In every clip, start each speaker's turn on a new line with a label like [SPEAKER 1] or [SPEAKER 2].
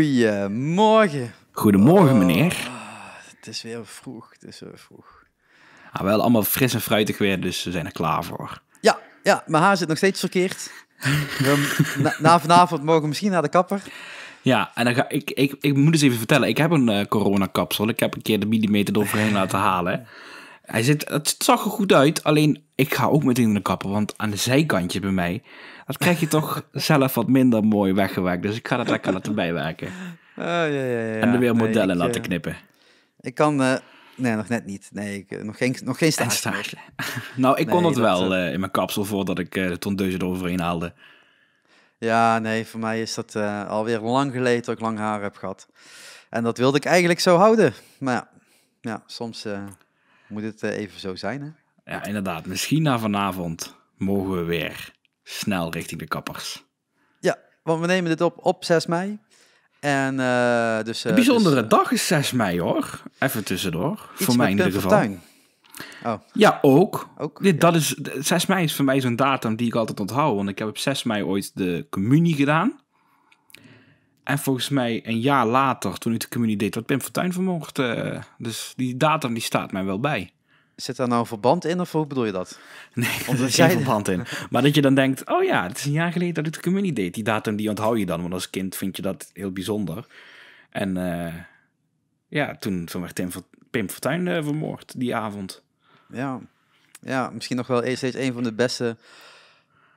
[SPEAKER 1] Goedemorgen.
[SPEAKER 2] Goedemorgen, oh, meneer.
[SPEAKER 1] het is weer vroeg, het
[SPEAKER 2] is weer vroeg. Ah, wel allemaal fris en fruitig weer, dus we zijn er klaar voor.
[SPEAKER 1] Ja, ja mijn haar zit nog steeds verkeerd. na, na, vanavond mogen we misschien naar de kapper.
[SPEAKER 2] Ja, en dan ga ik, ik, ik moet eens even vertellen. Ik heb een corona eh, coronakapsel. Ik heb een keer de millimeter eroverheen laten halen. Hij zit, het zag er goed uit, alleen ik ga ook meteen naar de kapper, want aan de zijkantje bij mij, dat krijg je toch zelf wat minder mooi weggewerkt. Dus ik ga dat lekker laten bijwerken.
[SPEAKER 1] Oh, ja, ja, ja. En er weer modellen laten eh, knippen. Ik kan eh, Nee, nog net niet. Nee, ik, eh, nog geen, nog geen stage.
[SPEAKER 2] nou, ik kon het wel in mijn kapsel voordat ik uh, de tondeuze eroverheen haalde.
[SPEAKER 1] Ja, nee, voor mij is dat uh, alweer lang geleden dat ik lang haar heb gehad. En dat wilde ik eigenlijk zo houden. Maar ja, ja soms...
[SPEAKER 2] Moet het eh, even zo zijn, hè? Ja, inderdaad. Misschien na vanavond mogen we weer snel richting de kappers.
[SPEAKER 1] Ja, want we nemen dit op op 6 mei.
[SPEAKER 2] En eh, dus... Eh, bijzondere dus, dag is 6 mei, hoor. Even tussendoor. voor mij in ieder geval. Tuin. Oh. Ja, ook. ook dit, Dat is, 6 mei is voor mij zo'n datum die ik altijd onthoud. Want ik heb op 6 mei ooit de communie gedaan. En volgens mij een jaar later, toen ik de community deed, werd Pim Fortuyn vermoord. Eh, dus die datum die staat mij wel bij. Zit daar nou een verband in of hoe bedoel je dat? Nee, er zit geen verband in. Maar dat je dan denkt, oh ja, het is een jaar geleden dat ik de community deed. Die datum die onthoud je dan, want als kind vind je dat heel bijzonder. En eh, ja, toen, toen werd Pim Fortuyn uh, vermoord die avond. Ja. ja, misschien nog wel e- steeds een van de beste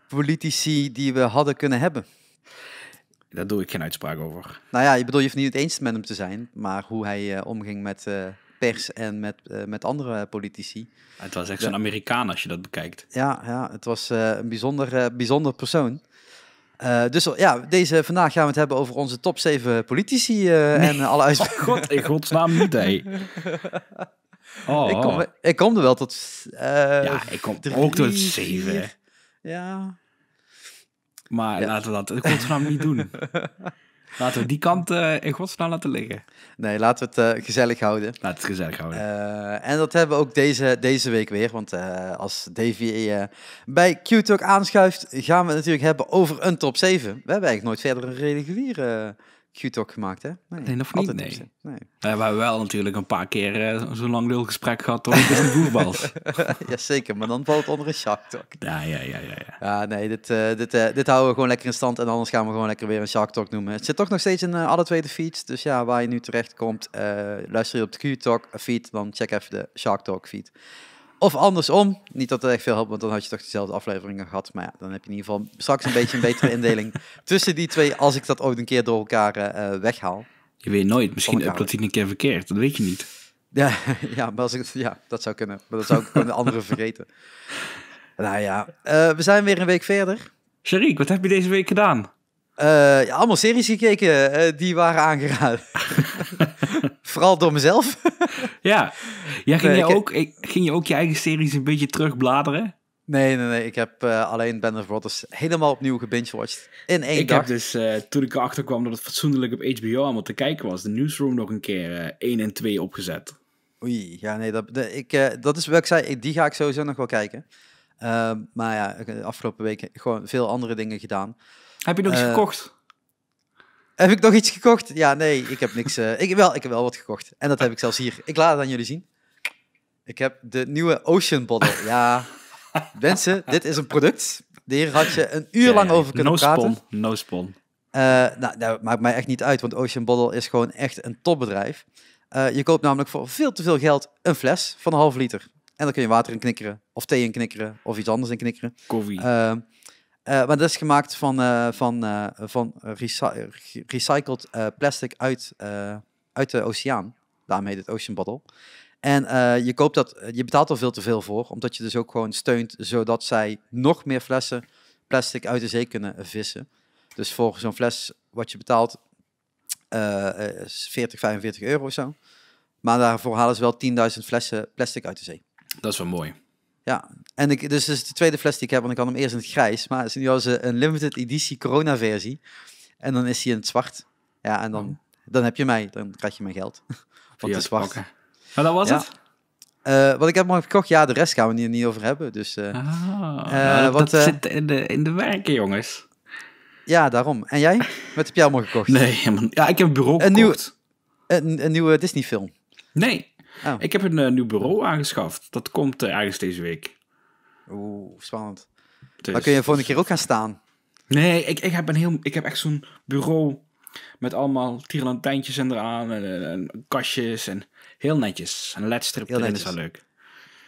[SPEAKER 1] politici die we hadden kunnen hebben. Daar doe ik geen uitspraak over. Nou ja, je bedoel, je hoeft niet het eens met hem te zijn, maar hoe hij eh, omging met eh, pers en met, eh, met andere politici.
[SPEAKER 2] Het was echt zo'n Amerikaan als je dat bekijkt.
[SPEAKER 1] Ja, ja het was een bijzonder, bijzonder persoon. dus ja, deze, vandaag gaan we het hebben over onze top 7 politici en alle uitspraken. Oh God, in godsnaam niet, hé. Oh, ik, kom, ik kom er wel tot... ja, ik kom ook tot 7. Ja, maar laten we dat in godsnaam niet doen. Laten we die kant eh, in godsnaam laten liggen. Nee, laten we het eh, gezellig houden. Laten het gezellig houden. Eh, en dat hebben we ook deze, deze week weer. Want als Davy bij Q-Talk aanschuift, gaan we het natuurlijk hebben over een top 7. We hebben eigenlijk nooit verder een reguliere
[SPEAKER 2] Q-talk gemaakt, hè? Nee, of niet, nee. nee. Nou we hebben wel natuurlijk een paar keer uh, zo'n lang gesprek gehad over de Jazeker, maar dan valt het onder een Shark Talk. Ja, ja, ja, ja.
[SPEAKER 1] ja. nee, dit, eh, dit, eh, dit houden we gewoon lekker in stand en anders gaan we gewoon lekker weer een Shark Talk noemen. Het zit toch nog steeds in alle twee de feeds, dus ja, waar je nu terecht komt, luister je op de Q-talk feed, dan check even de Shark Talk feed. Of andersom. Niet dat het echt veel helpt, want dan had je toch dezelfde afleveringen gehad. Maar ja, dan heb je in ieder geval straks een beetje een betere indeling tussen die twee. Als ik dat ooit een keer door elkaar eh, eh, weghaal.
[SPEAKER 2] Je weet nooit. Misschien upload hij een keer verkeerd. Dat weet je niet.
[SPEAKER 1] Ja, ja, maar als ik, ja dat zou kunnen. Maar dat zou ik de anderen vergeten. Nou ja, eh, we zijn weer een week verder. Sharik, wat heb je deze week gedaan? ja, allemaal series gekeken die waren aangeraden vooral door mezelf. ja.
[SPEAKER 2] ging, je ik... ook,
[SPEAKER 1] ging je ook je eigen series een beetje terugbladeren? Nee, nee, nee. Ik heb eh, alleen
[SPEAKER 2] Band of Brothers helemaal opnieuw gebingewatcht.
[SPEAKER 1] In één ik dag. Ik heb
[SPEAKER 2] dus, eh, toen ik erachter kwam dat het fatsoenlijk op HBO allemaal te kijken was, de Newsroom nog een keer uh, eh, 1 en 2 opgezet. Oei, ja,
[SPEAKER 1] nee. Dat, ik, dat is wat ik zei. die ga ik sowieso nog wel kijken. Ehm, maar ja, de afgelopen weken gewoon veel andere dingen gedaan. Heb je nog iets gekocht? Heb ik nog iets gekocht? Ja, nee, ik heb niks. Eh, ik, wel, ik heb wel wat gekocht. En dat heb ik zelfs hier. Ik laat het aan jullie zien. Ik heb de nieuwe Ocean Bottle. Ja, mensen, dit is een product. Hier had je een uur lang over kunnen no praten.
[SPEAKER 2] Spon. No spon.
[SPEAKER 1] Eh, nou, dat nou, maakt mij echt niet uit, want Ocean Bottle is gewoon echt een topbedrijf. Eh, je koopt namelijk voor veel te veel geld een fles van een half liter. En dan kun je water in knikkeren, of thee in knikkeren, of iets anders in knikkeren. Koffie. Eh, maar dat is gemaakt van, eh, van, eh, van recy recycled plastic uit, uit de oceaan. Daarom heet het Ocean Bottle. En je, koopt dat, je betaalt er veel te veel voor, omdat je dus ook gewoon steunt, zodat zij nog meer flessen plastic uit de zee kunnen vissen. Dus voor zo'n fles wat je betaalt, uh, 40, 45 euro of zo. Maar daarvoor halen ze wel 10.000 flessen plastic uit de zee. Dat is wel mooi. Ja, en ik, dus is de tweede fles die ik heb, want ik had hem eerst in het grijs. Maar nu hadden eh, een limited editie corona versie. En dan is hij in het zwart. Ja, en dan, oh. dan heb je mij. Dan krijg je mijn geld. Want het is zwart. dat was het? Eh, wat ik heb maar gekocht, ja, de rest gaan we hier niet over hebben. Dus, eh, ah, nou, dat zit in de, in de werken, jongens. Ja, daarom. En jij? Wat heb jij allemaal gekocht? Nee, man. ja,
[SPEAKER 2] ik heb een bureau gekocht. Nieuw, een, een nieuwe Disney-film. Nee. Oh. Ik heb een eh, nieuw bureau aangeschaft. Dat komt eh, ergens deze week. Oeh, spannend. Dus, Dan kun je volgende keer ook gaan staan. Nee, ik, ik, heb, een heel, ik heb echt zo'n bureau met allemaal tierlantijntjes en, en, en, kastjes en heel netjes. Een ledstrip heel netjes. is wel leuk.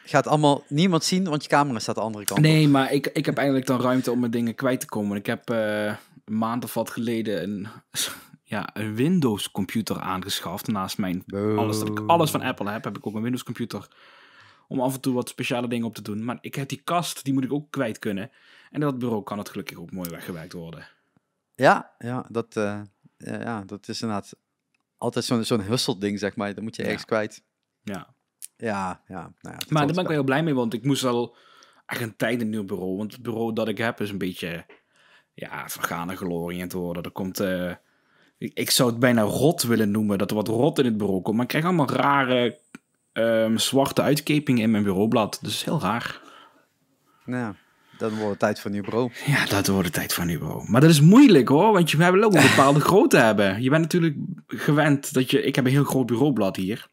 [SPEAKER 2] Gaat allemaal niemand zien, want je camera staat de andere kant Nee, maar ik, ik heb eigenlijk dan ruimte om mijn dingen kwijt te komen. Ik heb eh, een maand of wat geleden een, ja, een Windows computer aangeschaft. Naast mijn alles dat ik alles van Apple heb, heb ik ook een Windows computer. Om af en toe wat speciale dingen op te doen. Maar ik heb die kast, die moet ik ook kwijt kunnen. En dat bureau kan het gelukkig ook mooi weggewerkt worden.
[SPEAKER 1] Ja, ja, dat, eh, ja, dat is inderdaad altijd zo'n zo'n ding, zeg maar. Dat moet je ergens kwijt. Ja. Ja,
[SPEAKER 2] ja. Nou ja maar daar ben ik wel heel blij mee, want ik moest al echt een tijd een nieuw bureau. Want het bureau dat ik heb is een beetje ja, vergane glorie aan het worden. Er komt uh, ik, zou het bijna rot willen noemen, dat er wat rot in het bureau komt. Maar ik krijg allemaal rare ehm, zwarte uitkepingen in mijn bureaublad. Dus heel raar. Nou, dan
[SPEAKER 1] wordt het tijd voor een
[SPEAKER 2] bureau. Ja, dat wordt het tijd voor een bureau. Maar dat is moeilijk hoor, want je hebben ook een bepaalde grootte hebben. Je bent natuurlijk gewend dat je... Ik heb een heel groot bureaublad hier.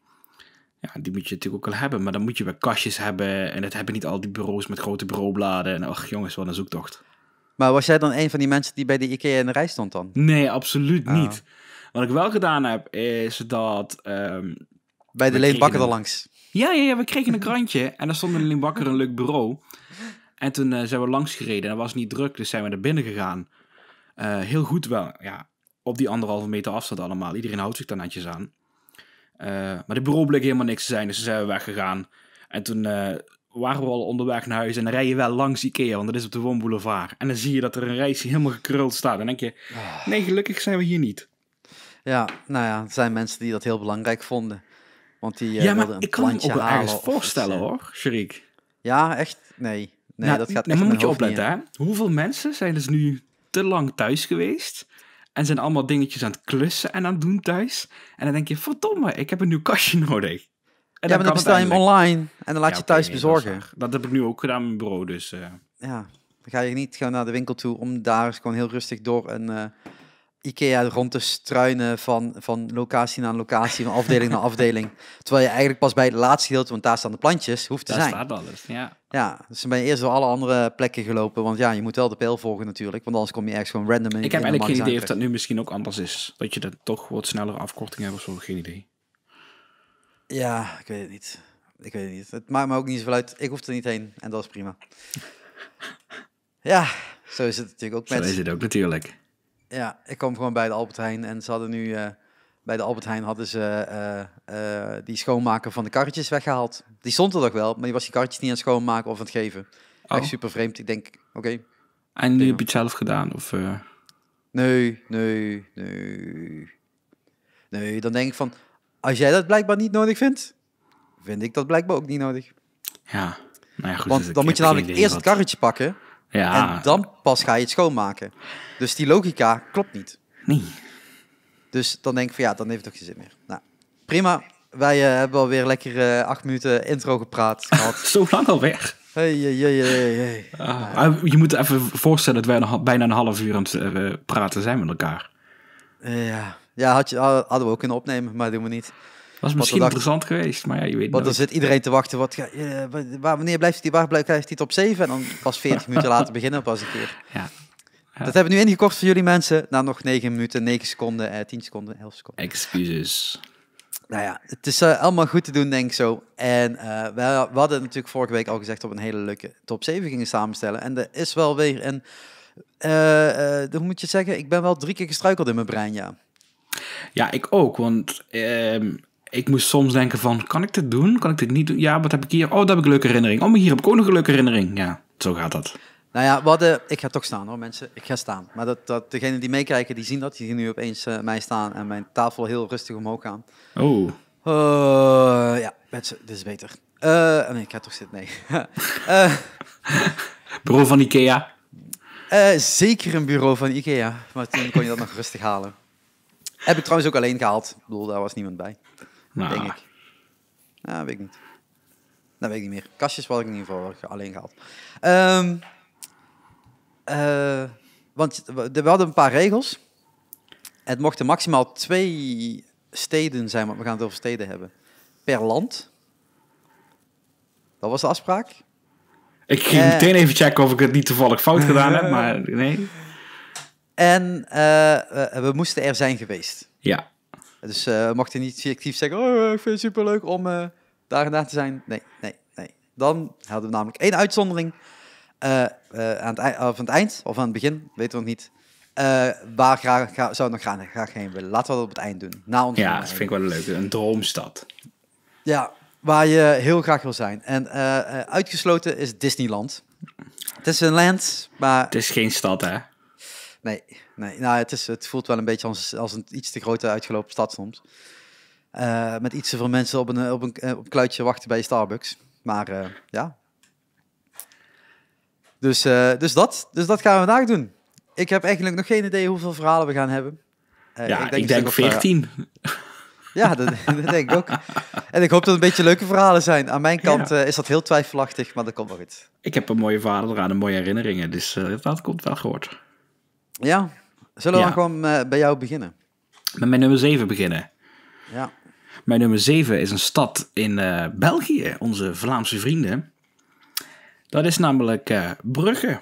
[SPEAKER 2] Ja, die moet je natuurlijk ook wel hebben. Maar dan moet je wel kastjes hebben. En dat hebben niet al die bureaus met grote bureaubladen. En ach jongens, wat een zoektocht. Maar was jij dan een van die mensen die bij de IKEA in de rij stond dan? Nee, absoluut ah. niet. Wat ik wel gedaan heb, is dat... Ehm, bij de leenbakker er langs. Ja, ja, ja, we kregen een krantje en daar stond in de leenbakker een leuk bureau. En toen eh, zijn we langs gereden en dat was niet druk, dus zijn we naar binnen gegaan. Eh, heel goed wel, ja. Op die anderhalve meter afstand allemaal. Iedereen houdt zich daar netjes aan. Eh, maar de bureau bleek helemaal niks te zijn, dus zijn we weggegaan. En toen waar we al onderweg naar huis en dan rij je wel langs Ikea, want dat is op de Woonboulevard. En dan zie je dat er een reisje helemaal gekruld staat. En dan denk je, ah. nee, gelukkig zijn we hier niet. Ja, nou ja, er zijn mensen die dat heel belangrijk vonden. Want die eh, ja, maar ik kan me ook wel ergens voorstellen eh. hoor, Sharik. Ja, echt? Nee. Nee, nou, dat gaat niet maar moet je opletten, hè? Hoeveel mensen zijn dus nu te lang thuis geweest en zijn allemaal dingetjes aan het klussen en aan het doen thuis? En dan denk je, verdomme, ik heb een nieuw kastje nodig.
[SPEAKER 1] En ja, dan, bestel je hem online en dan laat je
[SPEAKER 2] thuis bezorgen. Dat heb ik nu ook gedaan met mijn bureau, dus... Eh. Ja, dan ga je
[SPEAKER 1] niet gewoon naar de winkel toe om daar gewoon heel rustig door een eh, IKEA rond te struinen van, van locatie naar locatie, van afdeling naar afdeling. Terwijl je eigenlijk pas bij het laatste gedeelte, want daar staan de plantjes, hoeft te daar zijn. Daar staat alles, ja. Ja, dus dan ben je eerst door alle andere plekken gelopen, want ja, je moet wel de pijl volgen natuurlijk, want anders kom je ergens gewoon random in. Ik heb eigenlijk geen idee of dat
[SPEAKER 2] nu misschien ook anders is. Dat je dan toch wat snellere afkorting hebt of zo, geen idee.
[SPEAKER 1] Ja, ik weet het niet. Ik weet het niet. Het maakt me ook niet zoveel uit. Ik hoef er niet heen en dat is prima. ja, zo is het natuurlijk ook. Met... Zo is het ook natuurlijk. Ja, ik kwam gewoon bij de Albert Heijn en ze hadden nu... Eh, bij de Albert Heijn hadden ze eh, eh, die schoonmaker van de karretjes weggehaald. Die stond er nog wel, maar die was die karretjes niet aan het schoonmaken of aan het geven. Oh. Echt super vreemd. Ik denk, oké.
[SPEAKER 2] en nu heb je het zelf gedaan? Of, Nee, nee, nee.
[SPEAKER 1] Nee, dan denk ik van, als jij dat blijkbaar niet nodig vindt, vind ik dat blijkbaar ook niet nodig.
[SPEAKER 2] Ja, nou ja Want dus dan moet je namelijk eerst het
[SPEAKER 1] karretje pakken ja. en dan pas ga je het schoonmaken. Dus die logica klopt niet. Nee. Dus dan denk ik van ja, dan heeft het ook geen zin meer. Nou, prima. Wij uh, hebben alweer lekker eh, acht minuten
[SPEAKER 2] intro gepraat. Gehad. Zo lang al weg.
[SPEAKER 1] Hey, ah,
[SPEAKER 2] ah, je moet even voorstellen dat wij nog bijna een half uur aan het eh, praten zijn met elkaar.
[SPEAKER 1] ja. Ja, had je, hadden we ook kunnen opnemen, maar doen we niet. Was misschien interessant geweest, maar ja, je weet Want dan zit iedereen te wachten. Wat, eh, waar, wanneer blijft die? waar blijft hij op 7? En dan pas 40 minuten later beginnen pas een keer. Ja. Dat hebben we nu ingekort voor jullie mensen. Na nog 9 minuten, 9 seconden, eh, 10 seconden, 11 seconden. Excuses. Nou ja, het is eh, allemaal goed te doen, denk ik zo. En eh, we, hadden natuurlijk vorige week al gezegd dat we een hele leuke top 7 gingen samenstellen. En er is wel weer een... Uh, hoe moet je zeggen? Ik ben wel drie keer gestruikeld in mijn brein, ja.
[SPEAKER 2] Ja, ik ook. Want ehm, ik moest soms denken van, kan ik dit doen? Kan ik dit niet doen? Ja, wat heb ik hier? Oh, dat heb ik een leuke herinnering. Oh, maar hier heb ik ook nog een leuke herinnering. Ja, zo gaat dat.
[SPEAKER 1] Nou ja, wat, ik ga toch staan hoor mensen. Ik ga staan. Maar dat, dat, degenen die meekijken, die zien dat. Die zien nu opeens eh, mij staan en mijn tafel heel rustig omhoog gaan. Oh. Eh, ja, mensen, dit is beter. Eh, nee, ik ga toch zitten, nee.
[SPEAKER 2] bureau van Ikea?
[SPEAKER 1] zeker een bureau van Ikea. Maar toen kon je dat nog rustig halen. Heb ik trouwens ook alleen gehaald. Ik bedoel, daar was niemand bij. Nou. Denk ik. Nou, weet ik niet. Dat weet ik niet meer. Kastjes wat ik in ieder geval alleen gehaald. Um, want we hadden een paar regels. Het mochten maximaal twee steden zijn, want we gaan het over steden hebben. Per land. Dat was de afspraak.
[SPEAKER 2] Ik ging eh, meteen even checken of ik het niet toevallig fout gedaan heb, eh, maar nee.
[SPEAKER 1] En eh, eh, we moesten er zijn geweest. Ja. Dus uh, eh, mocht je niet selectief zeggen, oh, ik vind het superleuk om daar en daar te zijn. Nee, nee, nee. Dan hadden we namelijk één uitzondering. aan, het eind, of aan het eind, of aan het begin, weten we nog niet. waar graag, ga, zou ik nog graag, graag heen willen? Laten we dat
[SPEAKER 2] op het eind doen. Na ons ja, dat vind ik wel leuk. Een droomstad.
[SPEAKER 1] Ja, waar je heel graag wil zijn. En uitgesloten is Disneyland. Het is een land, maar...
[SPEAKER 2] Het is geen stad, hè?
[SPEAKER 1] Nee, nee. Nou, het, is, het voelt wel een beetje als, als een iets te grote uitgelopen stad soms. Uh, met iets te veel mensen op een, eh, op een, eh, op kluitje wachten bij Starbucks. Maar ja. Dus, dus, dat, dus dat gaan we vandaag doen. Ik heb eigenlijk nog geen idee hoeveel verhalen we gaan hebben. ja, ik denk, ik denk 14. Ja, dat, denk ik ook. En ik hoop dat het een beetje leuke verhalen zijn. Aan mijn kant is dat heel twijfelachtig, maar dat komt wel goed.
[SPEAKER 2] Ik heb een mooie vader aan en mooie herinneringen, dus dat komt wel gehoord. Ja, zullen we dan
[SPEAKER 1] gewoon eh, bij jou beginnen?
[SPEAKER 2] Met mijn nummer 7 beginnen. Ja. Mijn nummer 7 is een stad in eh, België, onze Vlaamse vrienden. Dat is namelijk Brugge. Eh,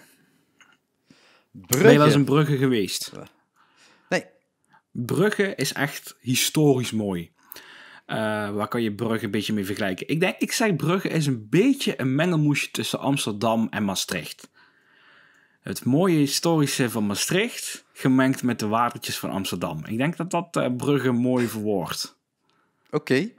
[SPEAKER 2] Brugge. Ben je wel eens in Brugge geweest? Nee. Brugge is echt historisch mooi. waar kan je Brugge een beetje mee vergelijken? Ik denk, ik zeg Brugge is een beetje een mengelmoesje tussen Amsterdam en Maastricht het mooie historische van Maastricht gemengd met de watertjes van Amsterdam. Ik denk dat dat uh, Brugge mooi verwoord. Oké.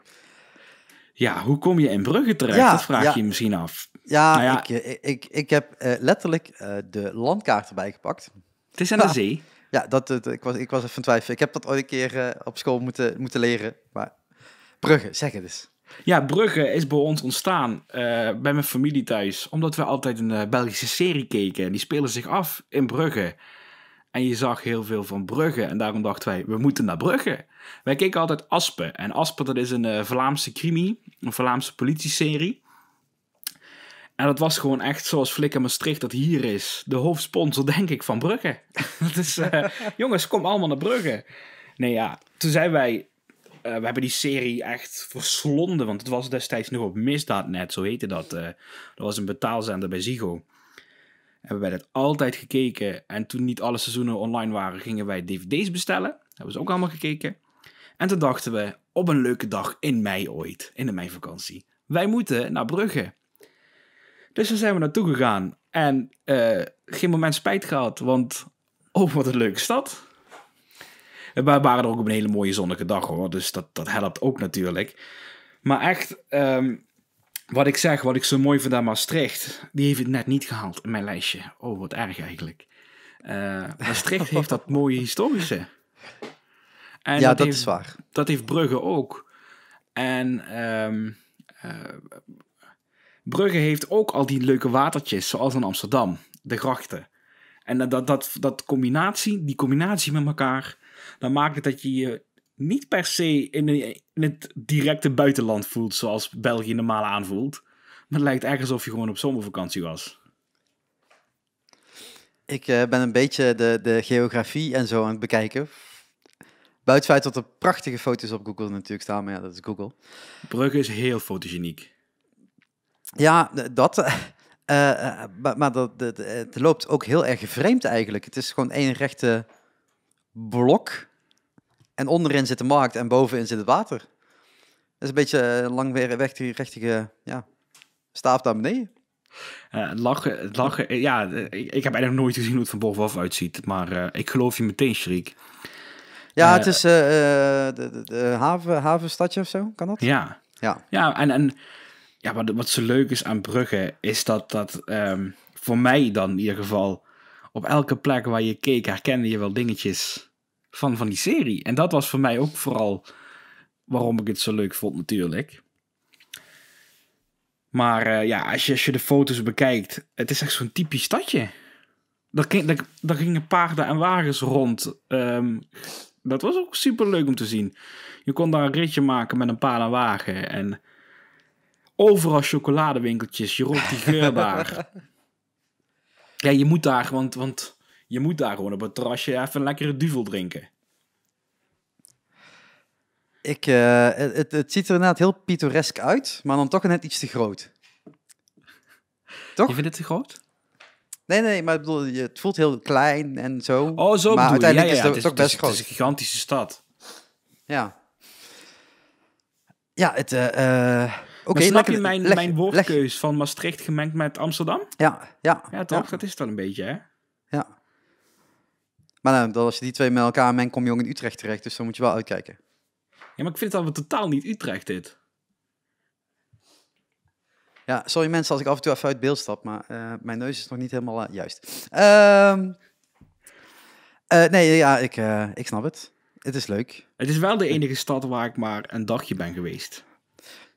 [SPEAKER 2] Ja, hoe kom je in Brugge terecht? Ja, dat vraag je misschien af.
[SPEAKER 1] Ja, nou Ik, eh, ik, ik heb eh, letterlijk de landkaart erbij gepakt. Het is aan de zee. Ja, dat, ik, was, ik was even twijfel. Ik heb dat ooit een keer
[SPEAKER 2] op school moeten, moeten leren. Maar Brugge, zeg het eens. Ja, Brugge is bij ons ontstaan eh, bij mijn familie thuis. Omdat we altijd een eh, Belgische serie keken. En die speelde zich af in Brugge. En je zag heel veel van Brugge. En daarom dachten wij, we moeten naar Brugge. Wij keken altijd Aspen. En Aspen, dat is een eh, Vlaamse crimi. Een Vlaamse politieserie. En dat was gewoon echt zoals Flikker Maastricht dat hier is. De hoofdsponsor, denk ik, van Brugge. is, uh, jongens, kom allemaal naar Brugge. Nee ja, toen zijn wij eh, we hebben die serie echt verslonden, want het was destijds nog op Misdaadnet, zo heette dat. Eh, dat was een betaalzender bij Zigo. Hebben wij dat altijd gekeken. En toen niet alle seizoenen online waren, gingen wij dvd's bestellen. Dat hebben ze ook allemaal gekeken. En toen dachten we, op een leuke dag in mei ooit, in de meivakantie. Wij moeten naar Brugge. Dus daar zijn we naartoe gegaan. En eh, geen moment spijt gehad, want oh, wat een leuke stad. We waren er ook op een hele mooie zonnige dag hoor. Dus dat, dat helpt ook natuurlijk. Maar echt, ehm, wat ik zeg, wat ik zo mooi vind aan Maastricht. Die heeft het net niet gehaald in mijn lijstje. Oh, wat erg eigenlijk. Eh, Maastricht heeft dat mooie historische. En ja, dat, is waar. Dat heeft Brugge ook. En ehm, eh, Brugge heeft ook al die leuke watertjes, zoals in Amsterdam, de grachten. En dat, dat, dat combinatie, die combinatie met elkaar, dan maakt het dat je je niet per se in, in het directe buitenland voelt zoals België normaal aanvoelt. Maar het lijkt ergens alsof je gewoon op zomervakantie was.
[SPEAKER 1] Ik eh, ben een beetje de, de geografie en zo aan het bekijken. Buiten feit dat er prachtige foto's op Google natuurlijk staan, maar ja, dat is Google. Brugge is heel fotogeniek. Ja, dat. Eh, eh, maar, dat, het loopt ook heel erg vreemd eigenlijk. Het is gewoon één rechte blok. En onderin zit de markt en bovenin zit het water. Dat is een beetje een eh, langwerige, ja,
[SPEAKER 2] staaf naar beneden. Uh, lachen, lachen, eh, ja, ik, heb eigenlijk nooit gezien hoe het van bovenaf uitziet. Maar ik geloof je meteen, Shriek. Ja, het is
[SPEAKER 1] de, de, de, haven, havenstadje of zo, kan dat?
[SPEAKER 2] Ja, ja. ja en, en ja, wat, wat zo leuk is aan Brugge, is dat dat ehm, voor mij dan in ieder geval op elke plek waar je keek herkende je wel dingetjes van, van die serie. En dat was voor mij ook vooral waarom ik het zo leuk vond natuurlijk. Maar eh, ja, als je, als je de foto's bekijkt, het is echt zo'n typisch stadje. Daar, gingen paarden en wagens rond. Ehm, dat was ook super leuk om te zien. Je kon daar een ritje maken met een paard en wagen. En overal chocoladewinkeltjes. Je rook die geurbaar. Ja, je moet daar, want, want je moet daar gewoon op het terrasje even een lekkere duvel drinken.
[SPEAKER 1] Ik, eh, het, het ziet er inderdaad heel pittoresk uit, maar dan toch net iets te
[SPEAKER 2] groot. Toch? Je vindt het te groot?
[SPEAKER 1] Nee, nee, maar ik bedoel, het voelt heel klein en zo. Oh, zo maar je? ja, het, is, toch best
[SPEAKER 2] groot. Het is een gigantische stad. Ja. Ja, het... Eh, eh, ik snap lekker, je mijn, mijn woordkeus van Maastricht gemengd met Amsterdam? Ja, ja. Ja, toch? Dat is het wel een beetje, hè? Ja.
[SPEAKER 1] Maar nou, dan als je die twee met elkaar mengt, kom je in Utrecht terecht. Dus dan moet je wel uitkijken.
[SPEAKER 2] Ja, maar ik vind het alweer totaal niet Utrecht, dit.
[SPEAKER 1] Ja, sorry mensen als ik af en toe even uit beeld stap, maar eh, mijn neus is nog niet helemaal eh, juist. Ehm, eh, nee, ja, ik, ik snap het. Het is leuk. Het is
[SPEAKER 2] wel de enige stad waar ik maar een dagje ben geweest.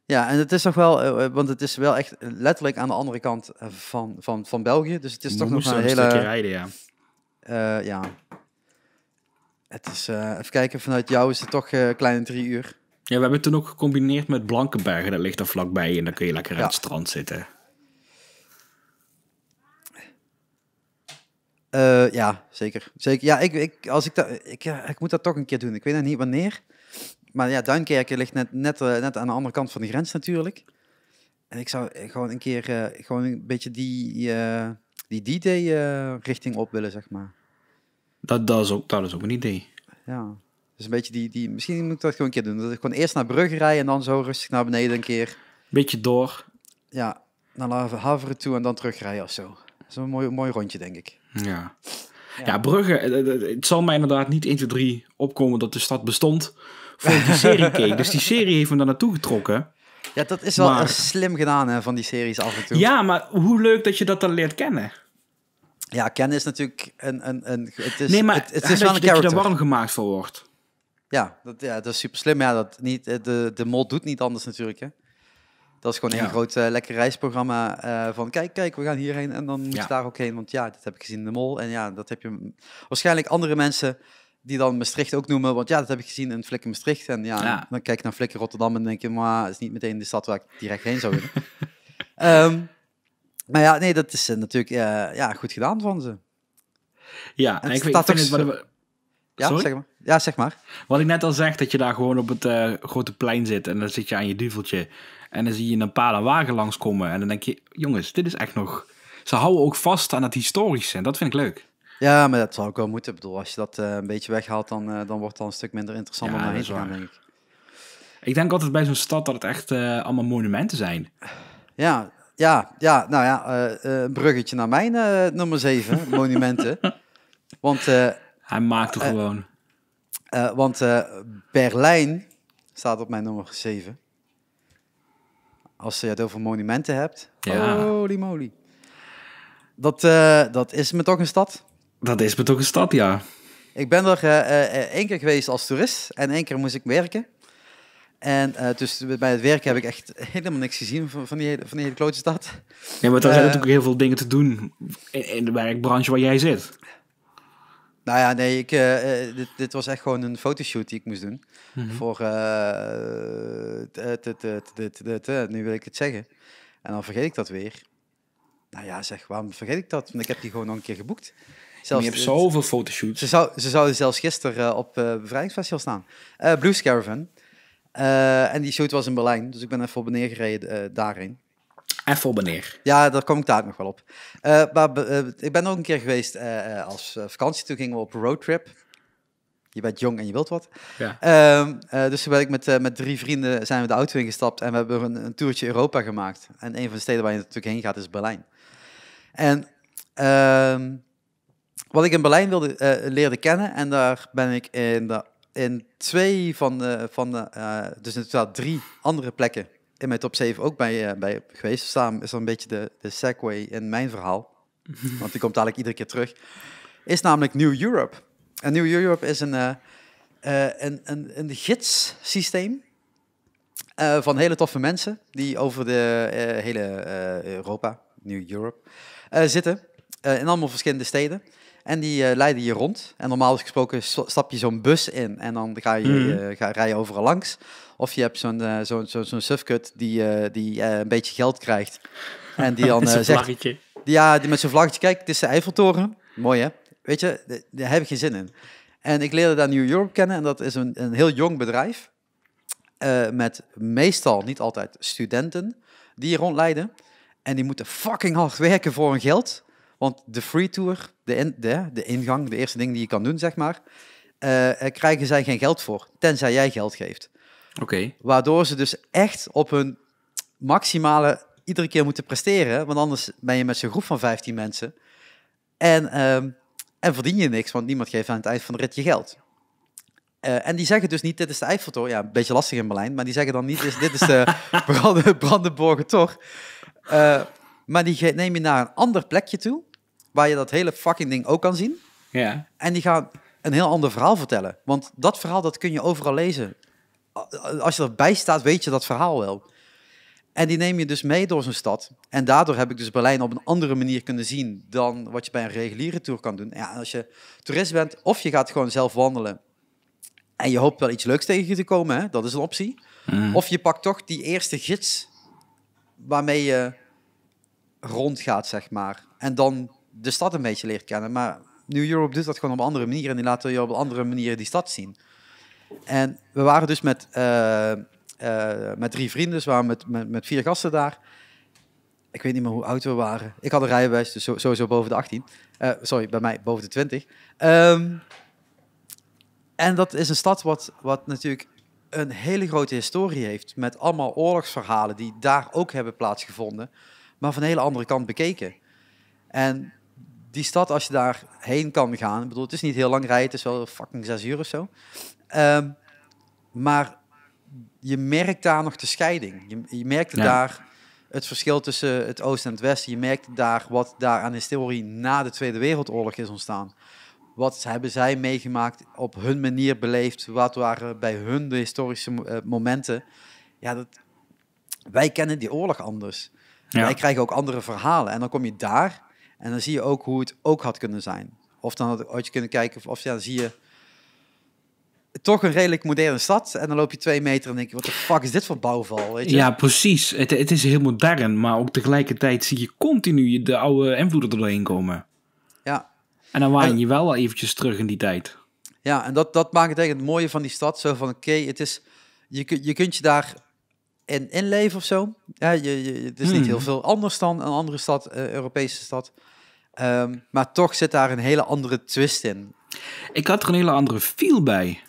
[SPEAKER 1] Ja, en het is toch wel, eh, eh, want het is wel echt letterlijk aan de andere kant eh, van, van, van België. Dus het is toch nog een, een hele... stukje rijden, ja. ja. Het is, even kijken, vanuit jou is het toch een kleine drie uur.
[SPEAKER 2] Ja, we hebben het toen ook gecombineerd met Blankenbergen. Dat ligt er vlakbij en dan kun je lekker aan het strand zitten.
[SPEAKER 1] ja, zeker. zeker. Ja, ik, ik, als ik, dat, ik, ik moet dat toch een keer doen. Ik weet nog niet wanneer maar ja, Duinkerken ligt net, net, eh, net aan de andere kant van de grens natuurlijk. En ik zou eh, gewoon een keer eh, gewoon een beetje die, uh, die d richting op
[SPEAKER 2] willen, zeg maar. Dat, dat, is ook, dat is ook een idee.
[SPEAKER 1] Ja, dus een beetje die, die... Misschien moet ik dat gewoon een keer doen. Dat ik gewoon eerst naar Brugge rij en dan zo rustig naar beneden een keer. Beetje door. Ja, naar Havre toe en dan terugrijden of zo. Dat is een mooi, mooi rondje, denk ik.
[SPEAKER 2] Ja. Ja, ja Brugge, het zal mij inderdaad niet 1, 2, 3 opkomen dat de stad bestond voor die serie keek. Dus die serie heeft me daar naartoe getrokken.
[SPEAKER 1] Ja, dat is wel slim gedaan hè, van die series af en toe. Ja, maar hoe leuk dat je dat dan leert kennen. Ja, kennen is natuurlijk een... een, een het is, nee, maar het, het is wel een karakter. dat je er warm
[SPEAKER 2] gemaakt voor wordt.
[SPEAKER 1] Ja, dat, ja, dat is super slim. Ja, dat niet, eh, de, de mol doet niet anders natuurlijk. Hè. Dat is gewoon een groot eh, lekker reisprogramma eh, van kijk, kijk, we gaan hierheen en dan moet je daar ook heen. Want ja, dat heb ik gezien de mol. En ja, dat heb je waarschijnlijk andere mensen die dan Maastricht ook noemen. Want ja, dat heb ik gezien in Flikker Maastricht. En ja, dan kijk ik naar Flikker Rotterdam en denk je, maar het is niet meteen de stad waar ik direct heen zou willen. Ehm, maar ja, nee, dat is eh, natuurlijk eh, ja, goed gedaan van ze. Ja, en, ik, weet, ik vind het... Wat
[SPEAKER 2] Ja, zeg maar. ja, zeg maar. Wat ik net al zeg, dat je daar gewoon op het eh, grote plein zit en dan zit je aan je duveltje. En dan zie je een paar wagen langskomen. En dan denk je, jongens, dit is echt nog... Ze houden ook vast aan het historische en dat vind ik leuk.
[SPEAKER 1] Ja, maar dat zou ook wel moeten. Ik bedoel, als je dat eh, een beetje weghaalt, dan, eh, dan wordt het al een stuk minder interessant om naar te gaan, denk ik. Ik denk altijd bij zo'n stad dat het echt eh, allemaal monumenten zijn. Ja, ja, ja. Nou ja, een bruggetje naar mijn nummer 7, monumenten. Want... Hij maakt het gewoon. want Berlijn staat op mijn nummer 7. Als je het over monumenten hebt. Holy moly. Dat, dat is me toch een stad.
[SPEAKER 2] Dat is me toch een stad, ja.
[SPEAKER 1] Ik ben er eh, eh, eh, één keer geweest als toerist en één keer moest ik werken. En uh, dus bij het werk heb ik echt helemaal niks gezien van, van, die, hele, van klote stad. Ja, maar er uh, zijn natuurlijk
[SPEAKER 2] heel veel dingen te doen
[SPEAKER 1] in, de werkbranche waar jij zit. Nou ja, nee, ik, dit, was echt gewoon een fotoshoot die ik moest doen. Voor, nu wil ik het zeggen. En dan vergeet ik dat weer. Nou ja, zeg, waarom vergeet ik dat? Want ik heb die gewoon nog een keer geboekt
[SPEAKER 2] je hebt zoveel
[SPEAKER 1] fotoshoots. Ze, ze zouden zelfs gisteren eh, op eh, Bevrijdingsfestival staan. Eh, Blues Caravan. en die shoot was in Berlijn, dus ik ben even op neer gereden daarin. Even voor beneden. Ja, daar kom ik daar nog wel op. maar ik ben ook een keer geweest als vakantie. Toen gingen we op een roadtrip je bent jong en je wilt wat. Ja. Ehm, dus toen ben ik met, uh, met drie vrienden zijn we de auto ingestapt en we hebben een, een toertje Europa gemaakt. En een van de steden waar je natuurlijk heen gaat is Berlijn. En ehm, wat ik in Berlijn wilde, uh, leerde kennen. En daar ben ik in, in twee van de, van de eh, dus in totaal drie andere plekken in mijn top 7 ook bij, eh, bij geweest. Samen dus is dat een beetje de, de segue in mijn verhaal. Want die komt dadelijk iedere keer terug. Is namelijk New Europe. En New Europe is een, een, een, een gidssysteem. van hele toffe mensen die over de hele Europa, New Europe, zitten. in allemaal verschillende steden. En die eh, leiden je rond. En normaal gesproken stap je zo'n bus in en dan ga je, mm. ga, rij je overal langs. Of je hebt zo'n uh, zo'n zo, sufkut die, die een beetje geld krijgt. En die dan zegt... Ja, die met zijn vlaggetje. Kijk, het is de Eiffeltoren. Mooi, hè? Weet je, daar heb ik geen zin in. En ik leerde daar New Europe kennen. En dat is een, een heel jong bedrijf. met meestal, niet altijd, studenten die rondleiden. En die moeten fucking hard werken voor hun geld. Want de free tour, de, de, de ingang, de eerste ding die je kan doen, zeg maar, uh, krijgen zij geen geld voor, tenzij jij geld geeft. Oké. Waardoor ze dus echt op hun maximale iedere keer moeten presteren, want anders ben je met zo'n groep van 15 mensen en, ehm, en verdien je niks, want niemand geeft aan het eind van de rit je geld. Eh, en die zeggen dus niet, dit is de Eiffeltoren. Ja, een beetje lastig in Berlijn, maar die zeggen dan niet, dit is, de Brandenburger Tor. maar die neem je naar een ander plekje toe, waar je dat hele fucking ding ook kan zien. Ja. En die gaan een heel ander verhaal vertellen. Want dat verhaal, dat kun je overal lezen. Als je erbij staat, weet je dat verhaal wel. En die neem je dus mee door zo'n stad. En daardoor heb ik dus Berlijn op een andere manier kunnen zien dan wat je bij een reguliere tour kan doen. Ja, als je toerist bent, of je gaat gewoon zelf wandelen en je hoopt wel iets leuks tegen je te komen, hè? dat is een optie. Mm. Of je pakt toch die eerste gids waarmee je rondgaat, zeg maar. En dan de stad een beetje leert kennen. Maar New Europe doet dat gewoon op een andere manier. En die laten je op een andere manier die stad zien. En we waren dus met, eh, eh, met drie vrienden, dus we waren met, met, vier gasten daar. Ik weet niet meer hoe oud we waren. Ik had een rijbewijs, dus sowieso boven de 18. Eh, sorry, bij mij boven de 20. Ehm, en dat is een stad wat, wat natuurlijk een hele grote historie heeft. Met allemaal oorlogsverhalen die daar ook hebben plaatsgevonden. Maar van een hele andere kant bekeken. En die stad, als je daarheen kan gaan, ik bedoel, het is niet heel lang rijden, het is wel fucking zes uur of zo. Ehm, maar je merkt daar nog de scheiding. Je, je merkte daar het verschil tussen het oosten en het westen. Je merkt daar wat daar aan historie na de Tweede Wereldoorlog is ontstaan. Wat hebben zij meegemaakt, op hun manier beleefd? Wat waren bij hun de historische eh, momenten? Ja, dat, wij kennen die oorlog anders. Wij krijgen ook andere verhalen. En dan kom je daar en dan zie je ook hoe het ook had kunnen zijn. Of dan had, je kunnen kijken, of ja, dan zie je toch een redelijk moderne stad. En dan loop je twee meter en denk je, wat de fuck is dit voor bouwval? Weet je? Ja,
[SPEAKER 2] precies. Het, het is heel modern, maar ook tegelijkertijd zie je continu de oude invloeden er doorheen komen. Ja. En dan waan je wel eventjes terug in die tijd.
[SPEAKER 1] Ja, en dat, dat maakt het eigenlijk het mooie van die stad. Zo van, oké, het is je, je kunt je daar in, inleven of zo. Ja, je, het is niet hmm. heel veel anders dan een andere stad, eh, Europese stad. Ehm, maar toch zit daar een hele andere twist in. Ik had er een hele andere feel bij.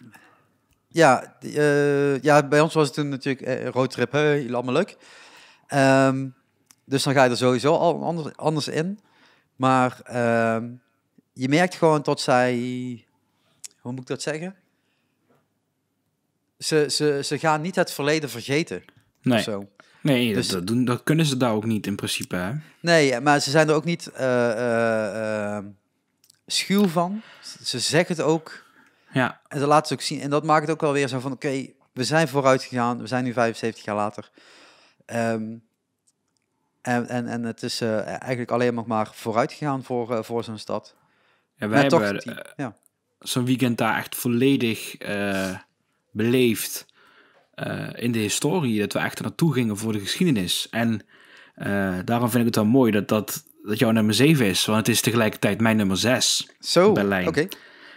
[SPEAKER 1] Ja, uh, ja bij ons was het toen natuurlijk uh, roadtrip, hè, allemaal leuk. Ehm, dus dan ga je er sowieso al anders, anders in. Maar ehm, je merkt gewoon dat zij... Hoe moet ik dat zeggen? Ze, ze, ze gaan niet het verleden vergeten.
[SPEAKER 2] Nee. Nee, dus- dat, doen, dat kunnen ze daar ook niet in principe. Hè?
[SPEAKER 1] Nee, maar ze zijn er ook niet eh, eh, eh, schuw van. Ze zeggen het ook. Ja. En ze laten ze ook zien. En dat maakt het ook wel weer zo van: oké, we zijn vooruit gegaan. We zijn nu 75 jaar later. Ehm, en, en, en het is eigenlijk alleen nog maar vooruit gegaan voor, voor zo'n stad. Ja, wij hebben ja.
[SPEAKER 2] zo'n weekend daar echt volledig beleefd. Eh, in de historie, dat we echt naartoe gingen voor de geschiedenis. En eh, daarom vind ik het wel mooi dat, dat, dat jouw nummer 7 is, want het is tegelijkertijd mijn nummer 6. Zo, Okay.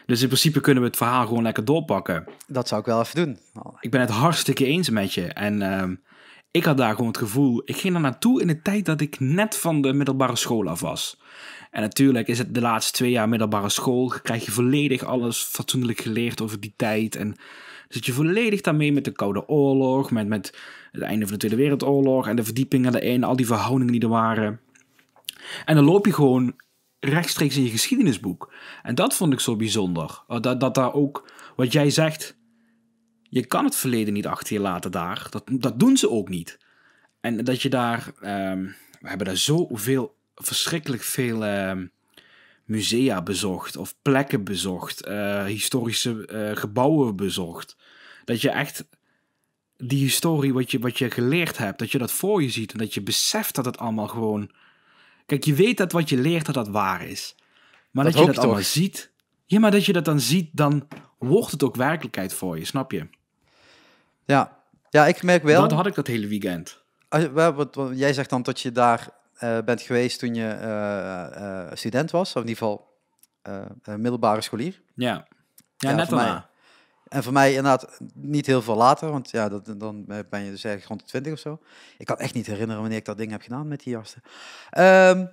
[SPEAKER 2] Dus in principe kunnen we het verhaal gewoon lekker doorpakken. Dat zou ik wel even doen. Ik ben het hartstikke eens met je. En ehm, ik had daar gewoon het gevoel, ik ging daar naartoe in de tijd dat ik net van de middelbare school af was. En natuurlijk is het de laatste twee jaar middelbare school, krijg je volledig alles fatsoenlijk geleerd over die tijd. En zit je volledig daarmee met de Koude Oorlog, met, met het einde van de Tweede Wereldoorlog en de verdiepingen erin, al die verhoudingen die er waren. En dan loop je gewoon rechtstreeks in je geschiedenisboek. En dat vond ik zo bijzonder. Oh, dat, dat daar ook, wat jij zegt, je kan het verleden niet achter je laten daar. Dat, dat doen ze ook niet. En dat je daar, ehm, we hebben daar zoveel, verschrikkelijk veel... Ehm, musea bezocht of plekken bezocht, eh, historische eh, gebouwen bezocht. Dat je echt die historie wat je, wat je geleerd hebt, dat je dat voor je ziet en dat je beseft dat het allemaal gewoon. Kijk, je weet dat wat je leert dat dat waar is.
[SPEAKER 1] Maar dat, je dat allemaal
[SPEAKER 2] ziet. Ja, maar dat je dat dan ziet, dan wordt het ook werkelijkheid voor je, snap je?
[SPEAKER 1] Ja, ja ik merk wel. Dat had ik dat hele weekend. Als, jij zegt dan dat je daar eh, bent geweest toen je eh, eh, student was, of in ieder geval middelbare scholier. Ja, ja, net En voor mij inderdaad niet heel veel later, want ja, dat, dan ben je dus eigenlijk rond de twintig of zo. Ik kan echt niet herinneren wanneer ik dat ding heb gedaan met die jassen. Ehm,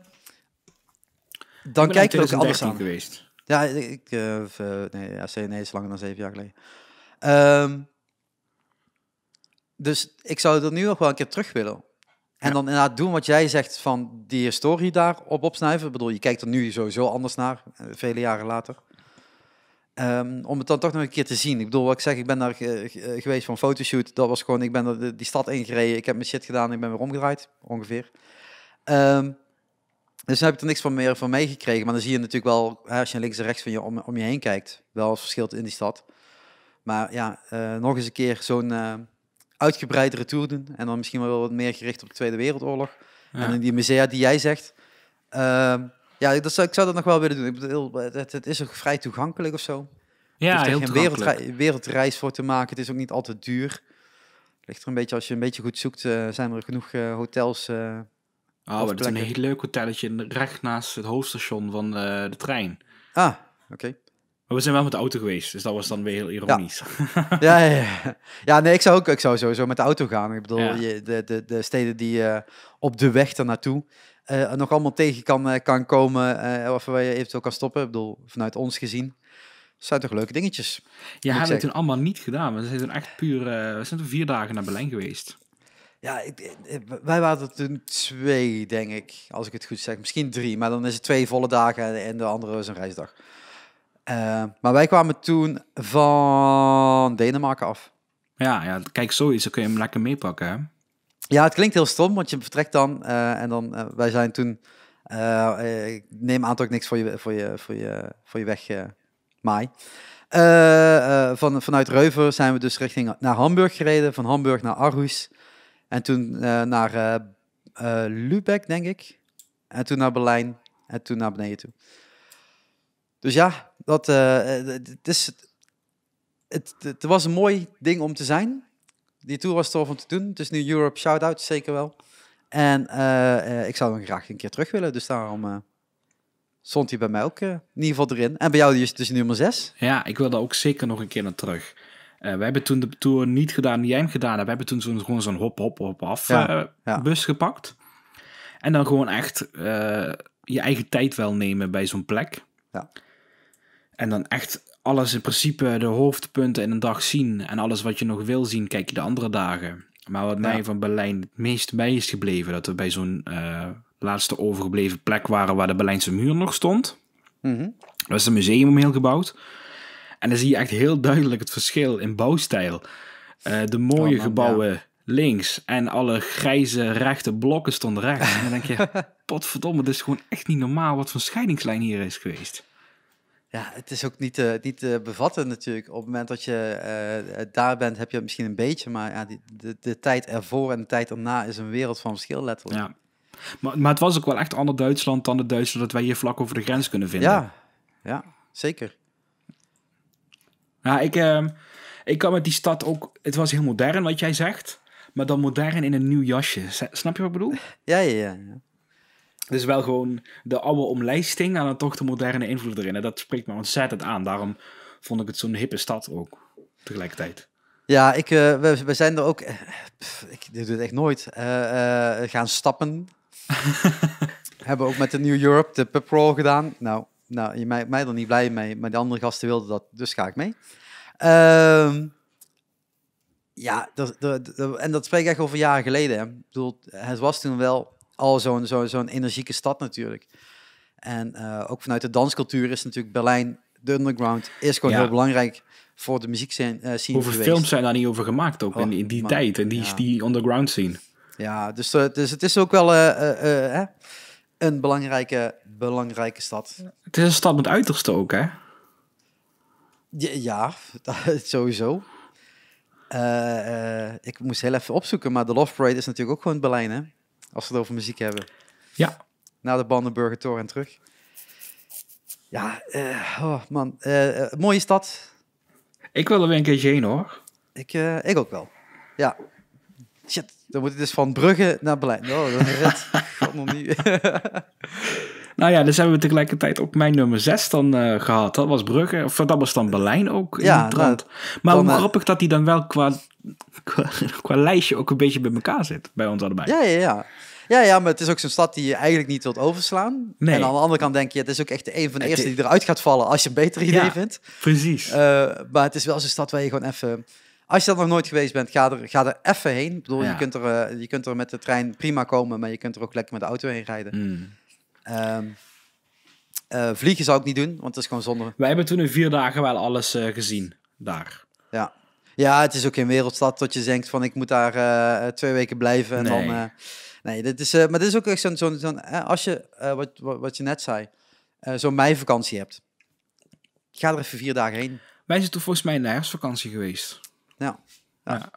[SPEAKER 1] dan kijk je ook anders aan. geweest. Ja, ik, uh, nee, ja, nee, is langer dan zeven jaar geleden. Ehm, dus ik zou er nu nog wel een keer terug willen. En ja. dan inderdaad doen wat jij zegt van die historie daarop opsnuiven. Ik bedoel, je kijkt er nu sowieso anders naar, eh, vele jaren later. Ehm, om het dan toch nog een keer te zien. Ik bedoel, wat ik zeg, ik ben daar eh, geweest van fotoshoot. Dat was gewoon, ik ben die stad ingereden. Ik heb mijn shit gedaan, ik ben weer omgedraaid, ongeveer. Um, dus heb ik er niks van meer van meegekregen. Maar dan zie je natuurlijk wel, als je links en rechts van je om, om je heen kijkt, wel verschilt verschil in die stad. Maar ja, eh, nog eens een keer zo'n uitgebreidere tour doen. En dan misschien wel wat meer gericht op de Tweede Wereldoorlog. En in die musea die jij zegt. Uh, ja, dat zou, ik zou dat nog wel willen doen. Ik bedoel, het, het is ook vrij toegankelijk of zo.
[SPEAKER 2] Ja, heel geen wereldre
[SPEAKER 1] wereldreis voor te maken. Het is ook niet altijd duur. Ligt er een beetje, als je een beetje goed zoekt, eh, zijn er genoeg eh, hotels. Uh,
[SPEAKER 2] oh, het is een heel leuk hotelletje recht naast het hoofdstation van eh, de trein. Ah, oké. Maar we zijn wel met de auto geweest, dus dat was dan weer heel ironisch.
[SPEAKER 1] Ja, ja, ja, ja. nee, ik zou ook ik zou sowieso met de auto gaan. Ik bedoel, je, de, de, de steden die je eh, op de weg naartoe uh, eh, nog allemaal tegen kan, eh, kan komen, of waar je eventueel kan stoppen. Ik bedoel,
[SPEAKER 2] vanuit ons gezien. zijn toch leuke dingetjes? Ja, hebben we toen allemaal niet gedaan. We zijn toen echt puur, we zijn toen vier dagen naar Berlijn geweest. Ja, ik,
[SPEAKER 1] wij waren er toen twee, denk ik, als ik het goed zeg. Misschien drie, maar dan is het twee volle dagen en de andere is een reisdag. Eh, maar wij kwamen toen van Denemarken af.
[SPEAKER 2] Ja, ja kijk, sowieso kun je hem lekker meepakken.
[SPEAKER 1] Ja, het klinkt heel stom, want je vertrekt dan eh, en dan, eh, wij zijn toen, ik neem aan dat ik niks voor je, voor je, voor je, voor je weg maai. van, vanuit Reuver zijn we dus richting naar Hamburg gereden, van Hamburg naar Aarhus en toen naar Lübeck, denk ik. En toen naar Berlijn en toen naar beneden toe. Dus ja, dat, eh, eh, het, is, het, het was een mooi ding om te zijn. Die tour was tof om te doen. Het is nu Europe shout-out, zeker wel. En eh, ik zou hem graag een keer terug willen. Dus daarom stond hij bij mij ook uh, in ieder geval erin.
[SPEAKER 2] En bij jou is dus, dus nummer 6. Ja, ik wil daar ook zeker nog een keer naar terug. Uh, wij hebben toen de tour niet gedaan die jij hem gedaan hebt. We hebben toen zo'n, gewoon zo'n hop-hop-hop-af bus gepakt. En dan gewoon echt je eigen tijd wel nemen bij zo'n plek. Ja. En dan echt alles in principe, de hoofdpunten in een dag zien. En alles wat je nog wil zien, kijk je de andere dagen. Maar wat mij van Berlijn het meest bij is gebleven, dat we bij zo'n eh, laatste overgebleven plek waren waar de Berlijnse muur nog stond. Mm is een museum omheen gebouwd. En dan zie je echt heel duidelijk het verschil in bouwstijl. Eh, de oh, mooie gebouwen links en alle grijze rechte blokken stonden rechts. En dan denk je, potverdomme, dit is gewoon echt niet normaal wat voor scheidingslijn hier is geweest.
[SPEAKER 1] Ja, het is ook niet, eh, niet te eh, bevatten natuurlijk. Op het moment dat je eh, daar bent, heb je het misschien een beetje. Maar ja, de, de tijd ervoor en de tijd erna is een wereld van verschil letterlijk. Ja.
[SPEAKER 2] Maar, maar het was ook wel echt ander Duitsland dan het Duitsland dat wij hier vlak over de grens kunnen vinden. Ja, ja zeker. Ja, ik, ehm, ik kan met die stad ook... Het was heel modern wat jij zegt. Maar dan modern in een nieuw jasje. Snap je wat ik bedoel? Ja, ja, ja. ja. Dus wel gewoon de oude omlijsting en dan toch de moderne invloed erin. En dat spreekt me ontzettend aan. Daarom vond ik het zo'n hippe stad ook tegelijkertijd. Ja, ik,
[SPEAKER 1] eh, we, we, zijn er ook, eh, ik doe het echt nooit, eh, gaan stappen. Hebben ook met de New Europe de pub gedaan. Nou, nou je mij, mij er niet blij mee, maar de andere gasten wilden dat, dus ga ik mee. Ehm, ja, en dat spreek ik echt over jaren geleden. Hè. Ik bedoel, het was toen wel al zo'n zo, zo'n energieke stad natuurlijk. En eh, ook vanuit de danscultuur is natuurlijk Berlijn, de underground, is gewoon heel belangrijk voor de muziekscene uh, scene Hoeveel films zijn daar niet over
[SPEAKER 2] gemaakt ook in, oh, in, die tijd, en die, die underground scene.
[SPEAKER 1] Ja, dus, eh, dus het is ook wel een belangrijke, belangrijke stad.
[SPEAKER 2] Het is een stad met uiterste ook, hè?
[SPEAKER 1] Ja, sowieso. ik moest heel even opzoeken, maar de Love Parade is natuurlijk ook gewoon Berlijn, hè? Als we het over muziek hebben. Ja. Na de Bandenburger Tor en terug. Ja, uh, oh man. Eh, eh, mooie stad.
[SPEAKER 2] Ik wil er weer een keertje heen hoor.
[SPEAKER 1] Ik, ik ook wel. Ja. Shit, dan moet het dus van Brugge naar Berlijn. Oh, dat
[SPEAKER 2] nou ja, dus hebben we tegelijkertijd ook mijn nummer 6 dan gehad. Dat was Brugge, of dat was dan Berlijn ook in ja, nou, maar hoe grappig dat die dan wel qua qua, qua, lijstje ook een beetje bij elkaar zit. Bij ons allebei. Ja, ja, ja. Ja, ja, maar het
[SPEAKER 1] is ook zo'n stad die je eigenlijk niet wilt overslaan. Nee. En aan de andere kant denk je, het is ook echt een van de eerste die eruit gaat vallen als je een beter idee vindt. Precies. Eh, maar het is wel zo'n stad waar je gewoon even. Als je dat nog nooit geweest bent, ga er, ga er even heen. Ik bedoel, je, kunt er, eh, je kunt er met de trein prima komen, maar je kunt er ook lekker met de auto heen rijden. Mm. Ehm, eh, vliegen zou ik niet doen, want het is gewoon zonde.
[SPEAKER 2] Wij hebben toen in vier dagen wel alles gezien daar.
[SPEAKER 1] Ja. Ja, het is ook geen wereldstad tot je denkt van ik moet daar eh, eh, twee weken blijven. En nee. dan, eh, nee, dit is, maar dit is ook echt zo'n, zo'n, zo als je, wat, wat, wat, je net zei, zo'n meivakantie hebt. Ga er even vier dagen heen. Wij zijn toen volgens mij in de herfstvakantie geweest. ja. ja.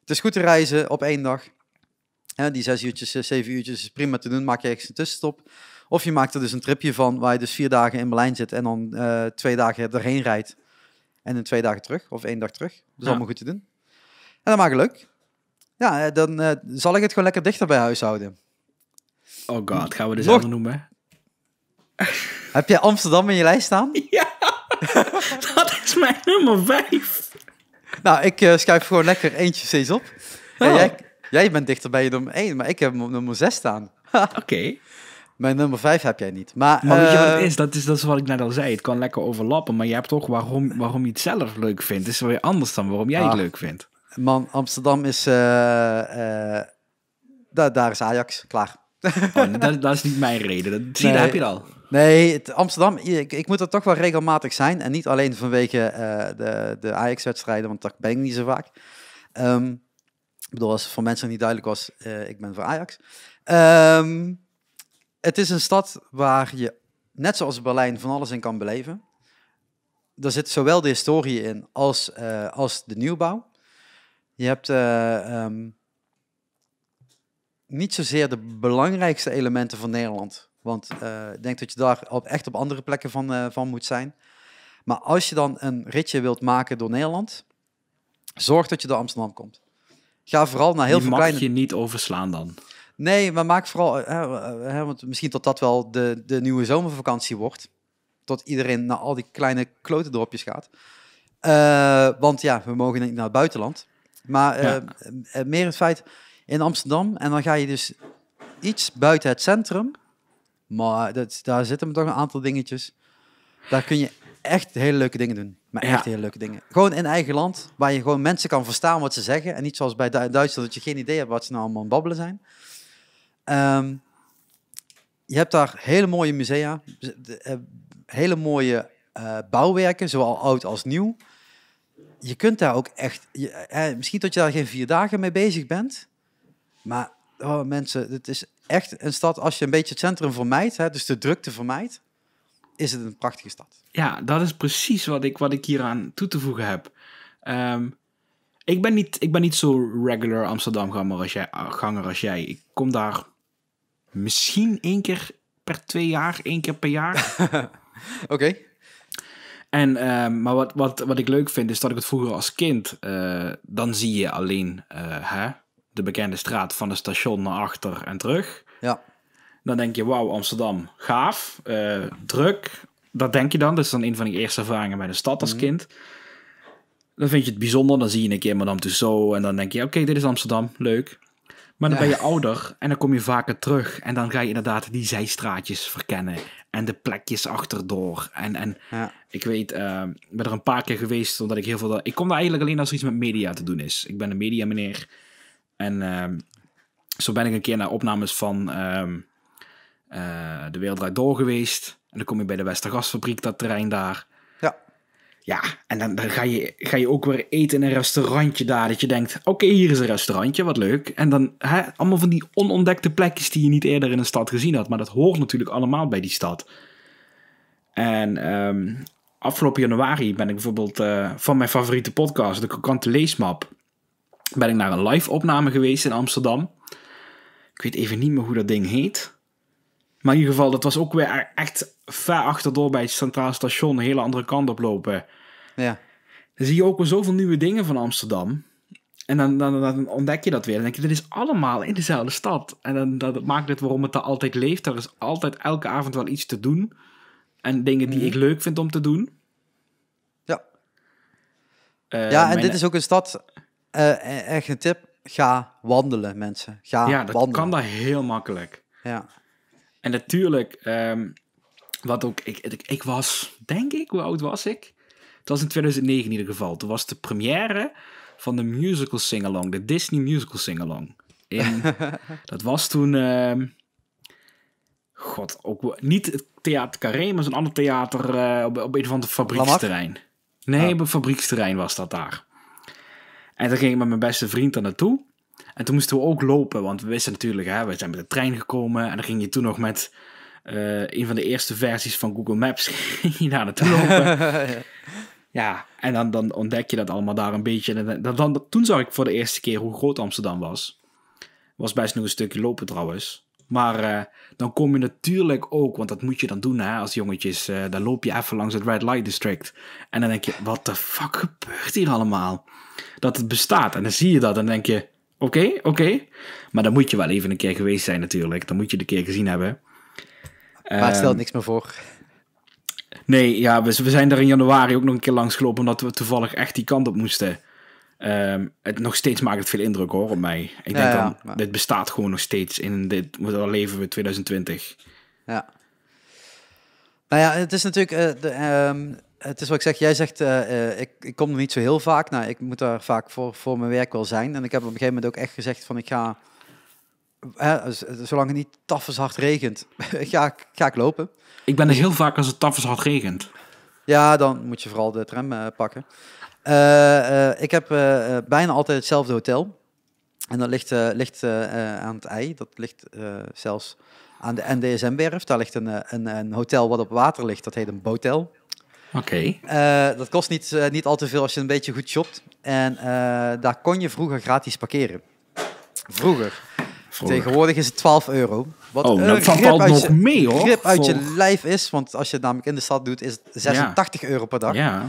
[SPEAKER 1] Het is goed te reizen op één dag. Hè, die zes uurtjes, zeven uurtjes is prima te doen. Maak je ergens een tussenstop. Of je maakt er dus een tripje van, waar je dus vier dagen in Berlijn zit en dan twee dagen erheen rijdt. En in twee dagen terug, of één dag terug. Dat is allemaal goed te doen. En dan maak het leuk. Ja, eh, dan eh, zal ik het gewoon lekker dichter bij huis houden. Oh god, gaan we dit noemen? Heb jij Amsterdam in je lijst staan?
[SPEAKER 2] Ja, dat is mijn nummer 5.
[SPEAKER 1] Nou, ik eh, schuif gewoon lekker eentje steeds op. Oh. jij, jij, bent dichter bij je nummer één, maar ik heb nummer 6 staan. Oké. Mijn nummer vijf heb jij niet. Maar, wat je wat eh, is?
[SPEAKER 2] Dat, is? dat is wat ik net al zei. Het kan lekker overlappen, maar je hebt toch waarom, waarom je het zelf leuk vindt. Het is weer anders dan waarom jij het ah, leuk
[SPEAKER 1] vindt. Man, Amsterdam is... Eh, eh, daar is Ajax, klaar.
[SPEAKER 2] Oh, dat, dat, is niet mijn reden. Dat, zie, daar heb je al.
[SPEAKER 1] Nee, het, Amsterdam, ik, ik, moet er toch wel regelmatig zijn. En niet alleen vanwege de, de Ajax-wedstrijden, want daar ben ik niet zo vaak. Um, ik bedoel, als het voor mensen niet duidelijk was, ik ben voor Ajax. Um, het is een stad waar je, net zoals Berlijn, van alles in kan beleven. Daar zit zowel de historie in als, eh, als de nieuwbouw. Je hebt eh, ehm, niet zozeer de belangrijkste elementen van Nederland. Want eh, ik denk dat je daar op, echt op andere plekken van, van moet zijn. Maar als je dan een ritje wilt maken door Nederland, zorg dat je door
[SPEAKER 2] Amsterdam komt. Ga vooral naar heel veel kleine... mag je niet overslaan dan.
[SPEAKER 1] Nee, maar maak vooral, eh, eh, eh, hè, want misschien tot dat wel de, de nieuwe zomervakantie wordt. Tot iedereen naar al die kleine klote gaat. want ja, we mogen niet naar het buitenland. Maar meer het feit in Amsterdam. En dan ga je dus iets buiten het centrum. Maar dat, daar zitten toch een aantal dingetjes. Daar kun je echt hele leuke dingen doen. Maar echt hele leuke dingen. Gewoon in eigen land, waar je gewoon mensen kan verstaan wat ze zeggen. En niet zoals bij Duitsland, dat je geen idee hebt wat ze nou allemaal babbelen zijn. Ehm, je hebt daar hele mooie musea, eh, hele mooie eh, bouwwerken, zowel oud als nieuw. Je kunt daar ook echt, je, eh, misschien dat je daar geen vier dagen mee bezig bent, maar oh, mensen, het is echt een stad, als je een beetje het centrum vermijdt, hè, dus de drukte vermijdt, is het een prachtige stad.
[SPEAKER 2] Ja, dat is precies wat ik, wat ik hier aan toe te voegen heb. Ehm, ik ben niet, ik ben niet zo regular Amsterdam-ganger als, jij, ganger als jij. Ik kom daar misschien één keer per twee jaar, één keer per jaar. Oké. En, ehm, maar wat, wat, wat ik leuk vind, is dat ik het vroeger als kind, eh, dan zie je alleen eh, hè, de bekende straat van het station naar achter en terug. Ja. Dan denk je, wauw, Amsterdam, gaaf, eh, druk. Dat denk je dan. Dat is dan een van die eerste ervaringen bij de stad als mhm. kind dan vind je het bijzonder. Dan zie je een keer Madame zo en dan denk je, oké, dit is Amsterdam, leuk. Maar dan ben je ouder en dan kom je vaker terug. En dan ga je inderdaad die zijstraatjes verkennen. En de plekjes achterdoor. En, en ik weet, ehm, ik ben er een paar keer geweest omdat ik heel veel... Ik kom daar eigenlijk alleen als er iets met media te doen is. Ik ben een media meneer. En ehm, zo ben ik een keer naar opnames van ehm, eh, De Wereld Draait Door geweest. En dan kom je bij de Westergasfabriek, dat terrein daar. Ja, en dan, dan, ga, je, ga je ook weer eten in een restaurantje daar. Dat je denkt, oké, hier is een restaurantje, wat leuk. En dan hè, allemaal van die onontdekte plekjes die je niet eerder in een stad gezien had. Maar dat hoort natuurlijk allemaal bij die stad. En ehm, afgelopen januari ben ik bijvoorbeeld eh, van mijn favoriete podcast, de Krokante Leesmap, ben ik naar een live opname geweest in Amsterdam. Ik weet even niet meer hoe dat ding heet. Maar in ieder geval, dat was ook weer e-, echt ver achterdoor bij het Centraal Station, een hele andere kant op lopen. Ja. Dan zie je ook weer zoveel nieuwe dingen van Amsterdam. En dan, dan, dan ontdek je dat weer. Dan denk je, dit is allemaal in dezelfde stad. En dan, dat maakt het waarom het daar altijd leeft. Er is altijd elke avond wel iets te doen. En dingen die mhm. ik leuk vind om te doen. Ja. Eh, ja, en dit is ook een stad.
[SPEAKER 1] Eh, echt een tip. Ga wandelen, mensen.
[SPEAKER 2] Ga ja, dat wandelen. kan daar heel makkelijk. Ja. En natuurlijk, ehm, wat ook, ik, ik was, denk ik, hoe oud was ik? Dat was in 2009 in ieder geval. Toen was de première van de musical singalong, de Disney musical singalong. dat was toen. Ehm, God, ook niet het Theater Carré, maar zo'n ander theater eh, op, op een van de fabrieksterrein. Nee, oh. op een fabrieksterrein was dat daar. En dan ging ik met mijn beste vriend daar naartoe. En toen moesten we ook lopen, want we wisten natuurlijk, hè, we zijn met de trein gekomen. En dan ging je toen nog met eh, een van de eerste versies van Google Maps naar naartoe lopen.
[SPEAKER 1] ja.
[SPEAKER 2] Ja, en dan, dan ontdek je dat allemaal daar een beetje. En dan, toen zag ik voor de eerste keer hoe groot Amsterdam was. Was best nog een stukje lopen trouwens. Maar eh, dan kom je natuurlijk ook, want dat moet je dan doen hè, als jongetjes. Eh, dan loop je even langs het Red Light District. En dan denk je, wat de fuck gebeurt hier allemaal? Dat het bestaat. En dan zie je dat en denk je, oké, oké. Maar dan moet je wel even een keer geweest zijn natuurlijk. Dan moet je de keer gezien hebben.
[SPEAKER 1] Maar het stelt ehm, niks
[SPEAKER 2] meer voor. Nee, ja, we, zijn daar in januari ook nog een keer langs gelopen omdat we toevallig echt die kant op moesten. Um, het, nog steeds maakt het veel indruk hoor op mij. Ik denk dan, dit bestaat gewoon nog steeds in dit, dan leven we 2020. Ja. Nou ja, het is natuurlijk, eh, de, ehm,
[SPEAKER 1] het is wat ik zeg, jij zegt, eh, eh, ik, ik kom er niet zo heel vaak. Nou, ik moet daar vaak voor, voor mijn werk wel zijn. En ik heb op een gegeven moment ook echt gezegd van ik ga zolang het niet hard regent, ga, ga ik lopen. Ik ben er heel
[SPEAKER 2] vaak als het hard regent.
[SPEAKER 1] Ja, dan moet je vooral de tram eh, pakken. Eh, eh, ik heb bijna altijd hetzelfde hotel. En dat ligt, ligt aan het ei. Dat ligt zelfs aan de NDSM-werf. Daar ligt een, een, een, hotel wat op water ligt. Dat heet een botel. Oké. dat kost niet, niet al te veel als je een beetje goed shopt. En daar kon je vroeger gratis parkeren. Vroeger. Tegenwoordig is het 12 euro. Wat oh, nou nog grip uit je lijf is, want als je het namelijk in de stad doet, is het 86 euro per dag. Ja.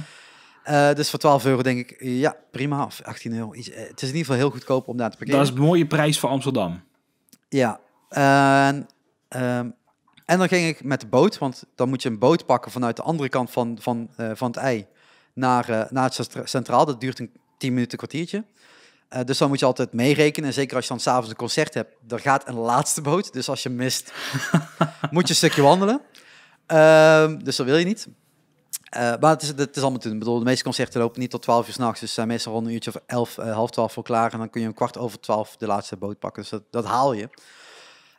[SPEAKER 1] Eh, dus voor 12 euro denk ik, ja, prima. Of 18 euro. Iets, eh, het is in ieder geval heel goedkoop om daar te parkeren. Dat is een
[SPEAKER 2] mooie prijs voor Amsterdam.
[SPEAKER 1] Ja. En, ehm, en dan ging ik met de boot, want dan moet je een boot pakken vanuit de andere kant van, van, eh, van het ei naar, naar het centraal. Dat duurt een 10 minuten, kwartiertje. Eh, dus dan moet je altijd meerekenen. En zeker als je dan s'avonds een concert hebt, er gaat een laatste boot. Dus als je mist, moet je een stukje wandelen. Ehm, dus dat wil je niet. Eh, maar het is, het is allemaal te Ik bedoel, de meeste concerten lopen niet tot 12 uur s'nachts. Dus zijn eh, meestal rond een uurtje of 11, half 12 voor klaar. En dan kun je om kwart over 12 de laatste boot pakken. Dus dat, dat haal je.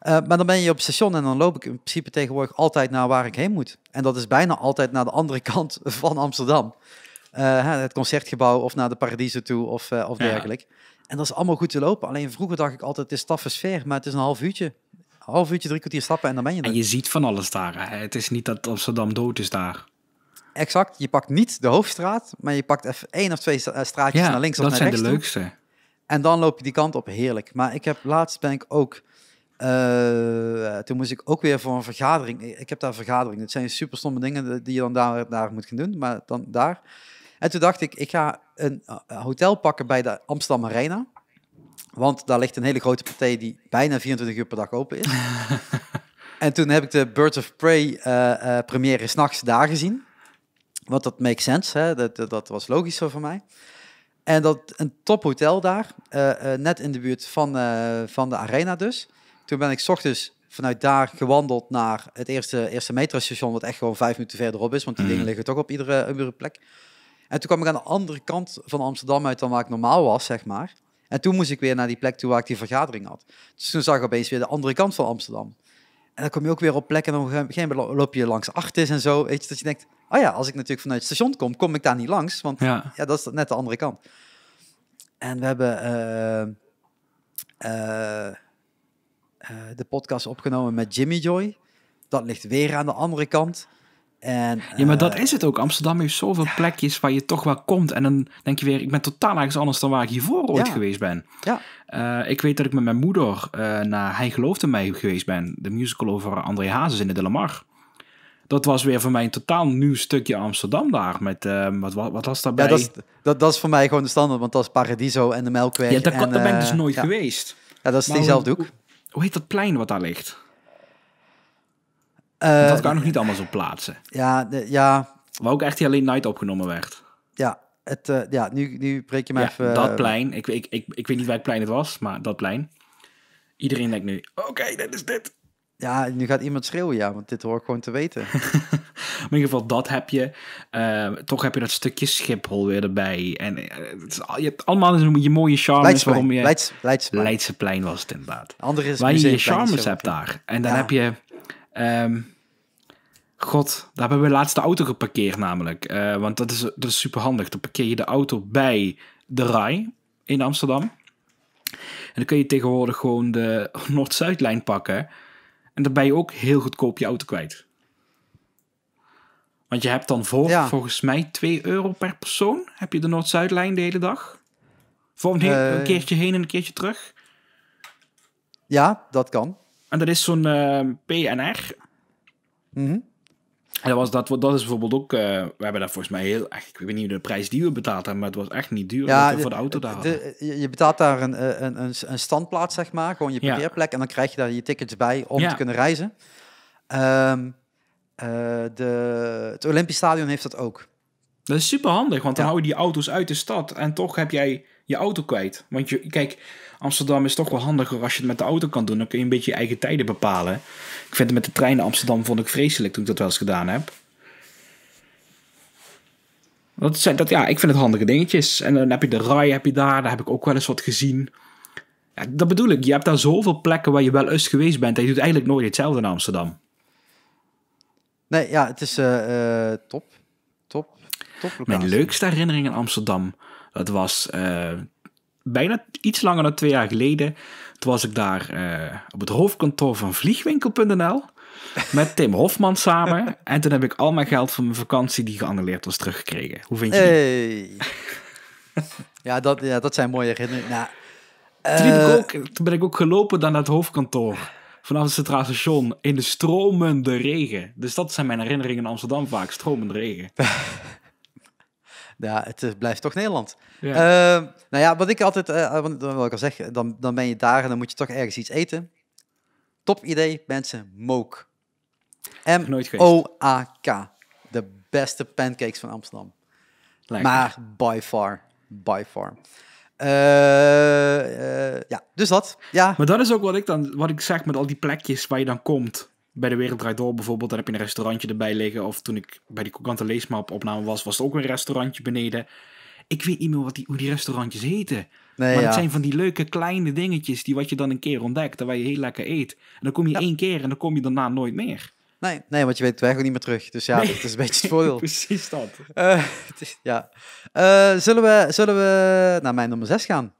[SPEAKER 1] maar dan ben je op station en dan loop ik in principe tegenwoordig altijd naar waar ik heen moet. En dat is bijna altijd naar de andere kant van Amsterdam. Eh, het concertgebouw of naar de paradiezen toe of, eh, of dergelijk. En dat is allemaal goed te lopen. Alleen vroeger dacht ik altijd, het is taffe sfeer, maar het is een half uurtje half uurtje, drie kwartier stappen en dan ben je er. En je ziet van alles daar. Het is niet dat Amsterdam dood is daar. Exact. Je pakt niet de hoofdstraat, maar je pakt even één of twee eh, straatjes naar links of naar rechts. dat zijn de leukste. En dan loop je die kant op, heerlijk. Maar ik heb laatst ben ik ook... toen moest ik ook weer voor een vergadering. Ik heb daar een vergadering. Dat zijn super stomme dingen die je dan daar, daar moet gaan doen. Maar dan daar... En toen dacht ik, ik ga eh, een hotel pakken bij de Amsterdam Arena. Want daar ligt een hele grote partij die bijna 24 uur per dag open is. en toen heb ik de Birds of Prey uh, uh, première s'nachts daar gezien. Want dat makes sense, hè? Dat, dat, was logisch voor mij. En dat een tophotel daar, net in de buurt van, van de arena dus. Toen ben ik ochtends vanuit daar gewandeld naar het eerste, eerste metrostation, wat echt gewoon vijf minuten verderop is, want die mhm. dingen liggen toch op iedere, op iedere plek. En toen kwam ik aan de andere kant van Amsterdam uit dan waar ik normaal was, zeg maar. En toen moest ik weer naar die plek toe waar ik die vergadering had. Dus toen zag ik opeens weer de andere kant van Amsterdam. En dan kom je ook weer op plekken en op een loop je langs Artis en zo. Weet je, dat je denkt, oh ja, als ik natuurlijk vanuit het station kom, kom ik daar niet langs. Want ja, dat is net de andere kant. En we hebben eh, eh, eh, de podcast opgenomen
[SPEAKER 2] met Jimmy Joy. Dat ligt weer aan de andere kant. En, ja, maar dat eh, is het ook. Amsterdam heeft zoveel plekjes waar je toch wel komt. En dan denk je weer, ik ben totaal ergens anders dan waar ik hiervoor ooit geweest ben. Ja. Eh, ik weet dat ik met mijn moeder uh, naar Hij geloofde in mij geweest ben. De musical over André Hazes in de Delamar. Dat was weer voor mij een totaal nieuw stukje Amsterdam daar. Met, wat, wat, was daarbij? Ja, dat, is, dat, is voor mij gewoon de standaard, want dat is Paradiso en de
[SPEAKER 1] Melkweg. Ja, daar, ben ik dus nooit geweest.
[SPEAKER 2] Ja, dat is maar diezelfde hoek. hoe heet dat plein wat daar ligt? dat eh, kan nog niet allemaal zo plaatsen.
[SPEAKER 1] Ja, ja.
[SPEAKER 2] Waar ook echt die alleen Night opgenomen werd.
[SPEAKER 1] Ja, het, eh, ja nu, nu breek je maar even... Eh, dat plein.
[SPEAKER 2] Ik, ik, ik, ik weet niet welk plein het was, maar dat plein. Iedereen denkt nu, oké, dat is dit. Ja, nu gaat iemand schreeuwen, ja, want dit hoor ik gewoon te weten. in ieder geval, dat heb je. toch heb je dat stukje Schiphol weer erbij. En het is je hebt allemaal je mooie charmes Leidsplein, waarom je... Leids, Leidseplein. was het inderdaad. Andere is Waar je je charmes hebt daar. En dan heb je Ehm, God, daar hebben we laatst de auto geparkeerd namelijk. Eh, want dat is, dat is super handig. Dan parkeer je de auto bij de RAI in Amsterdam. En dan kun je tegenwoordig gewoon de Noord-Zuidlijn pakken. En dan ben je ook heel goedkoop je auto kwijt. Want je hebt dan volgens mij 2 euro per persoon. Heb je de Noord-Zuidlijn de hele dag? Voor een, een, eh. keertje heen en een keertje terug? Ja, dat kan. En dat is zo'n ehm, PNR. Mhm. En dat, was, dat, dat is bijvoorbeeld ook, eh, we hebben daar volgens mij heel, echt, ik weet niet de prijs die we betaald hebben, maar het was echt niet duur voor de auto daar. De, je
[SPEAKER 1] betaalt daar eh, een, een, een, standplaats, zeg maar, gewoon je parkeerplek, en dan krijg je daar je tickets bij om te kunnen
[SPEAKER 2] reizen. Ehm, eh, de, het Olympisch Stadion heeft dat ook. Dat is super handig, want dan hou je die auto's uit de stad en toch heb jij je auto kwijt. Want je, kijk, Amsterdam is toch wel handiger als je het met de auto kan doen. Dan kun je een beetje je eigen tijden bepalen. Ik vind het met de trein in Amsterdam vond ik vreselijk toen ik dat wel eens gedaan heb. Dat zijn, dat, ja, ik vind het handige dingetjes. En dan heb je de Rij, heb je daar, daar heb ik ook wel eens wat gezien. Ja, dat bedoel ik, je hebt daar zoveel plekken waar je wel eens geweest bent. En je doet eigenlijk nooit hetzelfde in Amsterdam.
[SPEAKER 1] Nee, ja, het is eh, eh, top.
[SPEAKER 2] Top. top Mijn leukste herinnering in Amsterdam dat was eh, bijna iets langer dan twee jaar geleden. Toen was ik daar eh, op het hoofdkantoor van vliegwinkel.nl met Tim Hofman samen. En toen heb ik al mijn geld van mijn vakantie die geannuleerd was teruggekregen. Hoe vind je hey. ja, dat? Ja, dat zijn mooie herinneringen. Nou, toen, eh, toen, ben ik ook gelopen naar het hoofdkantoor. Vanaf het Centraal Station in de stromende regen. Dus dat zijn mijn herinneringen in Amsterdam vaak, stromende regen. Ja, het eh, blijft toch Nederland. Ehm, nou ja, wat ik altijd, uh,
[SPEAKER 1] wat ik al zeg, dan, dan ben je daar en dan moet je toch ergens iets eten. Top idee, mensen, Mook. M-O-A-K. De beste pancakes van Amsterdam. maar by far, by far.
[SPEAKER 2] ja, dus dat. Ja. Maar dat is ook wat ik dan, wat ik zeg met al die plekjes waar je dan komt bij de Wereld Draait Door bijvoorbeeld, daar heb je een restaurantje erbij liggen. Of toen ik bij die Kokante Leesmap opname was, was er ook een restaurantje beneden. Ik weet niet meer wat die, hoe die restaurantjes heten. maar het zijn van die leuke kleine dingetjes die wat je dan een keer ontdekt, waar je heel lekker eet. En dan kom je één keer en dan kom je daarna nooit meer.
[SPEAKER 1] Nee, nee, want je weet het weg ook niet meer terug. Dus ja, dat is een beetje het voordeel. Precies dat. Eh, ja. Eh, zullen, we, zullen we naar mijn nummer 6 gaan?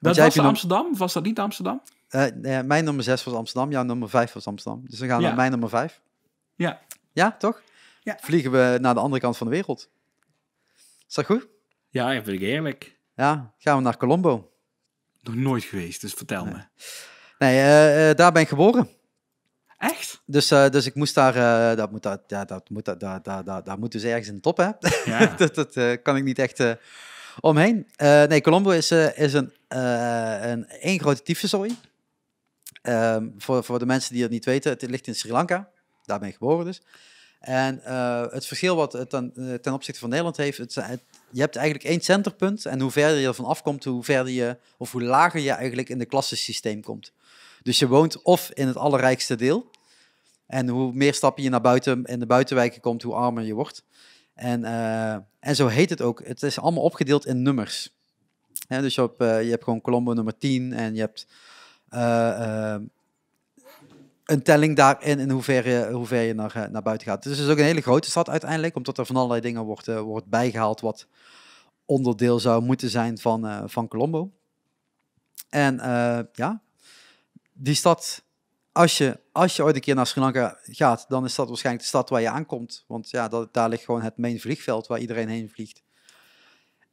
[SPEAKER 1] dat was
[SPEAKER 2] Amsterdam? Was dat niet Amsterdam?
[SPEAKER 1] Eh, nou mijn nummer 6 was Amsterdam, jouw nummer 5 was Amsterdam. Dus we gaan naar mijn nummer 5. Ja. Ja, toch? Ja. Vliegen we naar de andere kant van de wereld. Is dat goed?
[SPEAKER 2] Ja, dat vind ik heerlijk.
[SPEAKER 1] Ja, gaan we naar Colombo. Nog nooit geweest, dus vertel me. Nee, eh, eh, daar ben ik geboren. Echt? Dus, dus ik moest daar, dat moet, dat, ja, dat moet, dat, Dat dat dat moet dus ergens in de top, hè? dat dat kan ik niet echt omheen. nee, Colombo is, is een, een één grote tyfusooi. Ehm, voor, voor de mensen die het niet weten, het ligt in Sri Lanka. Daar ben ik geboren dus. En eh, het verschil wat het ten, eh, ten, opzichte van Nederland heeft, het, je hebt eigenlijk één centerpunt. En hoe verder je ervan afkomt, hoe verder je, of hoe lager je eigenlijk in de klassensysteem komt. Dus je woont of in het allerrijkste deel. En hoe meer stappen je naar buiten in de buitenwijken komt, hoe armer je wordt. En, eh, en zo heet het ook. Het is allemaal opgedeeld in nummers. dus je hebt, je hebt gewoon Colombo nummer 10 en je hebt eh, eh, een telling daarin, in hoeverre, ver je naar, eh, naar buiten gaat. Dus het is ook een hele grote stad uiteindelijk, omdat er van allerlei dingen wordt, wordt bijgehaald wat onderdeel zou moeten zijn van, van Colombo. En ja, die stad, als je, als je ooit een keer naar Sri Lanka gaat, dan is dat waarschijnlijk de stad waar je aankomt. Want ja, daar ligt gewoon het main vliegveld waar iedereen heen vliegt.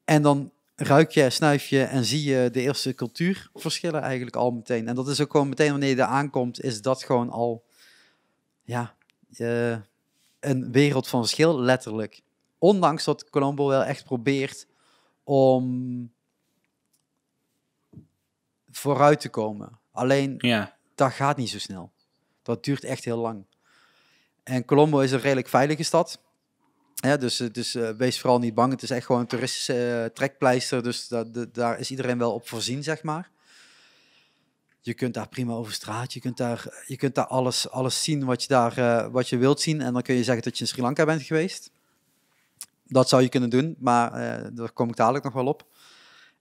[SPEAKER 1] En dan ruik je, snuif je en zie je de eerste cultuurverschillen eigenlijk al meteen. En dat is ook gewoon meteen wanneer je er aankomt, is dat gewoon al ja, eh, een wereld van verschil, letterlijk. Ondanks dat Colombo wel echt probeert om vooruit te komen. Alleen ja. dat gaat niet zo snel. Dat duurt echt heel lang. En Colombo is een redelijk veilige stad. Ja, dus, eh, dus eh, wees vooral niet bang. Het is echt gewoon een toeristische eh, trekpleister. Dus daar is iedereen wel op voorzien, zeg maar. Je kunt daar prima over straat. Je kunt daar, je kunt daar alles, alles zien wat je, daar, wat je wilt zien. En dan kun je zeggen dat je in Sri Lanka bent geweest. Dat zou je kunnen doen, maar daar kom ik dadelijk nog wel op.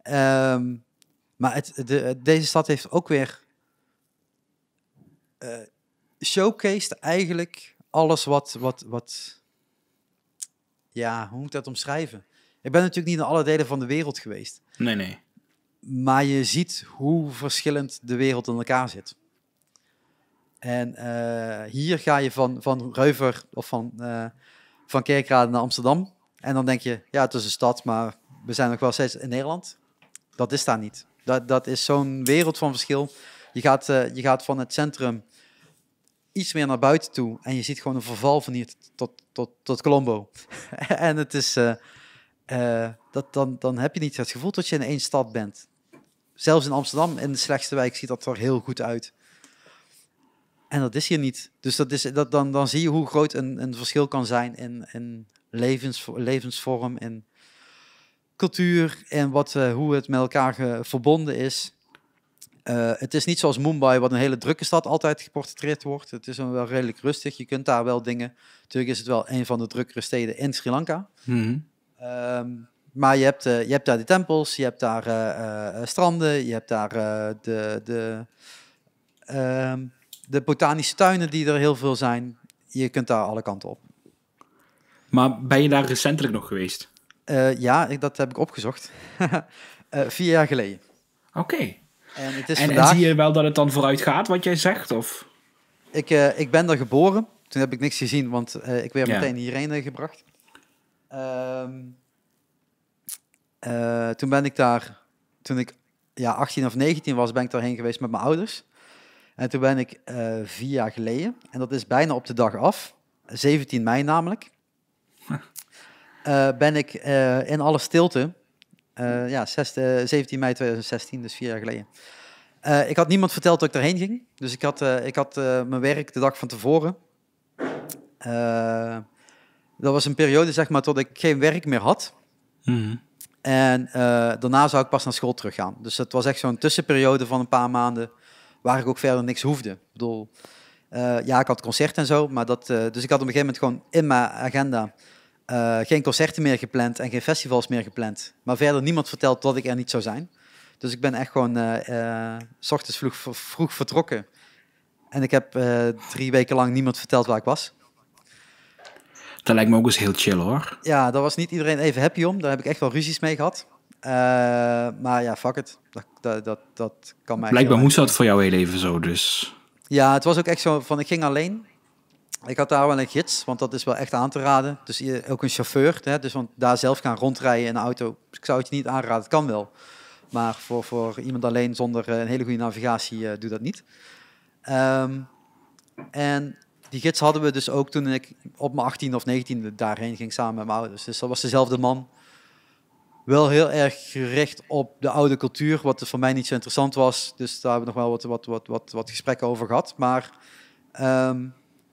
[SPEAKER 1] Ehm, maar het, deze stad heeft ook weer showcased eigenlijk alles wat, wat, wat, ja, hoe moet ik dat omschrijven? Ik ben natuurlijk niet in alle delen van de wereld geweest. Nee, nee. Maar je ziet hoe verschillend de wereld in elkaar zit. En eh, hier ga je van, van Reuver of van, eh, van Kerkrade naar Amsterdam. En dan denk je, ja, het is een stad, maar we zijn nog wel steeds in Nederland. Dat is daar niet. Dat, dat is zo'n wereld van verschil. Je gaat, eh, je gaat van het centrum iets meer naar buiten toe. En je ziet gewoon een verval van hier tot, tot, tot Colombo. en het is, eh, eh, dat, dan, dan heb je niet het gevoel dat je in één stad bent. Zelfs in Amsterdam, in de slechtste wijk, ziet dat er heel goed uit. En dat is hier niet. Dus dat is, dat, dan, dan zie je hoe groot een, een verschil kan zijn in, in levens, levensvorm, in cultuur, en wat, uh, hoe het met elkaar verbonden is. Eh, het is niet zoals Mumbai, wat een hele drukke stad altijd geportretteerd wordt. Het is een wel redelijk rustig. Je kunt daar wel dingen. Natuurlijk is het wel een van de drukkere steden in Sri Lanka. Mhm. Ehm, maar je hebt, eh, je hebt daar de tempels, je hebt daar eh, stranden, je hebt daar de, de, ehm, de botanische tuinen die er heel veel zijn. Je kunt daar alle kanten op.
[SPEAKER 2] Maar ben je daar recentelijk nog geweest?
[SPEAKER 1] ja, dat heb ik opgezocht. vier jaar geleden. Oké.
[SPEAKER 2] En, het is zie
[SPEAKER 1] je wel dat het dan vooruit gaat wat jij
[SPEAKER 2] zegt? Of?
[SPEAKER 1] Ik, eh, ik ben daar geboren. Toen heb ik niks gezien, want eh, ik werd meteen hierheen eh, gebracht. Ehm, toen ben ik daar, toen ik ja, 18 of 19 was, ben ik daarheen geweest met mijn ouders. En toen ben ik vier jaar geleden, en dat is bijna op de dag af, 17 mei namelijk, ben ik in alle stilte eh, hm. ja, 17 eh, mei 2016, dus vier jaar geleden. Eh, ik had niemand verteld dat ik erheen ging. Dus ik had, ik had mijn werk de dag van tevoren. dat was een periode, zeg maar, tot ik geen werk meer had. Hm. En daarna zou ik pas naar school teruggaan. Dus dat was echt zo'n tussenperiode van een paar maanden... waar ik ook verder niks hoefde. Ik bedoel, ja, ik had concert en zo, maar dat... dus ik had op een gegeven moment gewoon in mijn agenda eh, geen concerten meer gepland en geen festivals meer gepland. Maar verder niemand verteld dat ik er niet zou zijn. Dus ik ben echt gewoon uh, ochtends vroeg, vroeg, vertrokken. En ik heb drie weken lang niemand verteld waar ik was.
[SPEAKER 2] Dat lijkt me ook eens heel chill hoor.
[SPEAKER 1] Ja, daar was niet iedereen even happy om. Daar heb ik echt wel ruzies mee gehad. maar ja, fuck it. Dat, dat, dat, dat kan mij. Blijkbaar moest
[SPEAKER 2] dat voor jou heel even zo, dus.
[SPEAKER 1] Ja, het was ook echt zo van ik ging alleen ik had daar wel een gids, want dat is wel echt aan te raden. Dus ook een chauffeur. Hè? Dus want daar zelf gaan rondrijden in een auto, ik zou het je niet aanraden, het kan wel. Maar voor, voor iemand alleen zonder eh, een hele goede navigatie uh, doe dat niet. Ehm, en die gids hadden we dus ook toen ik op mijn 18 of 19 daarheen ging samen met mijn ouders. Dus dat was dezelfde man. Wel heel erg gericht op de oude cultuur, wat dus voor mij niet zo interessant was. Dus daar hebben we nog wel wat, wat, wat, wat, wat gesprekken over gehad. Maar ehm,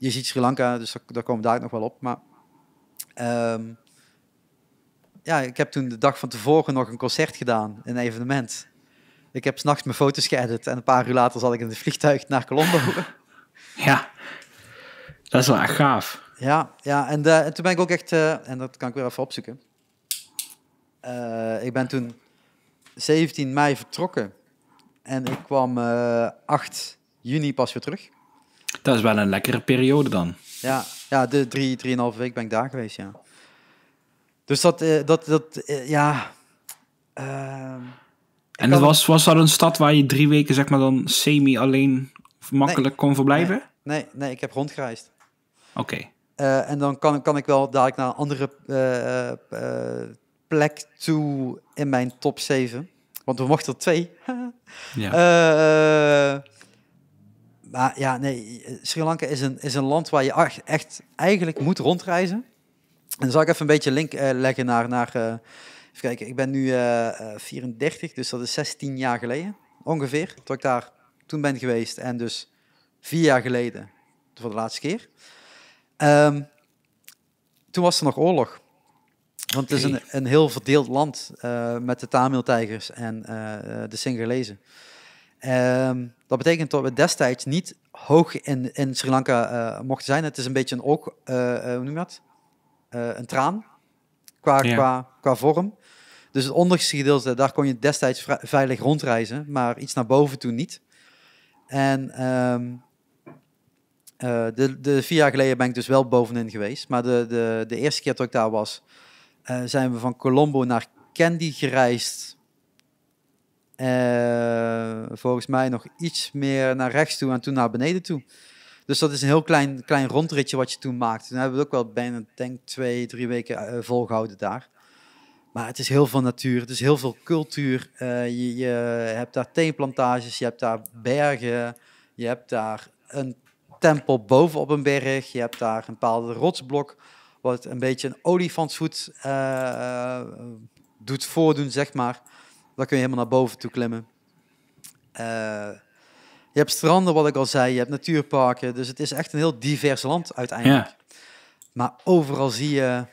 [SPEAKER 1] je ziet Sri Lanka, dus daar, komen we daar nog wel op. Maar ehm, ja, ik heb toen de dag van tevoren nog een concert gedaan, een evenement. Ik heb s'nachts mijn foto's geëdit en een paar uur later zat ik in het vliegtuig naar Colombo.
[SPEAKER 2] ja, dat is wel echt gaaf.
[SPEAKER 1] Ja, ja en, eh, toen ben ik ook echt, eh, en dat kan ik weer even opzoeken. Eh, ik ben toen 17 mei vertrokken en ik kwam 8 juni pas weer terug.
[SPEAKER 2] Dat is wel een lekkere periode dan.
[SPEAKER 1] Ja, ja de drie, drieënhalve week ben ik daar geweest, ja. Dus dat, eh, dat, dat eh, ja... Ehm,
[SPEAKER 2] en was, was dat een stad waar je drie weken, zeg maar, dan semi alleen makkelijk kon verblijven?
[SPEAKER 1] Nee, nee, ik heb rondgereisd. Oké. Eh, en dan kan, kan ik wel dadelijk naar een andere plek toe in mijn top 7. Want we mochten er twee. ja maar ja, nee, Sri Lanka is een, is een land waar je echt, echt eigenlijk moet rondreizen. En dan zal ik even een beetje link eh, leggen naar, naar eh, even kijken, ik ben nu 34, eh, dus dat is 16 jaar geleden ongeveer, dat ik daar toen ben geweest. En dus vier jaar geleden, voor de laatste keer. Ehm, toen was er nog oorlog. Want het is een, een heel verdeeld land met de Tamil-tijgers en de Singalezen. Ehm, dat betekent dat we destijds niet hoog in, in Sri Lanka eh, mochten zijn. Het is een beetje een ook, eh, eh, hoe noem je dat? een traan qua, qua, qua vorm. Dus het onderste gedeelte, daar kon je destijds veilig rondreizen, maar iets naar boven toen niet. En ehm, de, de, vier jaar geleden ben ik dus wel bovenin geweest. Maar de, de, de eerste keer dat ik daar was, zijn we van Colombo naar Candy gereisd uh, volgens mij nog iets meer naar rechts toe en toen naar beneden toe. Dus dat is een heel klein, klein rondritje wat je toen maakt. Dan hebben we ook wel bijna, denk twee, drie weken eh, volgehouden daar. Maar het is heel veel natuur, het is heel veel cultuur. Eh, je, je, hebt daar theeplantages, je hebt daar bergen, je hebt daar een tempel bovenop een berg, je hebt daar een bepaalde rotsblok, wat een beetje een olifantsvoet doet voordoen, zeg maar. Daar kun je helemaal naar boven toe klimmen. Eh, je hebt stranden, wat ik al zei. Je hebt natuurparken. Dus het is echt een heel divers land uiteindelijk. Maar overal zie je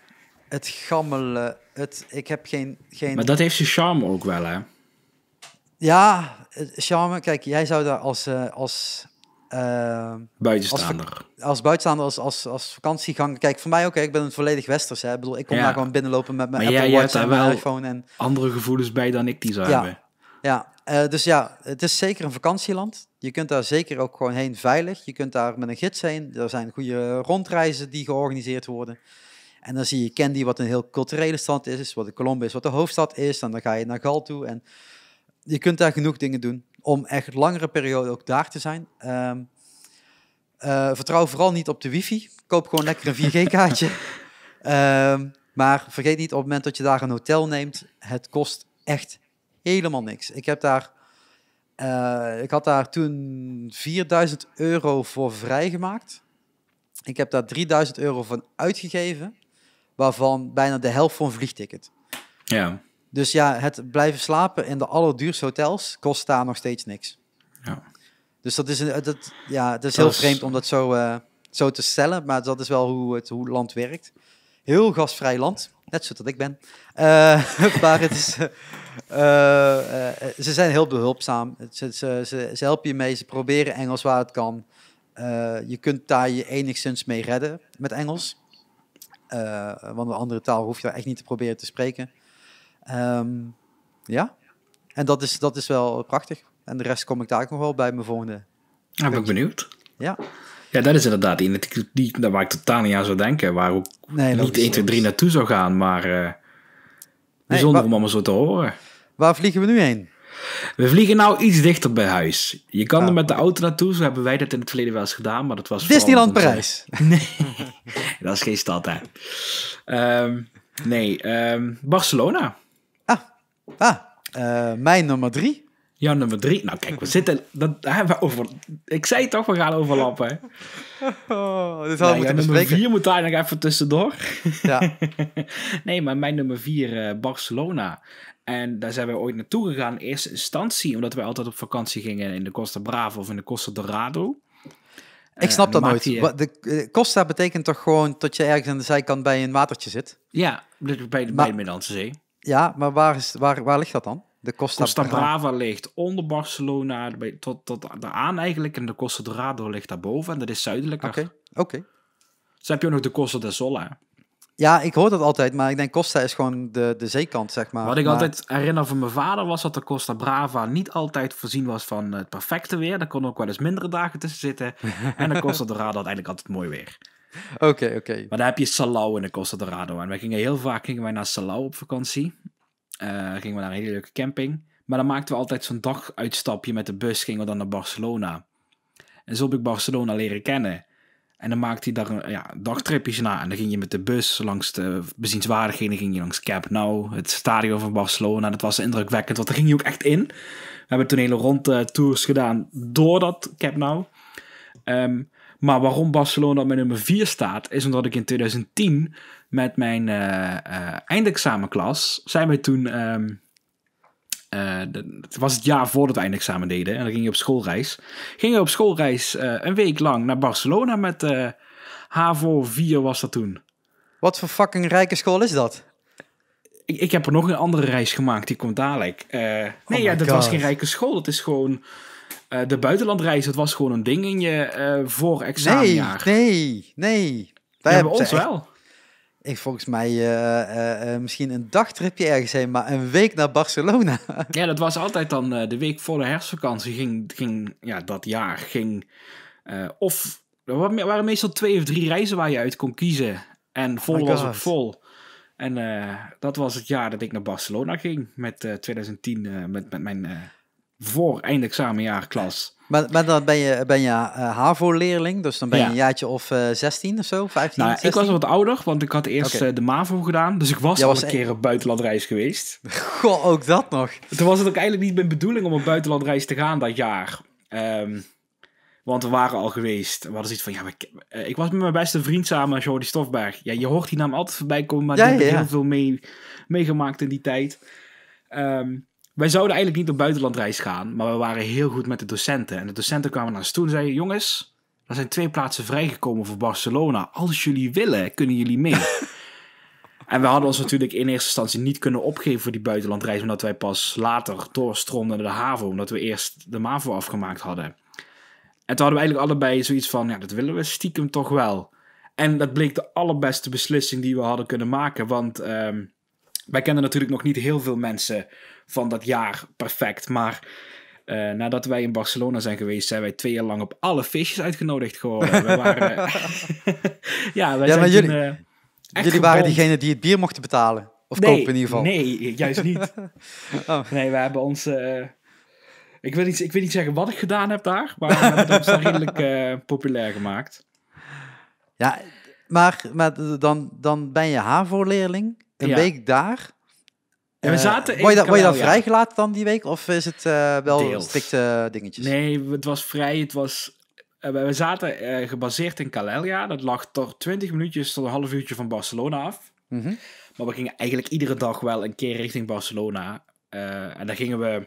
[SPEAKER 1] het gammelen. Het, ik heb geen, geen... Maar dat
[SPEAKER 2] heeft zijn charme ook wel, hè?
[SPEAKER 1] Ja, eh, charme. Kijk, jij zou daar als, eh, als uh,
[SPEAKER 2] buitenstaander.
[SPEAKER 1] Als, buitenstaander, als, als, als vakantieganger. Kijk, voor mij ook, ik ben een volledig westers. Hè. Ik kom daar gewoon binnenlopen met mijn maar Apple Watch en mijn iPhone. En...
[SPEAKER 2] andere gevoelens bij dan ik die zou ja. hebben.
[SPEAKER 1] Ja, eh, dus ja, het is zeker een vakantieland. Je kunt daar zeker ook gewoon heen veilig. Je kunt daar met een gids heen. Er zijn goede rondreizen die georganiseerd worden. En dan zie je Candy, wat een heel culturele stad is, wat de Colombia is, wat de hoofdstad is. En dan ga je naar Gal toe en je kunt daar genoeg dingen doen om echt langere periode ook daar te zijn. Ehm, eh, vertrouw vooral niet op de wifi. Koop gewoon lekker een 4G-kaartje. Ehm, maar vergeet niet op het moment dat je daar een hotel neemt, het kost echt helemaal niks. Ik heb daar, eh, ik had daar toen 4000 euro voor vrijgemaakt. Ik heb daar 3000 euro van uitgegeven, waarvan bijna de helft voor vliegticket. Ja. Dus ja, het blijven slapen in de allerduurste hotels kost daar nog steeds niks. Ja. Dus dat is, een, eh, dat, ja, het is heel vreemd om dat zo, eh, zo te stellen, maar dat is wel hoe het hoe land werkt. Heel gastvrij land, net zo dat ik ben. Eh, maar het is, ze zijn heel behulpzaam. Ze, ze, ze, helpen je mee, ze proberen Engels waar het kan. je kunt daar je enigszins mee redden met Engels. want een andere taal hoef je echt niet te proberen te spreken. Ehm, ja, en dat is, dat is wel prachtig. En de rest kom ik daar ook nog wel bij mijn volgende.
[SPEAKER 2] Ja, ben ik benieuwd. Ja. Ja, dat is inderdaad die, die, waar ik totaal niet aan zou denken. Waar ook niet 1, 2, 3 naartoe zou gaan. Maar uh, bijzonder om allemaal zo te horen. Waar vliegen we nu heen? We vliegen nou iets dichter bij huis. Je kan ah. er met de auto naartoe, zo hebben wij dat in het verleden wel eens gedaan, maar dat was Disneyland Parijs. Nee, dat is geen stad, hè. Ehm, nee, ehm, Barcelona. Ah, uh, mijn nummer drie. Ja, nummer drie. Nou kijk, we zitten... Dat hebben we over... Ik zei toch, we gaan overlappen.
[SPEAKER 1] Oh, dit hadden nou, nummer vier
[SPEAKER 2] moet daar nog even tussendoor. Ja. nee, maar mijn nummer vier, uh, Barcelona. En daar zijn we ooit naartoe gegaan in eerste instantie. Omdat we altijd op vakantie gingen in de Costa Brava of in de Costa Dorado. Ik eh, snap dat nooit. Je...
[SPEAKER 1] De Costa betekent toch gewoon dat je ergens aan de zijkant bij een watertje zit?
[SPEAKER 2] Ja, dus bij de, bij de Middellandse Zee.
[SPEAKER 1] Ja, maar waar, is, waar, waar ligt dat dan? De Costa, Brava.
[SPEAKER 2] ligt onder Barcelona tot, tot aan eigenlijk. En de Costa Dorado ligt daarboven. En dat is zuidelijker. Oké, oké. Okay. Dus heb je ook nog de Costa de Sol, Ja, ik hoor dat altijd, maar ik
[SPEAKER 1] denk Costa is gewoon de, de zeekant, zeg maar. Wat ik altijd herinner
[SPEAKER 2] van mijn vader was dat de Costa Brava niet altijd voorzien was van het perfecte weer. Daar kon ook wel eens mindere dagen tussen zitten. en de Costa Dorado had eigenlijk altijd mooi weer. Oké, oké. Maar dan heb je Salau in de Costa Dorado. En wij gingen heel vaak gingen wij naar Salau op vakantie. Uh, gingen we naar een hele leuke camping. Maar dan maakten we altijd zo'n daguitstapje met de bus. Gingen we dan naar Barcelona. En zo heb ik Barcelona leren kennen. En dan maakte hij daar een ja, dagtripjes na. En dan ging je met de bus langs de bezienswaardigheden. Ging je langs Cap Nou, het stadion van Barcelona. Dat was indrukwekkend, want daar ging je ook echt in. We hebben toen hele rondtours gedaan door dat Cap Nou. Ehm, maar waarom Barcelona met mijn nummer 4 staat, is omdat ik in 2010 met mijn eh, eh, eindexamenklas zijn we toen. Ehm, eh, het was het jaar voordat we eindexamen deden. En dan ging je op schoolreis. Ging je op schoolreis een week lang naar Barcelona met uh, HAVO 4 was dat toen. Wat voor fucking rijke school is dat? Ik, ik heb er nog een andere reis gemaakt, die komt dadelijk. nee, oh ja, dat was geen rijke school. Dat is gewoon eh, de buitenlandreis, dat was gewoon een ding in je eh, voor examenjaar. Nee, nee, nee. Wij hebben ons wel.
[SPEAKER 1] Ik volgens mij eh, misschien een dagtripje ergens heen, maar een week naar Barcelona.
[SPEAKER 2] ja, dat was altijd dan de week voor de herfstvakantie ging, ging ja, dat jaar ging. of er waren meestal twee of drie reizen waar je uit kon kiezen. En vol oh was ook vol. En dat was het jaar dat ik naar Barcelona ging met 2010, met, met mijn voor eindexamenjaar klas. Maar, maar dan ben je, ben je eh, HAVO-leerling, dus dan ben je een jaartje of uh, eh, 16 of zo, 15, nou, Ik was wat ouder, want ik had eerst eh, de MAVO gedaan, dus ik was Jij al een e- keer op buitenlandreis geweest. Goh, ook dat nog. Toen was het ook eigenlijk niet mijn bedoeling om op buitenlandreis te gaan dat jaar. Ehm, want we waren al geweest. We hadden iets van, ja, ik, was met mijn beste vriend samen, Jordi Stofberg. Ja, je hoort die naam altijd voorbij komen, maar die ja, heel veel mee, meegemaakt in die tijd. Ehm, wij zouden eigenlijk niet op buitenlandreis gaan, maar we waren heel goed met de docenten. En de docenten kwamen naar ons toe en zeiden: Jongens, er zijn twee plaatsen vrijgekomen voor Barcelona. Als jullie willen, kunnen jullie mee. en we hadden ons natuurlijk in eerste instantie niet kunnen opgeven voor die buitenlandreis, omdat wij pas later doorstronden naar de haven, omdat we eerst de MAVO afgemaakt hadden. En toen hadden we eigenlijk allebei zoiets van: Ja, dat willen we stiekem toch wel. En dat bleek de allerbeste beslissing die we hadden kunnen maken, want. Ehm, wij kennen natuurlijk nog niet heel veel mensen van dat jaar perfect. Maar eh, nadat wij in Barcelona zijn geweest, zijn wij twee jaar lang op alle feestjes uitgenodigd geworden. waren, ja, wij zijn jullie, eh, jullie waren diegene die het bier mochten betalen. Of kopen in ieder geval. Nee, juist niet. oh. Nee, we hebben ons... Eh, ik, wil niet, ik wil niet zeggen wat ik gedaan heb daar, maar we hebben ons daar redelijk populair gemaakt. Ja, maar, maar dan, dan ben je HAVO-leerling
[SPEAKER 1] een week daar. En we eh, zaten uh, word, je, da, word je dan
[SPEAKER 2] vrijgelaten dan die week? Of is het eh, wel strikte dingetjes? Nee, het was vrij. Het was, eh, we zaten gebaseerd in Calella. Dat lag toch 20 minuutjes tot een half uurtje van Barcelona af. Mhm. Maar we gingen eigenlijk iedere dag wel een keer richting Barcelona. en dan gingen we...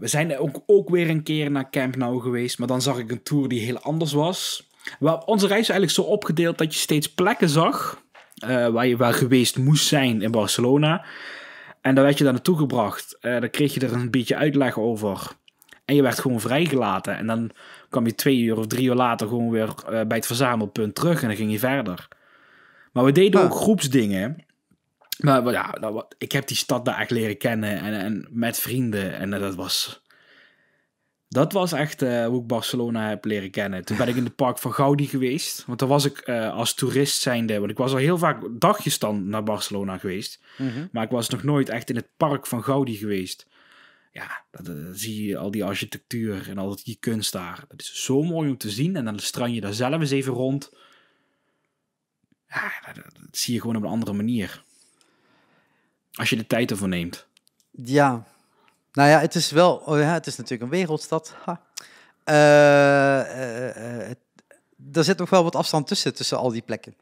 [SPEAKER 2] we zijn ook, ook weer een keer naar Camp Nou geweest. Maar dan zag ik een tour die heel anders was. Wel, onze reis was eigenlijk zo opgedeeld dat je steeds plekken zag eh, waar je wel geweest moest zijn in Barcelona. En daar werd je dan naartoe gebracht. Uh, dan kreeg je er een beetje uitleg over. En je werd gewoon vrijgelaten. En dan kwam je twee uur of drie uur later gewoon weer eh, bij het verzamelpunt terug. En dan ging je verder. Maar we deden ook groepsdingen. Maar ja, nou, ik heb die stad daar echt leren kennen. En, en met vrienden. En dat was dat was echt eh, hoe ik Barcelona heb leren kennen. Toen ben ik in het park van Gaudi geweest. Want daar was ik eh, als toerist zijnde. Want ik was al heel vaak dagjes dan naar Barcelona geweest. Mhm. Maar ik was nog nooit echt in het park van Gaudi geweest. Ja, dan eh, zie je al die architectuur en al die kunst daar. Dat is zo mooi om te zien. En dan stran je daar zelf eens even rond. Ja, dat zie je gewoon op een andere manier. Als je de tijd ervoor neemt.
[SPEAKER 1] Ja, nou ja, het is wel, oh ja, het is natuurlijk een wereldstad. Ha. Eh, eh, eh, er zit nog wel wat afstand tussen, tussen al die plekken.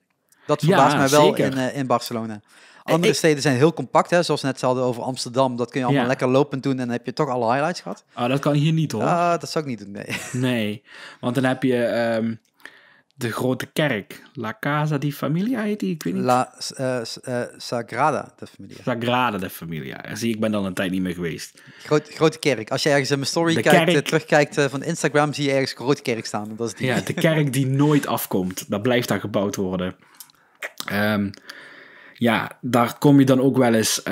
[SPEAKER 1] Dat verbaast mij wel in, in Barcelona. Andere steden zijn heel compact, hè, zoals we net hadden over Amsterdam. Dat kun je allemaal lekker lopend doen en dan heb je toch
[SPEAKER 2] alle highlights gehad. Ah, dat kan hier niet hoor. Ah, dat zou ik niet doen, nee. Nee, want dan heb je... Ehm, de grote kerk. La Casa di Familia heet die, ik weet niet. La eh, eh, Sagrada de Familia. Sagrada de Familia. Zie, ik ben al een tijd niet meer geweest.
[SPEAKER 1] grote kerk. Als je ergens in mijn story kijkt, eh, terugkijkt van Instagram, zie je ergens grote kerk staan. Dat is die. Ja, de kerk
[SPEAKER 2] die nooit afkomt. Dat blijft daar gebouwd worden. Ehm, ja, daar kom je dan ook wel eens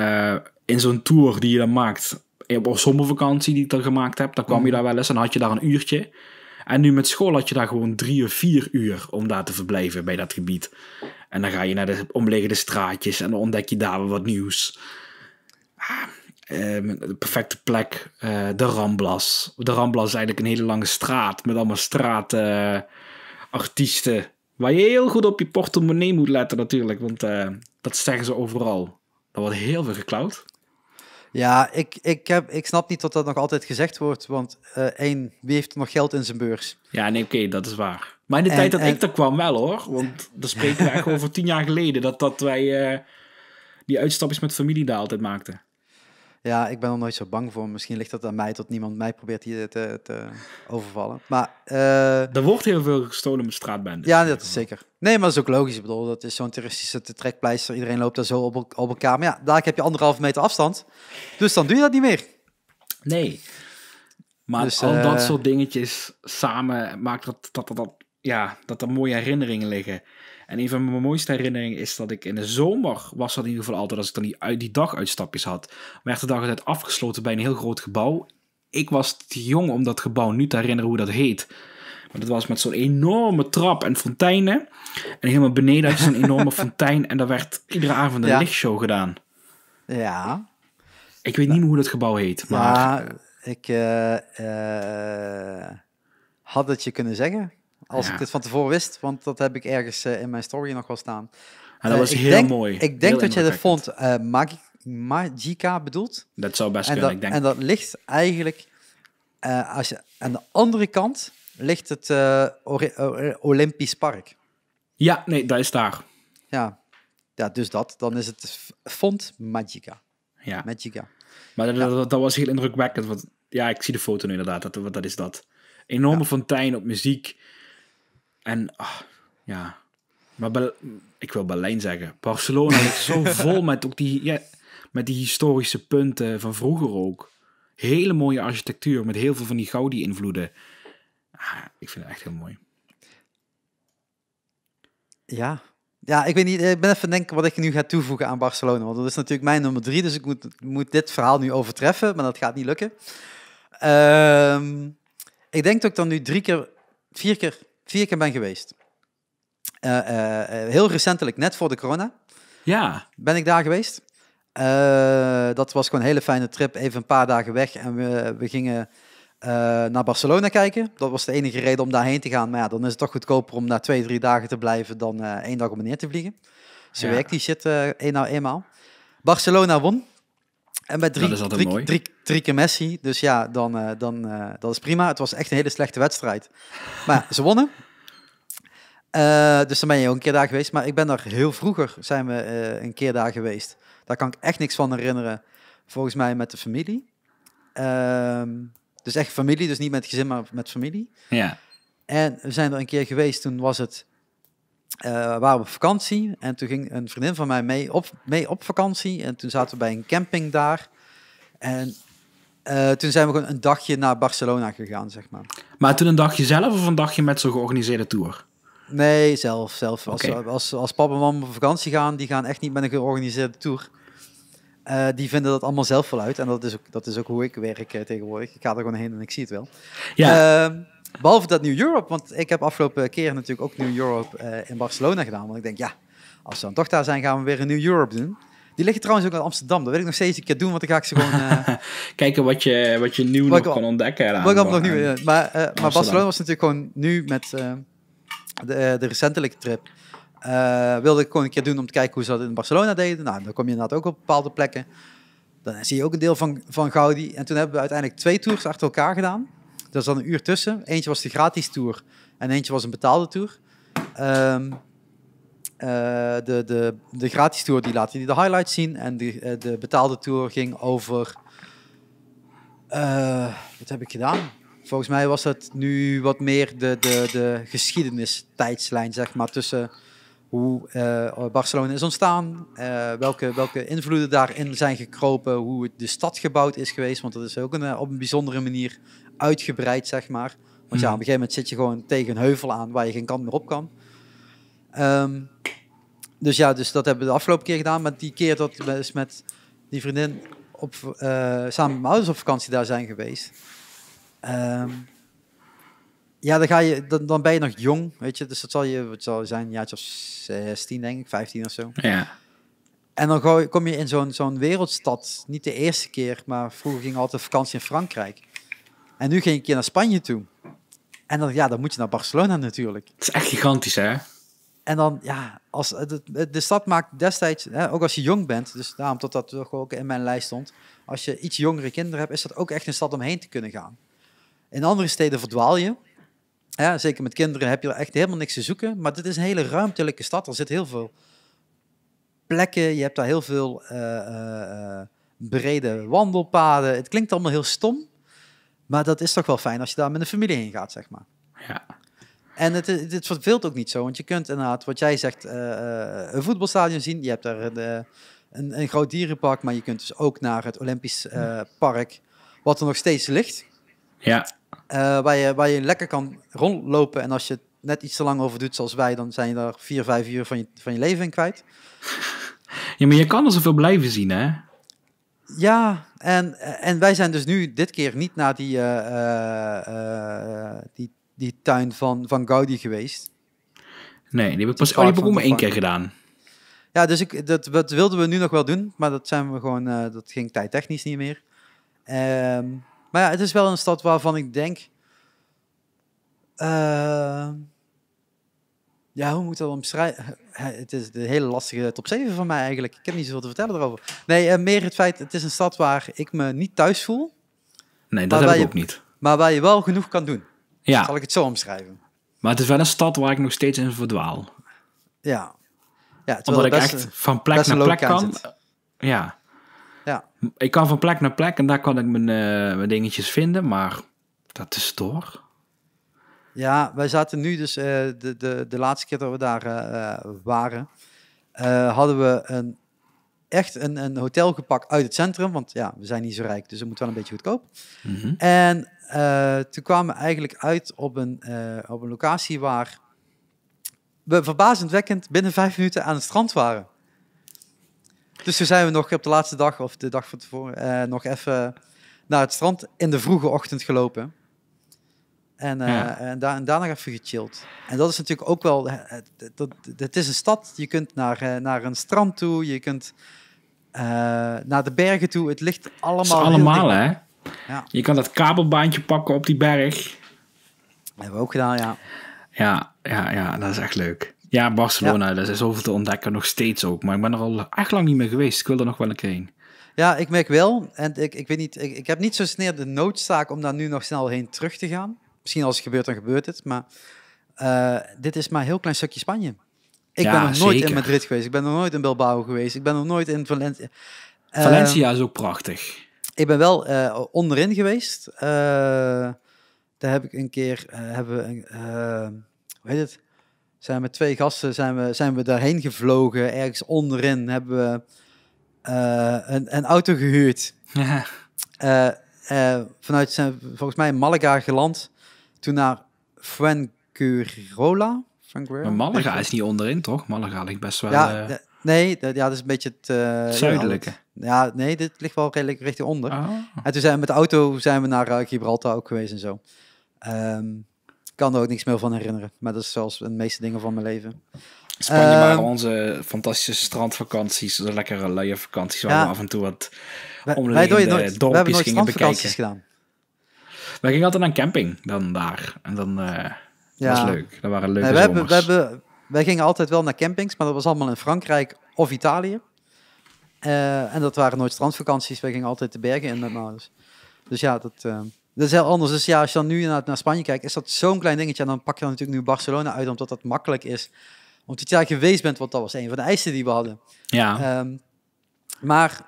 [SPEAKER 2] in zo'n tour die je dan maakt. Op zomervakantie die ik dan gemaakt heb, dan kwam je mhm. daar wel eens en had je daar een uurtje. En nu met school had je daar gewoon drie of vier uur om daar te verblijven bij dat gebied. En dan ga je naar de omliggende straatjes en dan ontdek je daar wat nieuws. Ah, ehm, de perfecte plek, eh, de Ramblas. De Ramblas is eigenlijk een hele lange straat met allemaal straatartiesten. Eh, uh, waar je heel goed op je portemonnee moet letten natuurlijk, want eh, dat zeggen ze overal. Er wordt heel veel geklauwd. Ja,
[SPEAKER 1] ik, ik, heb, ik snap niet dat dat nog altijd gezegd wordt, want één, eh, wie heeft nog geld in zijn beurs?
[SPEAKER 2] Ja, nee, oké, dat is waar. Maar in de tijd dat ik er kwam wel hoor, want dan spreken we echt over tien jaar geleden, dat, dat wij eh, die uitstapjes met familie daar altijd maakten. Ja, ik ben er nooit zo bang voor. Misschien
[SPEAKER 1] ligt dat aan mij, tot niemand mij probeert hier te, te overvallen. Maar, eh, er wordt heel veel gestolen met straatbenden. Ja, dat is zeker. Nee, maar dat is ook logisch. Ik bedoel, dat is zo'n terroristische trekpleister. Iedereen loopt daar zo op, elkaar. Maar ja, daar heb je anderhalve meter afstand. Dus dan doe je dat niet meer.
[SPEAKER 2] Nee. Maar dus, al dat eh, soort dingetjes samen maakt dat, dat, dat, dat ja, dat er mooie herinneringen liggen. En een van mijn mooiste herinneringen is dat ik in de zomer was dat in ieder geval altijd als ik dan die, die daguitstapjes had. Werd de dag altijd afgesloten bij een heel groot gebouw. Ik was te jong om dat gebouw nu te herinneren hoe dat heet. Maar dat was met zo'n enorme trap en fonteinen. En helemaal beneden had je zo'n enorme fontein. En daar werd iedere avond een lichtshow gedaan. Ja. Ik weet niet meer hoe dat gebouw heet. Maar
[SPEAKER 1] ik eh, eh, had het je kunnen zeggen. Als ik dit van tevoren wist, want dat heb ik ergens eh, in mijn story nog wel staan. En dat eh, was heel mooi. Ik denk dat je de font eh, Mag Magica bedoelt.
[SPEAKER 2] Dat zou best en kunnen, ik denk. En dat
[SPEAKER 1] ligt eigenlijk... als je, aan de andere kant ligt het Olympisch Park. Ja, nee, dat
[SPEAKER 2] is daar. Ja,
[SPEAKER 1] ja, dus dat. Dan
[SPEAKER 2] is het font Magica. Ja. Magica. Maar dat, dat, was heel indrukwekkend. Want, ja, ik zie de foto nu inderdaad. Dat, dat is dat. Enorme fontein op muziek. En ah, ja, maar ik wil Berlijn zeggen. Barcelona is zo vol met, ook die, ja, met die historische punten van vroeger ook. Hele mooie architectuur met heel veel van die Gaudi-invloeden. Ah, ik vind het echt heel mooi. Ja.
[SPEAKER 1] Ja, ik weet niet. Eh, ik ben even denken wat ik nu ga toevoegen aan Barcelona. Want dat is natuurlijk mijn nummer drie. Dus ik moet, moet dit verhaal nu overtreffen. Maar dat gaat niet lukken. Ehm, ik denk dat ik dan nu drie keer, vier keer vier keer ben geweest. Eh, eh, eh, heel recentelijk, net voor de corona, ja. ben ik daar geweest. dat was gewoon een hele fijne trip. Even een paar dagen weg en we, we gingen naar Barcelona kijken. Dat was de enige reden om daarheen te gaan. Maar ja, dan is het toch goedkoper om daar twee, drie dagen te blijven dan één dag om neer te vliegen. Zo werkt die shit één nou eenmaal. Barcelona won. En met drie, drie, keer Messi. Dus ja, dan, eh, dan, eh, dat is prima. Het was echt een hele slechte wedstrijd. Maar ze wonnen. Eh, dus dan ben je ook een keer daar geweest. Maar ik ben daar heel vroeger zijn we een keer daar geweest. Daar kan ik echt niks van herinneren. Volgens mij met de familie. Ehm, dus echt familie, dus niet met gezin, maar met familie. Ja. En we zijn er een keer geweest. Toen was het uh, waren op vakantie en toen ging een vriendin van mij mee op, mee op vakantie. En toen zaten we bij een camping daar. En eh, toen zijn we gewoon een dagje naar Barcelona gegaan, zeg maar.
[SPEAKER 2] Maar toen een dagje zelf of een dagje met zo'n georganiseerde tour?
[SPEAKER 1] Nee, zelf. zelf. Als, okay. als, als papa en mam op vakantie gaan, die gaan echt niet met een georganiseerde tour. Eh, die vinden dat allemaal zelf wel uit. En dat is ook, dat is ook hoe ik werk tegenwoordig. Ik ga er gewoon heen en ik zie het wel. Ja. Ehm, Behalve dat New Europe, want ik heb afgelopen keer natuurlijk ook New Europe eh, in Barcelona gedaan. Want ik denk, ja, als we dan toch daar zijn, gaan we weer een New Europe doen. Die liggen trouwens ook in Amsterdam. Dat wil ik nog steeds een keer doen, want dan ga ik ze gewoon... Eh, kijken wat je, wat je nieuw nog kan ontdekken. Wat nog nieuw... Eh, maar, maar Barcelona was natuurlijk gewoon nu met de, de recentelijke trip... Uh, wilde ik gewoon een keer doen om te kijken hoe ze dat in Barcelona deden. Nou, dan kom je inderdaad ook op bepaalde plekken. Dan zie je ook een deel van, van Gaudi. En toen hebben we uiteindelijk twee tours achter elkaar gedaan. Daar zat een uur tussen. Eentje was de gratis tour en eentje was een betaalde tour. Ehm, eh, de, de, de gratis tour die laat hij de highlights zien. En de, eh, de betaalde tour ging over. Eh, wat heb ik gedaan? Volgens mij was dat nu wat meer de, de, de geschiedenistijdslijn, zeg maar. Tussen hoe Barcelona is ontstaan, welke, welke invloeden daarin zijn gekropen, hoe de stad gebouwd is geweest. Want dat is ook een, op een bijzondere manier uitgebreid, zeg maar. Want ja, hmm. op een gegeven moment zit je gewoon tegen een heuvel aan waar je geen kant meer op kan. Ehm, dus ja, dus dat hebben we de afgelopen keer gedaan. Maar die keer dat we dus met die vriendin op, eh, samen met mijn ouders op vakantie daar zijn geweest. Ehm, ja, dan, ga je, dan, dan, ben je nog jong, weet je. Dus dat zal je, het zal zijn, een jaartje of 16, denk ik, 15 of zo. Ja. En dan kom je in zo'n zo'n wereldstad. Niet de eerste keer, maar vroeger ging altijd vakantie in Frankrijk. En nu ging ik naar Spanje toe. En dan, ja, dan moet je naar Barcelona natuurlijk.
[SPEAKER 2] Het is echt gigantisch, hè?
[SPEAKER 1] En dan, ja, als, de, de stad maakt destijds, hè, ook als je jong bent, dus daarom tot dat toch ook in mijn lijst stond, als je iets jongere kinderen hebt, is dat ook echt een stad om heen te kunnen gaan. In andere steden verdwaal je. Hè, zeker met kinderen heb je er echt helemaal niks te zoeken. Maar dit is een hele ruimtelijke stad. Er zit heel veel plekken. Je hebt daar heel veel eh, eh, eh, brede wandelpaden. Het klinkt allemaal heel stom. Maar dat is toch wel fijn als je daar met een familie heen gaat, zeg maar. Ja. En het, het, verveelt ook niet zo, want je kunt inderdaad, wat jij zegt, eh, eh, een voetbalstadion zien. Je hebt daar eh, een, een, groot dierenpark, maar je kunt dus ook naar het Olympisch Park, wat er nog steeds ligt. Ja. waar, je, waar je lekker kan rondlopen. En als je het net iets te lang over doet, zoals wij, dan zijn je daar vier, vijf uur van je, van je leven in kwijt.
[SPEAKER 2] Ja, maar je kan er zoveel blijven zien, hè?
[SPEAKER 1] Ja, en, en wij zijn dus nu dit keer niet naar die, eh, eh, eh, die, die tuin van, van Gaudi geweest.
[SPEAKER 2] Nee, die heb ik pas oh, die heb ik maar één keer gedaan.
[SPEAKER 1] Ja, dus ik, dat, dat wilden we nu nog wel doen, maar dat, zijn we gewoon, dat ging tijdtechnisch niet meer. Ehm, maar ja, het is wel een stad waarvan ik denk... Ja, hoe moet dat omschrijven? Het is een hele lastige top 7 van mij eigenlijk. Ik heb niet zoveel te vertellen erover. Nee, eh, meer het feit, het is een stad waar ik me niet thuis voel.
[SPEAKER 2] Nee, dat heb ik ook niet.
[SPEAKER 1] Maar waar je wel genoeg kan doen. Ja. Zal ik het zo omschrijven.
[SPEAKER 2] Maar het is wel een stad waar ik nog steeds in verdwaal.
[SPEAKER 1] Ja. ja Omdat ik echt van plek naar plek kan. Eh, ja. ja.
[SPEAKER 2] Ik kan van plek naar plek en daar kan ik mijn, eh, mijn dingetjes vinden, maar dat is door.
[SPEAKER 1] Ja, wij zaten nu dus, eh, de, de, de laatste keer dat we daar eh, eh, waren, hadden we een, echt een, een hotel gepakt uit het centrum. Want ja, we zijn niet zo rijk, dus het moet wel een beetje goedkoop. Mhm. En toen kwamen we eigenlijk uit op een, op een locatie waar we verbazendwekkend binnen vijf minuten aan het strand waren. Dus toen zijn we nog op de laatste dag of de dag van tevoren nog even naar het strand in de vroege ochtend gelopen. En, uh, en, da en, daarna even gechilled. En dat is natuurlijk ook wel. Eh, dat, het is een stad. Je kunt naar, eh, naar een strand toe. Je kunt naar de bergen toe.
[SPEAKER 2] Het ligt allemaal. Het allemaal, hè? Ja. Je kan dat kabelbaantje pakken op die berg. hebben we ook gedaan, ja. Ja, ja, ja dat is echt leuk. Ja, Barcelona, ja. dat is zoveel te ontdekken. Nog steeds ook. Maar ik ben er al echt lang niet meer geweest. Ik wil er nog wel een keer heen. Ja, ik merk wel. En ik, ik weet niet. Ik, ik heb niet zo sneer de
[SPEAKER 1] noodzaak om daar nu nog snel heen terug te gaan. Misschien als het gebeurt, dan gebeurt het. Maar eh, dit is maar een heel klein stukje Spanje.
[SPEAKER 2] Ik ben nog nooit in Madrid
[SPEAKER 1] geweest. Ik ben nog nooit in Bilbao geweest. Ik ben nog nooit in Valencia. Eh, Valencia is ook
[SPEAKER 2] prachtig.
[SPEAKER 1] Ik ben wel eh, onderin geweest. daar heb ik een keer... hebben we hoe heet het? Zijn met twee gasten zijn we, zijn we daarheen gevlogen. Ergens onderin hebben we een, een auto gehuurd. Ja. vanuit zijn volgens mij in Malaga geland. Toen naar Fuengirola. Maar Malaga is
[SPEAKER 2] niet onderin, toch? Malaga ligt best wel... Ja, eh,
[SPEAKER 1] nee, ja, dat is een beetje het... Eh, Zuidelijke. Ja, nee, dit ligt wel redelijk richting onder. Ah. En toen zijn we met de auto zijn we naar eh, Gibraltar ook geweest en zo. Um, kan er ook niks meer van herinneren. Maar dat is zoals
[SPEAKER 2] de meeste dingen van mijn leven. Spanje maar ehm, onze fantastische strandvakanties, de lekkere luie vakanties, waar we af en toe wat
[SPEAKER 1] omliggende wij, nooit, dorpjes we nooit gingen bekijken. gedaan.
[SPEAKER 2] Wij gingen altijd naar camping dan daar. En dan uh,
[SPEAKER 1] ja. was leuk.
[SPEAKER 2] Dat waren leuke nee, we hebben, we
[SPEAKER 1] hebben, Wij gingen altijd wel naar campings, maar dat was allemaal in Frankrijk of Italië. Eh, en dat waren nooit strandvakanties. Wij gingen altijd de bergen in met mijn Dus ja, dat, eh, dat is heel anders. Dus ja, als je dan nu naar, naar Spanje kijkt, is dat zo'n klein dingetje. En dan pak je dan natuurlijk nu Barcelona uit, omdat dat makkelijk is. Omdat je daar geweest bent, want dat was een van de eisen die we hadden. Ja. Ehm, maar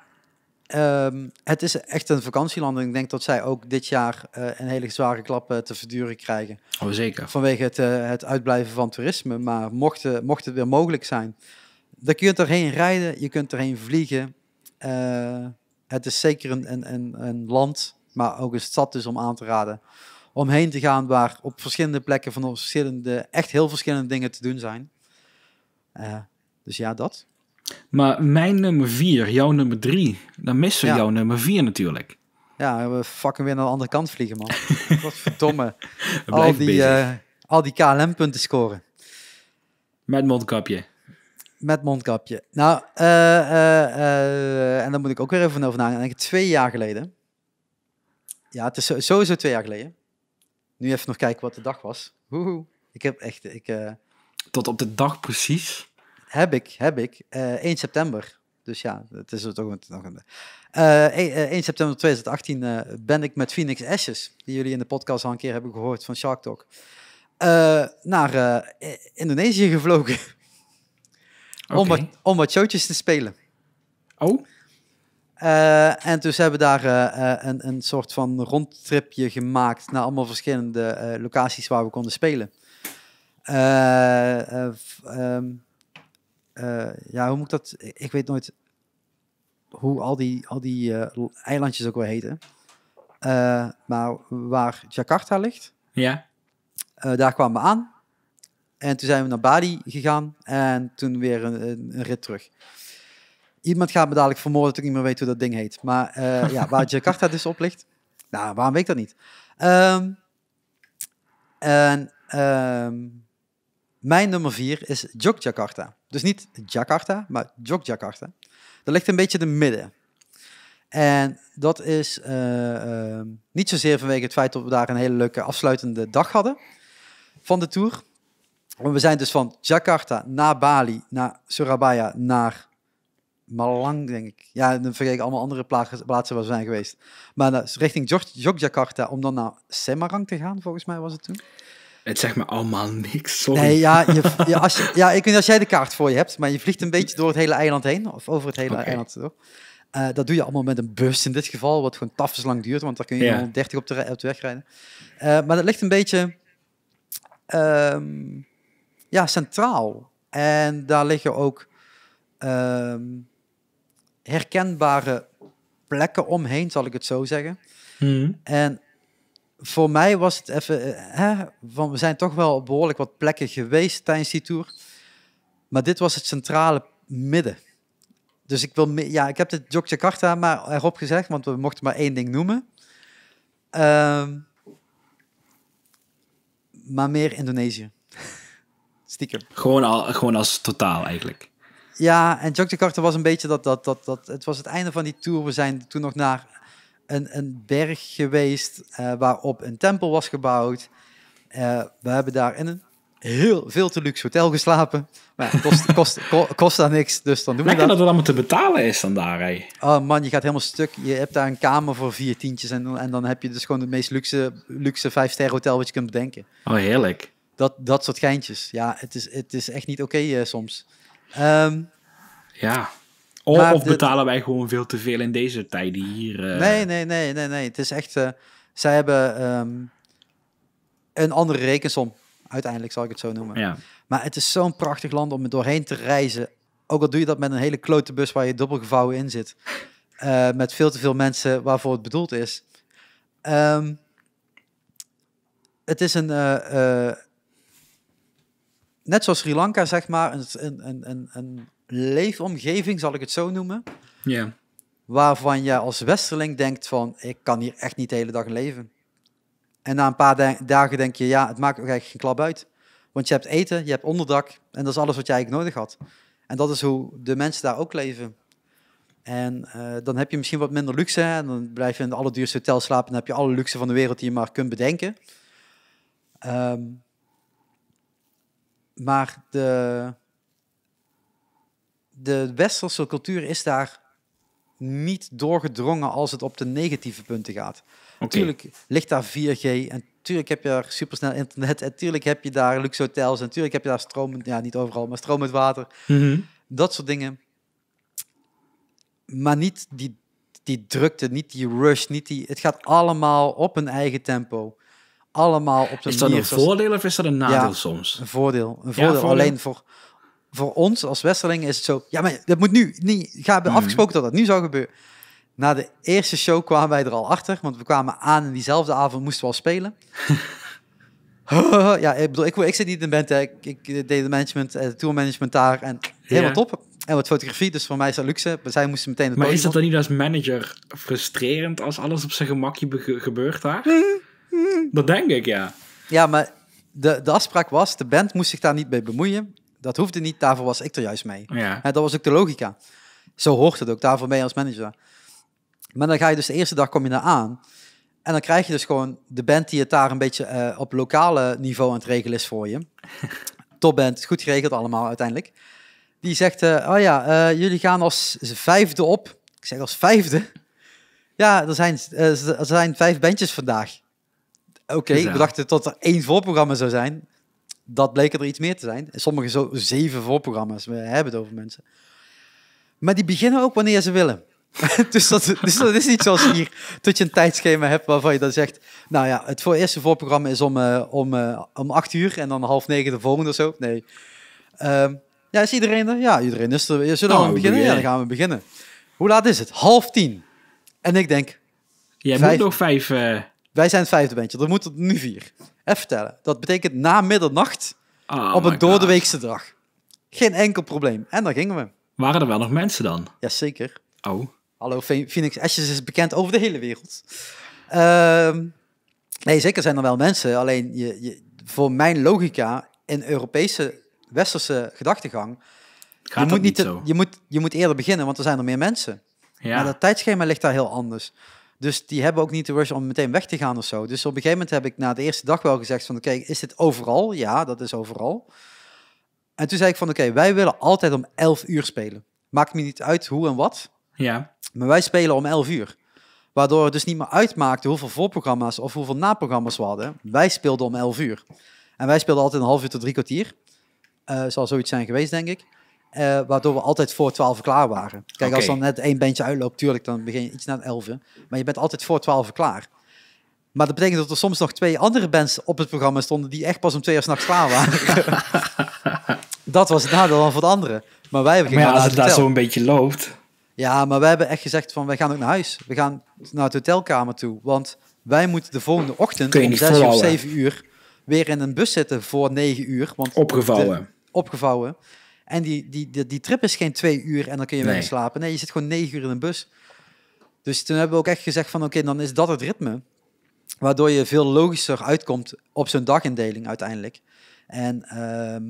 [SPEAKER 1] Ehm, het is echt een vakantieland en ik denk dat zij ook dit jaar eh, een hele zware klap eh, te verduren krijgen. Oh, zeker. Vanwege het, eh, het uitblijven van toerisme. Maar mocht, het weer mogelijk zijn, dan kun je erheen rijden, je kunt erheen vliegen. het is zeker een, een, een, een, land, maar ook een stad dus om aan te raden. Om heen te gaan waar op verschillende plekken van verschillende, echt heel verschillende dingen te doen zijn.
[SPEAKER 2] dus ja, dat. Maar mijn nummer vier, jouw nummer drie, dan missen we jouw nummer vier natuurlijk.
[SPEAKER 1] Ja, we fucking weer naar de andere kant vliegen, man. Godverdomme. Eh, al, die, uh, al die KLM-punten scoren.
[SPEAKER 2] Met mondkapje.
[SPEAKER 1] Met mondkapje. Nou, eh, eh, en dan moet ik ook weer even over nadenken. Twee jaar geleden. Ja, het is sowieso twee jaar geleden. Nu even nog kijken wat de dag was. Hoehoe. Ik heb echt... Ik, Tot op de dag precies? Heb ik, heb ik. Uh, eh, 1 september. Dus ja, het is er toch nog een. Uh, eh, 1 e- eh, september 2018 ben ik met Phoenix Ashes, die jullie in de podcast al een keer hebben gehoord van Shark Talk, naar Indonesië gevlogen.
[SPEAKER 2] om, wat,
[SPEAKER 1] om showtjes te spelen. Oh? en dus hebben we daar een, een soort van rondtripje gemaakt naar allemaal verschillende locaties waar we konden spelen. Ehm, eh, ja, hoe moet ik dat? Ik weet nooit hoe al die, al die eh, eilandjes ook wel heten. Eh, maar waar Jakarta ligt, ja. daar kwamen we aan. En toen zijn we naar Bali gegaan en toen weer een, een, rit terug. Iemand gaat me dadelijk vermoorden dat ik niet meer weet hoe dat ding heet. Maar ja, waar Jakarta dus op ligt, nou, waarom weet ik dat niet? Ehm, en ehm, mijn nummer vier is Jogjakarta. Dus niet Jakarta, maar Jogjakarta. Dat ligt een beetje in het midden. En dat is eh, ehm, niet zozeer vanwege het feit dat we daar een hele leuke afsluitende dag hadden van de tour. we zijn dus van Jakarta naar Bali, naar Surabaya, naar Malang, denk ik. Ja, dan vergeet ik allemaal andere plaatsen waar we zijn geweest. Maar uh, richting Jogjakarta, om dan naar Semarang te gaan, volgens mij was het toen.
[SPEAKER 2] Het zegt me allemaal niks. Sorry. Nee, ja, je,
[SPEAKER 1] ja, als je, ja, ik weet niet als jij de kaart voor je hebt, maar je vliegt een beetje door het hele eiland heen, of over het hele eiland door. Uh, eh, dat doe je allemaal met een bus in dit geval, wat gewoon tafels lang duurt, want daar kun je yeah. 130 op de, op de weg rijden. Uh, maar dat ligt een beetje ehm, ja, centraal. En daar liggen ook ehm, herkenbare plekken omheen, zal ik het zo zeggen. Mm. En voor mij was het even, eh, hè, van, we zijn toch wel op behoorlijk wat plekken geweest tijdens die tour. Maar dit was het centrale midden. Dus ik wil, ja, ik heb dit Jogjakarta maar erop gezegd, want we mochten maar één ding noemen. Ehm, maar meer Indonesië.
[SPEAKER 2] Stiekem. Gewoon, al, gewoon als totaal eigenlijk.
[SPEAKER 1] Ja, en Jogjakarta was een beetje dat, dat, dat, dat... Het was het einde van die tour. We zijn toen nog naar een, een berg geweest uh, waarop een tempel was gebouwd. Eh, we hebben daar in een heel veel te luxe hotel geslapen. Maar het kost, kost, kost, daar niks, dus dan doen we dat. dat het allemaal te betalen
[SPEAKER 2] is dan daar, hè.
[SPEAKER 1] Oh man, je gaat helemaal stuk. Je hebt daar een kamer voor vier tientjes en, en dan heb je dus gewoon het meest luxe, luxe vijf-ster hotel wat je kunt bedenken.
[SPEAKER 2] Oh, heerlijk.
[SPEAKER 1] Dat, dat soort geintjes. Ja, het is, het is echt niet oké eh, soms. Ehm,
[SPEAKER 2] ja. Oh, of, of betalen wij gewoon veel te veel in deze tijden hier? Eh? Nee,
[SPEAKER 1] nee, nee, nee, nee. Het is echt. Eh, zij hebben ehm, een andere rekensom. Uiteindelijk zal ik het zo noemen. Ja. Maar het is zo'n prachtig land om er doorheen te reizen. Ook al doe je dat met een hele klote bus waar je dubbelgevouwen in zit. Eh, met veel te veel mensen waarvoor het bedoeld is. Ehm, het is een. net zoals Sri Lanka, zeg maar. Een, een, een, een leefomgeving, zal ik het zo noemen. Ja. Waarvan je als westerling denkt van, ik kan hier echt niet de hele dag leven. En na een paar dagen denk je, ja, het maakt ook eigenlijk geen klap uit. Want je hebt eten, je hebt onderdak en dat is alles wat jij eigenlijk nodig had. En dat is hoe de mensen daar ook leven. En eh, dan heb je misschien wat minder luxe. En dan blijf je in de allerduurste hotel slapen. En heb je alle luxe van de wereld die je maar kunt bedenken. Ehm, maar de, de westerse cultuur is daar niet doorgedrongen als het op de negatieve punten gaat. Natuurlijk ligt daar 4G en natuurlijk heb je daar supersnel internet. En natuurlijk heb je daar luxe hotels. En natuurlijk heb je daar stromend, ja niet overal, maar stromend water. Mm Dat soort dingen. Maar niet die, die drukte, niet die rush, niet die... Het gaat allemaal op een eigen tempo. Allemaal op de Is dat een voordeel of is dat een nadeel soms? Een voordeel. Een voordeel. Alleen voor voor ons als Westerlingen is het zo, ja, maar dat moet nu. Niet, ga, hebben mhm. afgesproken dat dat nu zou gebeuren. Na de eerste show kwamen wij er al achter, want we kwamen aan en diezelfde avond moesten we al spelen. ja, ik bedoel, ik, ik zit niet in de band, hè. Ik, deed de management, eh, de tourmanagement daar en helemaal top. En wat fotografie, dus voor mij is dat luxe. Zij
[SPEAKER 2] moesten meteen het Maar is dat dan niet als manager frustrerend als alles op zijn gemakje gebeurt daar? Mhm. dat denk ik, ja. Ja, maar de, de afspraak was, de band moest zich daar
[SPEAKER 1] niet mee bemoeien. Dat hoefde niet, daarvoor was ik er juist mee. Ja. dat was ook de logica. Zo hoort het ook, daarvoor mee als manager. Maar dan ga je dus de eerste dag kom je daar aan. En dan krijg je dus gewoon de band die het daar een beetje eh, op lokale niveau aan het regelen is voor je. Topband, goed geregeld allemaal uiteindelijk. Die zegt, uh, oh ja, eh, jullie gaan als vijfde op. Ik zeg als vijfde? Ja, er zijn, er zijn vijf bandjes vandaag. Oké, okay, we dachten tot er één voorprogramma zou zijn dat bleek er iets meer te zijn. Sommige zo zeven voorprogramma's, we hebben het over mensen. Maar die beginnen ook wanneer ze willen. dus, dat, dus dat, is niet zoals hier, dat je een tijdschema hebt waarvan je dan zegt, nou ja, het voor, eerste voorprogramma is om, eh, om, eh, om acht uur en dan half negen de volgende of zo. Nee. Ehm, ja, is iedereen er? Ja, iedereen is er. Zullen we nou, beginnen? Ja, dan gaan we beginnen. Hoe laat is het? Half tien. En ik denk... Jij moet nog vijf... Eh, wij zijn het vijfde bandje, dan moeten er nu vier. Even vertellen, dat betekent na middernacht ah, op een doordeweekse dag. Geen enkel probleem. En dan gingen we. Waren er wel nog mensen dan? Jazeker. Oh. Hallo, Phoenix Ashes is bekend over de hele wereld. Ehm, nee, zeker zijn er wel mensen. Alleen je, je, voor mijn logica in Europese, westerse gedachtegang... Gaat je moet, niet zo? Je, moet, je moet eerder beginnen, want er zijn er meer mensen. Ja. Maar dat tijdschema ligt daar heel anders. Dus die hebben ook niet de rush om meteen weg te gaan of zo. Dus op een gegeven moment heb ik na de eerste dag wel gezegd van... oké, is dit overal? Ja, dat is overal. En toen zei ik van... oké, wij willen altijd om 11 uur spelen. Maakt me niet uit hoe en wat. Ja. Maar wij spelen om 11 uur. Waardoor het dus niet meer uitmaakte hoeveel voorprogramma's of hoeveel naprogramma's we hadden. Wij speelden om 11 uur. En wij speelden altijd een half uur tot drie kwartier. Uh, zal zoiets zijn geweest, denk ik. Eh, waardoor we altijd voor 12 klaar waren. Kijk, als dan net één bandje uitloopt, tuurlijk, dan begin je iets na 11. Maar je bent altijd voor 12 klaar. Maar dat betekent dat er soms nog twee andere bands op het programma stonden die echt pas om twee uur s'nachts klaar waren. dat was het nadeel van voor de anderen. Maar wij hebben maar ja, als het daar zo een beetje loopt. Ja, maar wij hebben echt gezegd van wij gaan ook naar huis. We gaan naar de hotelkamer toe. Want wij moeten de volgende ochtend om 6 of 7 uur weer in een bus zitten voor 9 uur. Want opgevouwen. opgevouwen. En die, die, die, die, trip is geen twee uur en dan kun je weer slapen. Nee, je zit gewoon negen uur in een bus. Dus toen hebben we ook echt gezegd van oké, dan is dat het ritme. Waardoor je veel logischer uitkomt op zo'n dagindeling uiteindelijk. En ehm,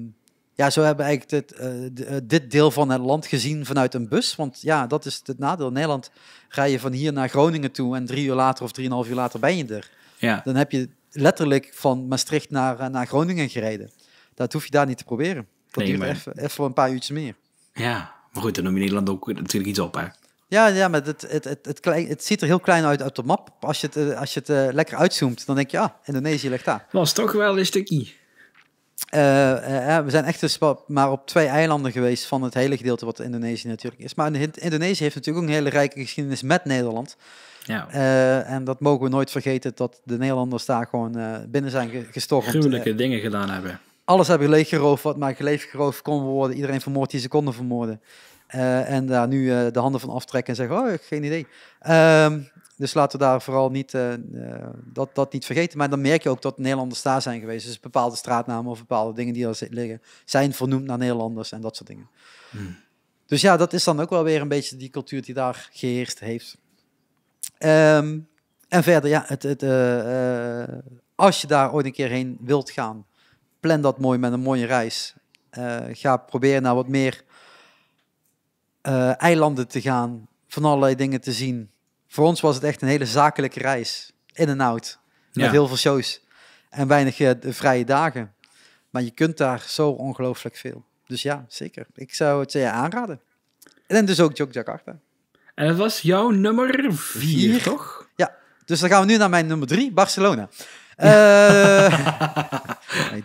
[SPEAKER 1] ja, zo hebben we eigenlijk dit, eh, eh, dit deel van het land gezien vanuit een bus. Want ja, dat is het nadeel. In Nederland rij je van hier naar Groningen toe en drie uur later of drieënhalf uur later ben je er. Ja. Dan heb je letterlijk van Maastricht naar, eh, naar Groningen gereden. Dat hoef je daar niet te proberen.
[SPEAKER 2] Dat nee, duurt even,
[SPEAKER 1] voor een paar uurtjes meer.
[SPEAKER 2] Ja, maar goed, dan noem je Nederland ook natuurlijk iets op, hè?
[SPEAKER 1] Ja, ja maar het, het, het, het, klein, het ziet er heel klein uit op de map. Als je het, eh, als je het eh, lekker uitzoomt, dan denk je, ah, Indonesië ligt daar. Was toch wel een stukje. Uh, we zijn echt dus maar op twee eilanden geweest van het hele gedeelte wat Indonesië natuurlijk is. Maar Indonesië heeft natuurlijk ook een hele rijke geschiedenis met Nederland. Ja. en dat mogen we nooit vergeten dat de Nederlanders daar gewoon binnen zijn gestormd. Gruwelijke
[SPEAKER 2] dingen gedaan hebben
[SPEAKER 1] alles hebben geroofd wat maar geroofd kon worden. Iedereen vermoord die ze konden vermoorden. Eh, en daar nu eh, de handen van aftrekken en zeggen, oh, geen idee. Ehm, dus laten we daar vooral niet, eh, dat, dat niet vergeten. Maar dan merk je ook dat Nederlanders daar zijn geweest. Dus bepaalde straatnamen of bepaalde dingen die er liggen, zijn vernoemd naar Nederlanders en dat soort dingen. Hmm. Dus ja, dat is dan ook wel weer een beetje die cultuur die daar geheerst heeft. Ehm, en verder, ja, het, het, als je daar ooit een keer heen wilt gaan, plan dat mooi met een mooie reis. Eh, ga proberen naar wat meer eh, eilanden te gaan, van allerlei dingen te zien. Voor ons was het echt een hele zakelijke reis, in en out, met heel veel shows en weinig uh, vrije dagen. Maar je kunt daar zo ongelooflijk veel. Dus ja, zeker. Ik zou het je aanraden. En dus ook Jok Jakarta.
[SPEAKER 2] En dat was jouw nummer vier,
[SPEAKER 1] toch? Ja, dus dan gaan we nu naar mijn nummer drie, Barcelona. Eh,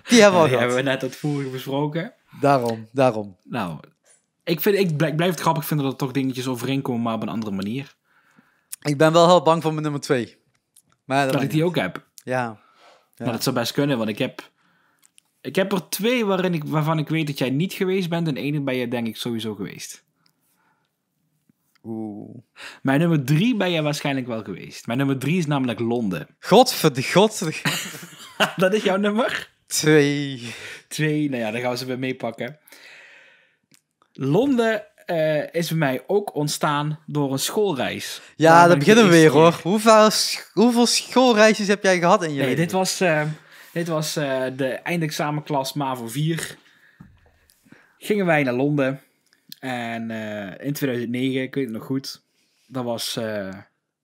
[SPEAKER 1] die hebben we al hebben we net uitvoerig besproken.
[SPEAKER 2] Daarom, daarom. Nou, ik, vind, ik blijf, ik het grappig vinden dat er toch dingetjes overeenkomen, maar op een andere manier. Ik ben wel heel bang voor mijn nummer twee. Maar dat, ik die ook heb. Ja. Maar dat zou best kunnen, want ik heb... Ik heb er twee waarin ik, waarvan ik weet dat jij niet geweest bent. En één ben je denk ik sowieso geweest. Mijn nummer drie ben jij waarschijnlijk wel geweest. Mijn nummer drie is namelijk Londen. Godverd, god. dat is jouw nummer? Twee. Twee, nou ja, dan gaan we ze weer meepakken. Londen eh, is bij mij ook ontstaan door een schoolreis. Ja, daar, beginnen we weer hoor. Hoeveel, hoeveel schoolreisjes heb jij gehad in je nee, leven? Dit was, eh, dit was eh, de eindexamenklas MAVO 4. Gingen wij naar Londen. En eh, in 2009, ik weet het nog goed, dat was eh,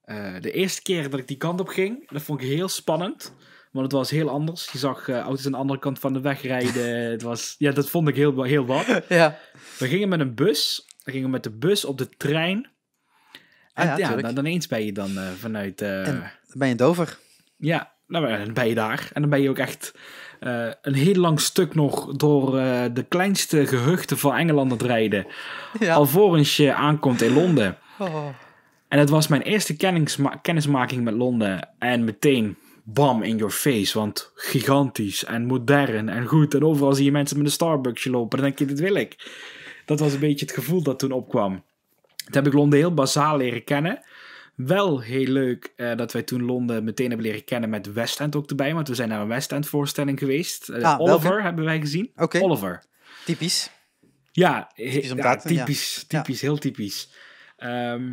[SPEAKER 2] eh, de eerste keer dat ik die kant op ging. Dat vond ik heel spannend, want het was heel anders. Je zag auto's aan de andere kant van de weg rijden. het was, ja, dat vond ik heel, heel wat. ja. We gingen met een bus, we gingen met de bus op de trein. En ah ja, dan, dan, eens ben je dan vanuit... En ben je Dover. Ja, dan ben je daar. En dan ben je ook echt eh, een heel lang stuk nog door eh, de kleinste gehuchten van Engeland het rijden. Ja. Alvorens je aankomt in Londen. Oh. En het was mijn eerste kennismaking met Londen. En meteen bam in your face. Want gigantisch en modern en goed. En overal zie je mensen met een Starbucksje lopen. En dan denk je, dit wil ik. Dat was een beetje het gevoel dat toen opkwam. Toen heb ik Londen heel bazaal leren kennen wel heel leuk eh, dat wij toen Londen meteen hebben leren kennen met West End ook erbij. Want we zijn naar een West End voorstelling geweest. Eh, ah, Oliver hebben wij gezien. Oliver. Typisch. Ja, typisch, ja, typisch, typisch, typisch heel typisch. Ehm,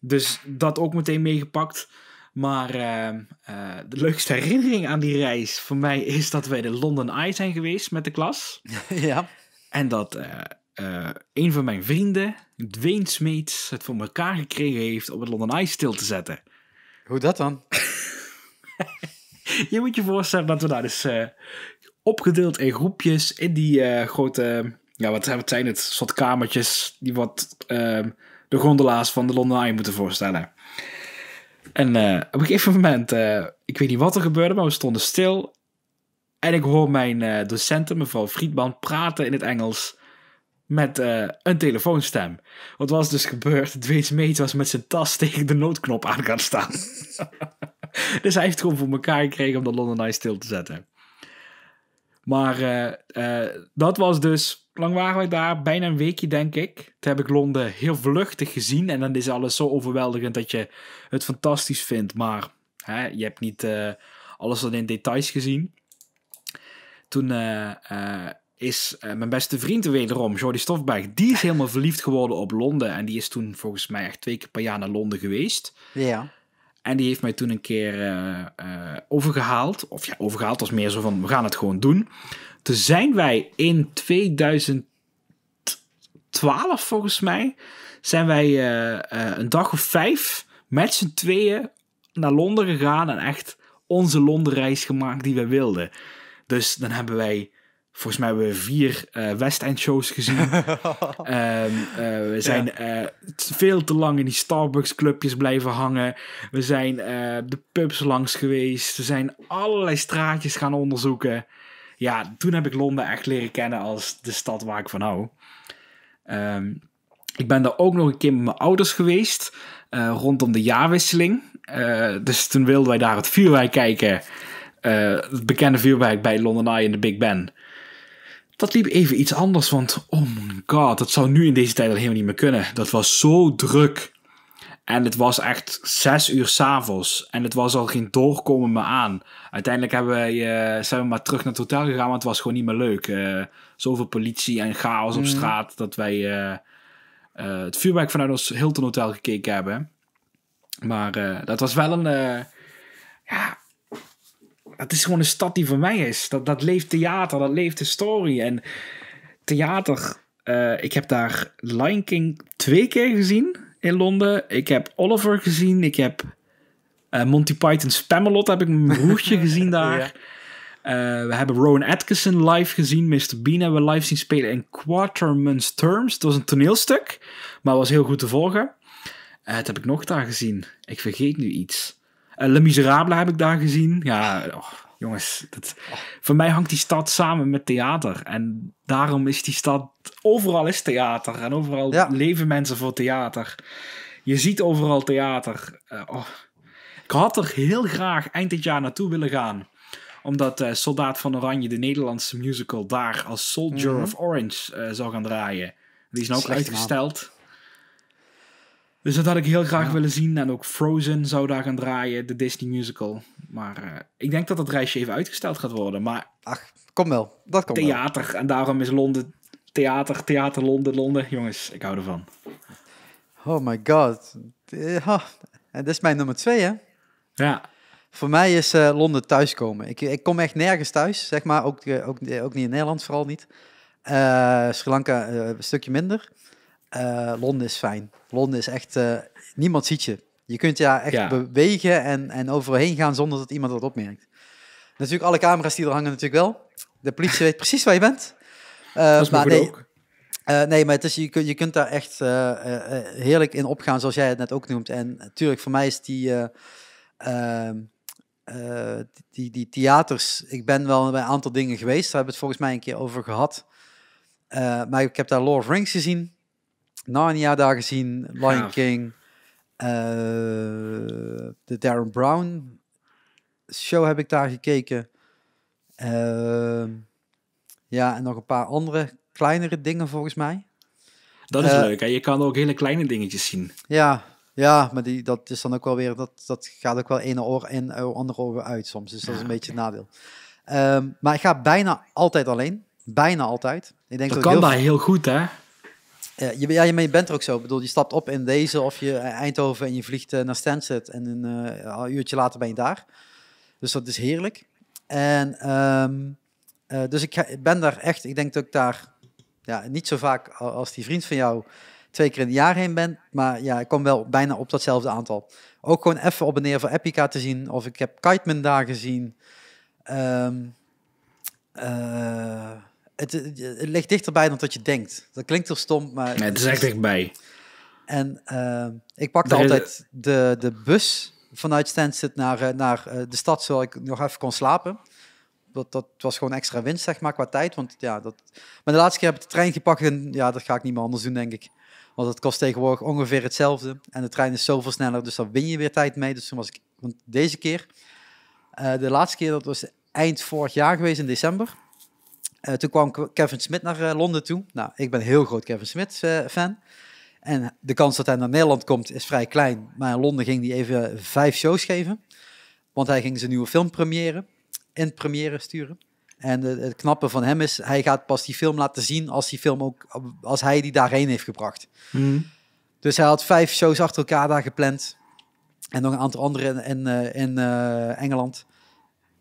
[SPEAKER 2] dus dat ook meteen meegepakt. Maar ehm, eh, de leukste herinnering aan die reis voor mij is dat wij de London Eye zijn geweest met de klas. ja. En dat eh, een van mijn vrienden, Dwayne Smeets, het voor elkaar gekregen heeft om het London Eye stil te zetten. Hoe dat dan? je moet je voorstellen dat we daar dus eh, opgedeeld in groepjes in die eh, grote, ja wat, zijn het, soort kamertjes die wat ehm, de gondelaars van de London Eye moeten voorstellen. En op een gegeven moment, ik weet niet wat er gebeurde, maar we stonden stil. En ik hoor mijn docenten, mevrouw Friedman, praten in het Engels met eh, een telefoonstem. Wat was dus gebeurd? Dwees Meet was met zijn tas tegen de noodknop aan gaan staan. dus hij heeft gewoon voor elkaar gekregen om de London Eye stil te zetten. Maar eh, eh, dat was dus, lang waren wij daar, bijna een weekje denk ik. Toen heb ik Londen heel vluchtig gezien en dan is alles zo overweldigend dat je het fantastisch vindt. Maar hè, je hebt niet alles wat in details gezien. Toen is eh, mijn beste vriend wederom, Jordi Stofberg. Die is helemaal verliefd geworden op Londen. En die is toen volgens mij echt twee keer per jaar naar Londen geweest. Ja. En die heeft mij toen een keer eh, eh, overgehaald. Of ja, overgehaald als meer zo van, we gaan het gewoon doen. Toen zijn wij in 2012, volgens mij, zijn wij een dag of vijf met z'n tweeën naar Londen gegaan. En echt onze Londenreis gemaakt die we wilden. Dus dan hebben wij Volgens mij hebben we vier uh, West End shows gezien. Ehm, eh, we zijn eh, veel te lang in die Starbucks clubjes blijven hangen. We zijn de pubs langs geweest. We zijn allerlei straatjes gaan onderzoeken. Ja, toen heb ik Londen echt leren kennen als de stad waar ik van hou. Ehm, ik ben daar ook nog een keer met mijn ouders geweest. rondom de jaarwisseling. dus toen wilden wij daar het vuurwerk kijken. het bekende vuurwerk bij London Eye en de Big Ben. Dat liep even iets anders, want oh my god, dat zou nu in deze tijd al helemaal niet meer kunnen. Dat was zo druk. En het was echt zes uur s'avonds. En het was al geen doorkomen meer aan. Uiteindelijk hebben eh, zijn we maar terug naar het hotel gegaan, want het was gewoon niet meer leuk. Uh, zoveel politie en chaos op mm. straat dat wij eh, het vuurwerk vanuit ons Hilton Hotel gekeken hebben. Maar dat was wel een. ja, dat is gewoon een stad die voor mij is. Dat, dat leeft theater, dat leeft historie. En theater, eh, ik heb daar Lion King twee keer gezien in Londen. Ik heb Oliver gezien. Ik heb eh, Monty Python's Spamalot heb ik mijn broertje gezien daar. Eh, we hebben Rowan Atkinson live gezien. Mr. Bean hebben we live zien spelen in Quarterman's Terms. Het was een toneelstuk, maar was heel goed te volgen. Uh, dat heb ik nog daar gezien. Ik vergeet nu iets. Uh, Le Miserable heb ik daar gezien. Ja, oh, jongens. Dat, Voor mij hangt die stad samen met theater. En daarom is die stad... Overal is theater. En overal leven mensen voor theater. Je ziet overal theater. Eh, oh. Ik had er heel graag eind dit jaar naartoe willen gaan omdat eh, Soldaat van Oranje, de Nederlandse musical, daar als Soldier mhm. of Orange uh, zou gaan draaien. Die is nou ook uitgesteld. Dus dat had ik heel graag willen zien. En ook Frozen zou daar gaan draaien, de Disney musical. Maar eh, ik denk dat dat reisje even uitgesteld gaat worden. Maar Ach, kom wel. Dat komt Theater. En daarom is Londen theater, theater, Londen, Londen. Jongens, ik hou ervan.
[SPEAKER 1] Oh my god. Eh, en dit is mijn nummer twee, hè? Ja. Voor mij is eh, Londen thuiskomen. Ik, ik kom echt nergens thuis, zeg maar. Ook, ook, ook niet in Nederland, vooral niet. Sri Lanka een stukje minder. Eh, Londen is fijn. Londen is echt, eh, niemand ziet je. Je kunt daar echt ja. bewegen en, en overheen gaan zonder dat iemand dat opmerkt. Natuurlijk, alle camera's die er hangen natuurlijk wel. De politie weet precies waar je bent. Eh, maar nee, nee, maar het is, je, kunt, je kunt daar echt heerlijk in opgaan, zoals jij het net ook noemt. En natuurlijk, voor mij is die... Ehm, die, die theaters, ik ben wel bij een aantal dingen geweest, daar hebben we het volgens mij een keer over gehad. maar ik heb daar Lord of Rings gezien. Narnia daar gezien, Lion King, eh, de Darren Brown show heb ik daar gekeken. Ehm, ja, en nog een paar andere kleinere dingen volgens mij.
[SPEAKER 2] Dat is eh, leuk, hè? je kan ook hele kleine dingetjes zien.
[SPEAKER 1] Ja, ja maar die, dat is dan ook wel weer, dat, dat gaat ook wel ene oor in, andere oor uit soms. Dus dat is een ah, beetje okay. het nadeel. Ehm, maar ik ga bijna altijd alleen. Bijna altijd. Ik denk dat, dat kan heel daar
[SPEAKER 2] heel goed, hè?
[SPEAKER 1] ja je, ja, je bent er ook zo. Ik bedoel, je stapt op in deze of je eh, Eindhoven en je vliegt eh, naar Stansted en eh, een, uurtje later ben je daar. Dus dat is heerlijk. En ehm, dus ik ga, ben daar echt, ik denk dat ik daar ja, niet zo vaak als die vriend van jou twee keer in het jaar heen ben. Maar ja, ik kom wel bijna op datzelfde aantal. Ook gewoon even op en neer voor Epica te zien. Of ik heb Kiteman daar gezien. Ehm, het, het, ligt dichterbij dan dat je denkt. Dat klinkt toch stom, maar... Nee, het is echt dichtbij. En eh, ik pakte altijd de, de bus vanuit Stansted naar, eh, naar eh, de stad, zodat ik nog even kon slapen. Dat, dat was gewoon extra winst, zeg maar, qua tijd. Want, ja, dat... Maar de laatste keer heb ik de trein gepakt en ja, dat ga ik niet meer anders doen, denk ik. Want het kost tegenwoordig ongeveer hetzelfde. En de trein is zoveel sneller, dus dan win je weer tijd mee. Dus toen was ik, want deze keer, de laatste keer, dat was eind vorig jaar geweest in december. Eh, toen kwam Kevin Smith naar eh, Londen toe. Nou, ik ben heel groot Kevin Smith eh, fan. En de kans dat hij naar Nederland komt is vrij klein. Maar in Londen ging hij even vijf shows geven. Want hij ging zijn nieuwe film premieren, in première sturen. En het knappe van hem is, hij gaat pas die film laten zien als, die film ook, als hij die daarheen heeft gebracht. Hmm. Dus hij had vijf shows achter elkaar daar gepland. En nog een aantal andere in, in Engeland.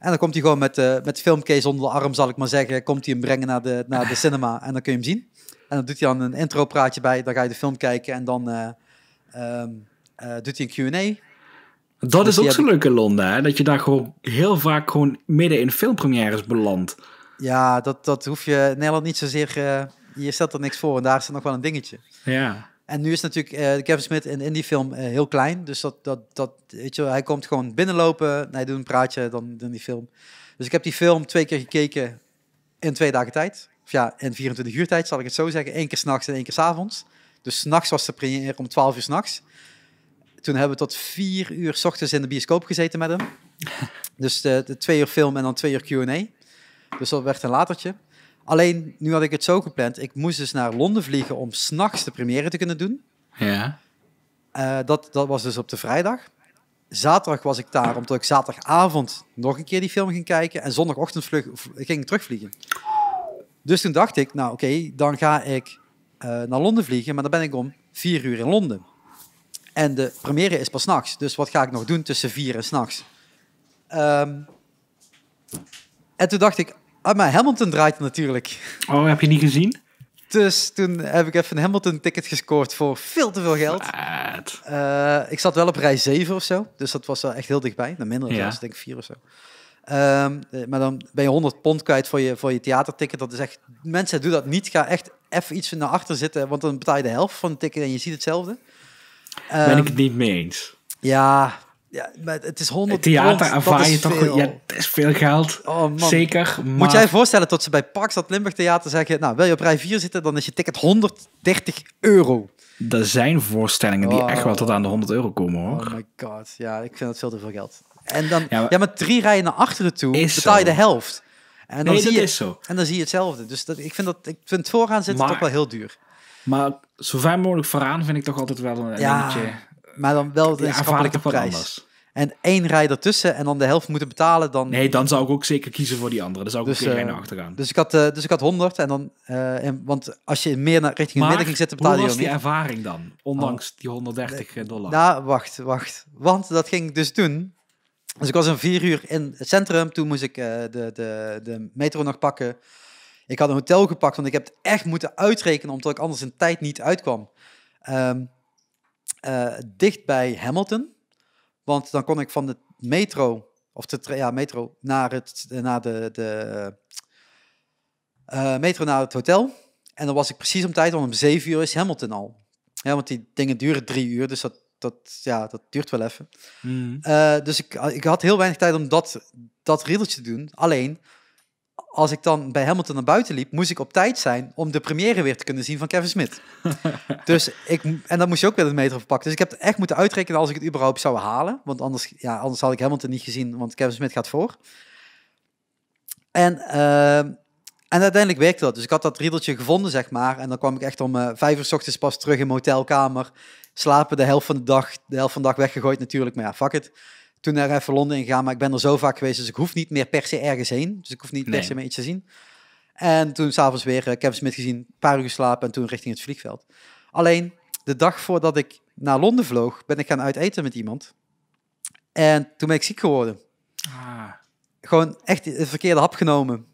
[SPEAKER 1] En dan komt hij gewoon met, uh, met filmcase onder de arm, zal ik maar zeggen. Komt hij hem brengen naar de, naar de cinema en dan kun je hem zien. En dan doet hij dan een intro praatje bij. Dan ga je de film kijken en dan eh, ehm, eh, doet hij een Q&A.
[SPEAKER 2] Dat is dus ook zo leuk in Londen, hè? Dat je daar gewoon heel vaak gewoon midden in filmpremières belandt.
[SPEAKER 1] Ja, dat, dat hoef je Nederland niet zozeer... je stelt er niks voor en daar is het nog wel een dingetje. Ja. En nu is natuurlijk eh, Kevin Smith in, die film eh, heel klein. Dus dat, dat, dat, weet je, hij komt gewoon binnenlopen. Hij doet een praatje dan, dan die film. Dus ik heb die film twee keer gekeken in twee dagen tijd. Of ja, in 24 uur tijd zal ik het zo zeggen. Eén keer s'nachts en één keer s'avonds. Dus s'nachts was de première om 12 uur s'nachts. Toen hebben we tot vier uur s ochtends in de bioscoop gezeten met hem. Dus de twee uur film en dan twee uur Q&A. Dus dat werd een latertje. Alleen, nu had ik het zo gepland. Ik moest dus naar Londen vliegen om s'nachts de première te kunnen doen. Ja. Eh, dat, dat was dus op de vrijdag. Zaterdag was ik daar, omdat ik zaterdagavond nog een keer die film ging kijken. En zondagochtend vlug, ging ik terugvliegen. Dus toen dacht ik, nou oké, dan ga ik eh, naar Londen vliegen. Maar dan ben ik om vier uur in Londen. En de première is pas s nachts. Dus wat ga ik nog doen tussen vier en s'nachts? Um, en toen dacht ik, Ah, maar Hamilton draait natuurlijk. Oh, heb je niet gezien? Dus toen heb ik even een Hamilton-ticket gescoord voor veel te veel geld. Eh, ik zat wel op rij 7 of zo, dus dat was wel echt heel dichtbij. Naar nou, minder ja. denk ik 4 of zo. Ehm, eh, maar dan ben je 100 pond kwijt voor je, voor je theaterticket. Dat is echt, mensen, doen dat niet. Ga echt even iets naar achter zitten, want dan betaal je de helft van het ticket en je ziet hetzelfde. ben ik ehm,
[SPEAKER 2] het niet mee eens. Ja,
[SPEAKER 1] ja, maar het is 100 Theater ervaar je toch... Ja,
[SPEAKER 2] is veel geld. Oh, Zeker. Moet jij
[SPEAKER 1] voorstellen dat ze bij Parks dat Limburg Theater zeggen... Nou, wil je op rij 4 zitten, dan is je ticket 130 euro. Er zijn voorstellingen die oh. echt wel tot aan de 100 euro komen, hoor. Oh my god. Ja, ik vind dat veel te veel geld. En dan... Ja, maar, drie rijen naar achteren toe betaal je de helft. En dan nee, zie je, is zo.
[SPEAKER 2] En dan zie je hetzelfde. Dus dat, ik, vind dat, ik vind het vooraan zitten toch wel heel duur. Maar zo ver mogelijk vooraan vind ik toch altijd wel een ja. dingetje
[SPEAKER 1] maar dan wel de schappelijke prijs. En één rij ertussen en dan de helft moeten betalen, dan...
[SPEAKER 2] Nee, dan zou ik ook zeker kiezen voor die andere. Dan zou ik dus, ook geen uh, eh, naar achteraan.
[SPEAKER 1] Dus ik had, uh, dus ik had 100 en dan... en, eh, want als je meer naar, richting de midden ging zitten, betaalde je was die ervaring dan? Ondanks
[SPEAKER 2] oh. die 130 dollar.
[SPEAKER 1] Nou, wacht, wacht. Want dat ging dus toen. Dus ik was een vier uur in het centrum. Toen moest ik de, de, de metro nog pakken. Ik had een hotel gepakt, want ik heb het echt moeten uitrekenen, omdat ik anders in tijd niet uitkwam. Um, uh, dicht bij Hamilton. Want dan kon ik van de metro, of de ja, metro naar, het, naar de, de eh, eh, metro naar het hotel. En dan was ik precies op tijd, want om zeven uur is Hamilton al. Ja, want die dingen duren drie uur, dus dat, dat, ja, dat duurt wel even. Hmm. dus ik, ik had heel weinig tijd om dat, dat riddeltje te doen. Alleen, als ik dan bij Hamilton naar buiten liep, moest ik op tijd zijn om de première weer te kunnen zien van Kevin Smit. dus ik, en dan moest je ook weer een meter verpakken. Dus ik heb het echt moeten uitrekenen als ik het überhaupt zou halen. Want anders, ja, anders had ik Hamilton niet gezien, want Kevin Smit gaat voor. En, ehm, en uiteindelijk werkte dat. Dus ik had dat riedeltje gevonden, zeg maar. En dan kwam ik echt om eh, vijf uur s ochtends pas terug in mijn hotelkamer. Slapen de helft van de dag, de helft van de dag weggegooid natuurlijk. Maar ja, fuck it toen naar even eh, Londen ingegaan, maar ik ben er zo vaak geweest, dus ik hoef niet meer per se ergens heen. Dus ik hoef niet nee. per se meer iets te zien. En toen s'avonds weer heb eh, Kevin Smith gezien, een paar uur geslapen en toen richting het vliegveld. Alleen, de dag voordat ik naar Londen vloog, ben ik gaan uiteten met iemand. En toen ben ik ziek geworden. Ah. Gewoon echt de verkeerde hap genomen.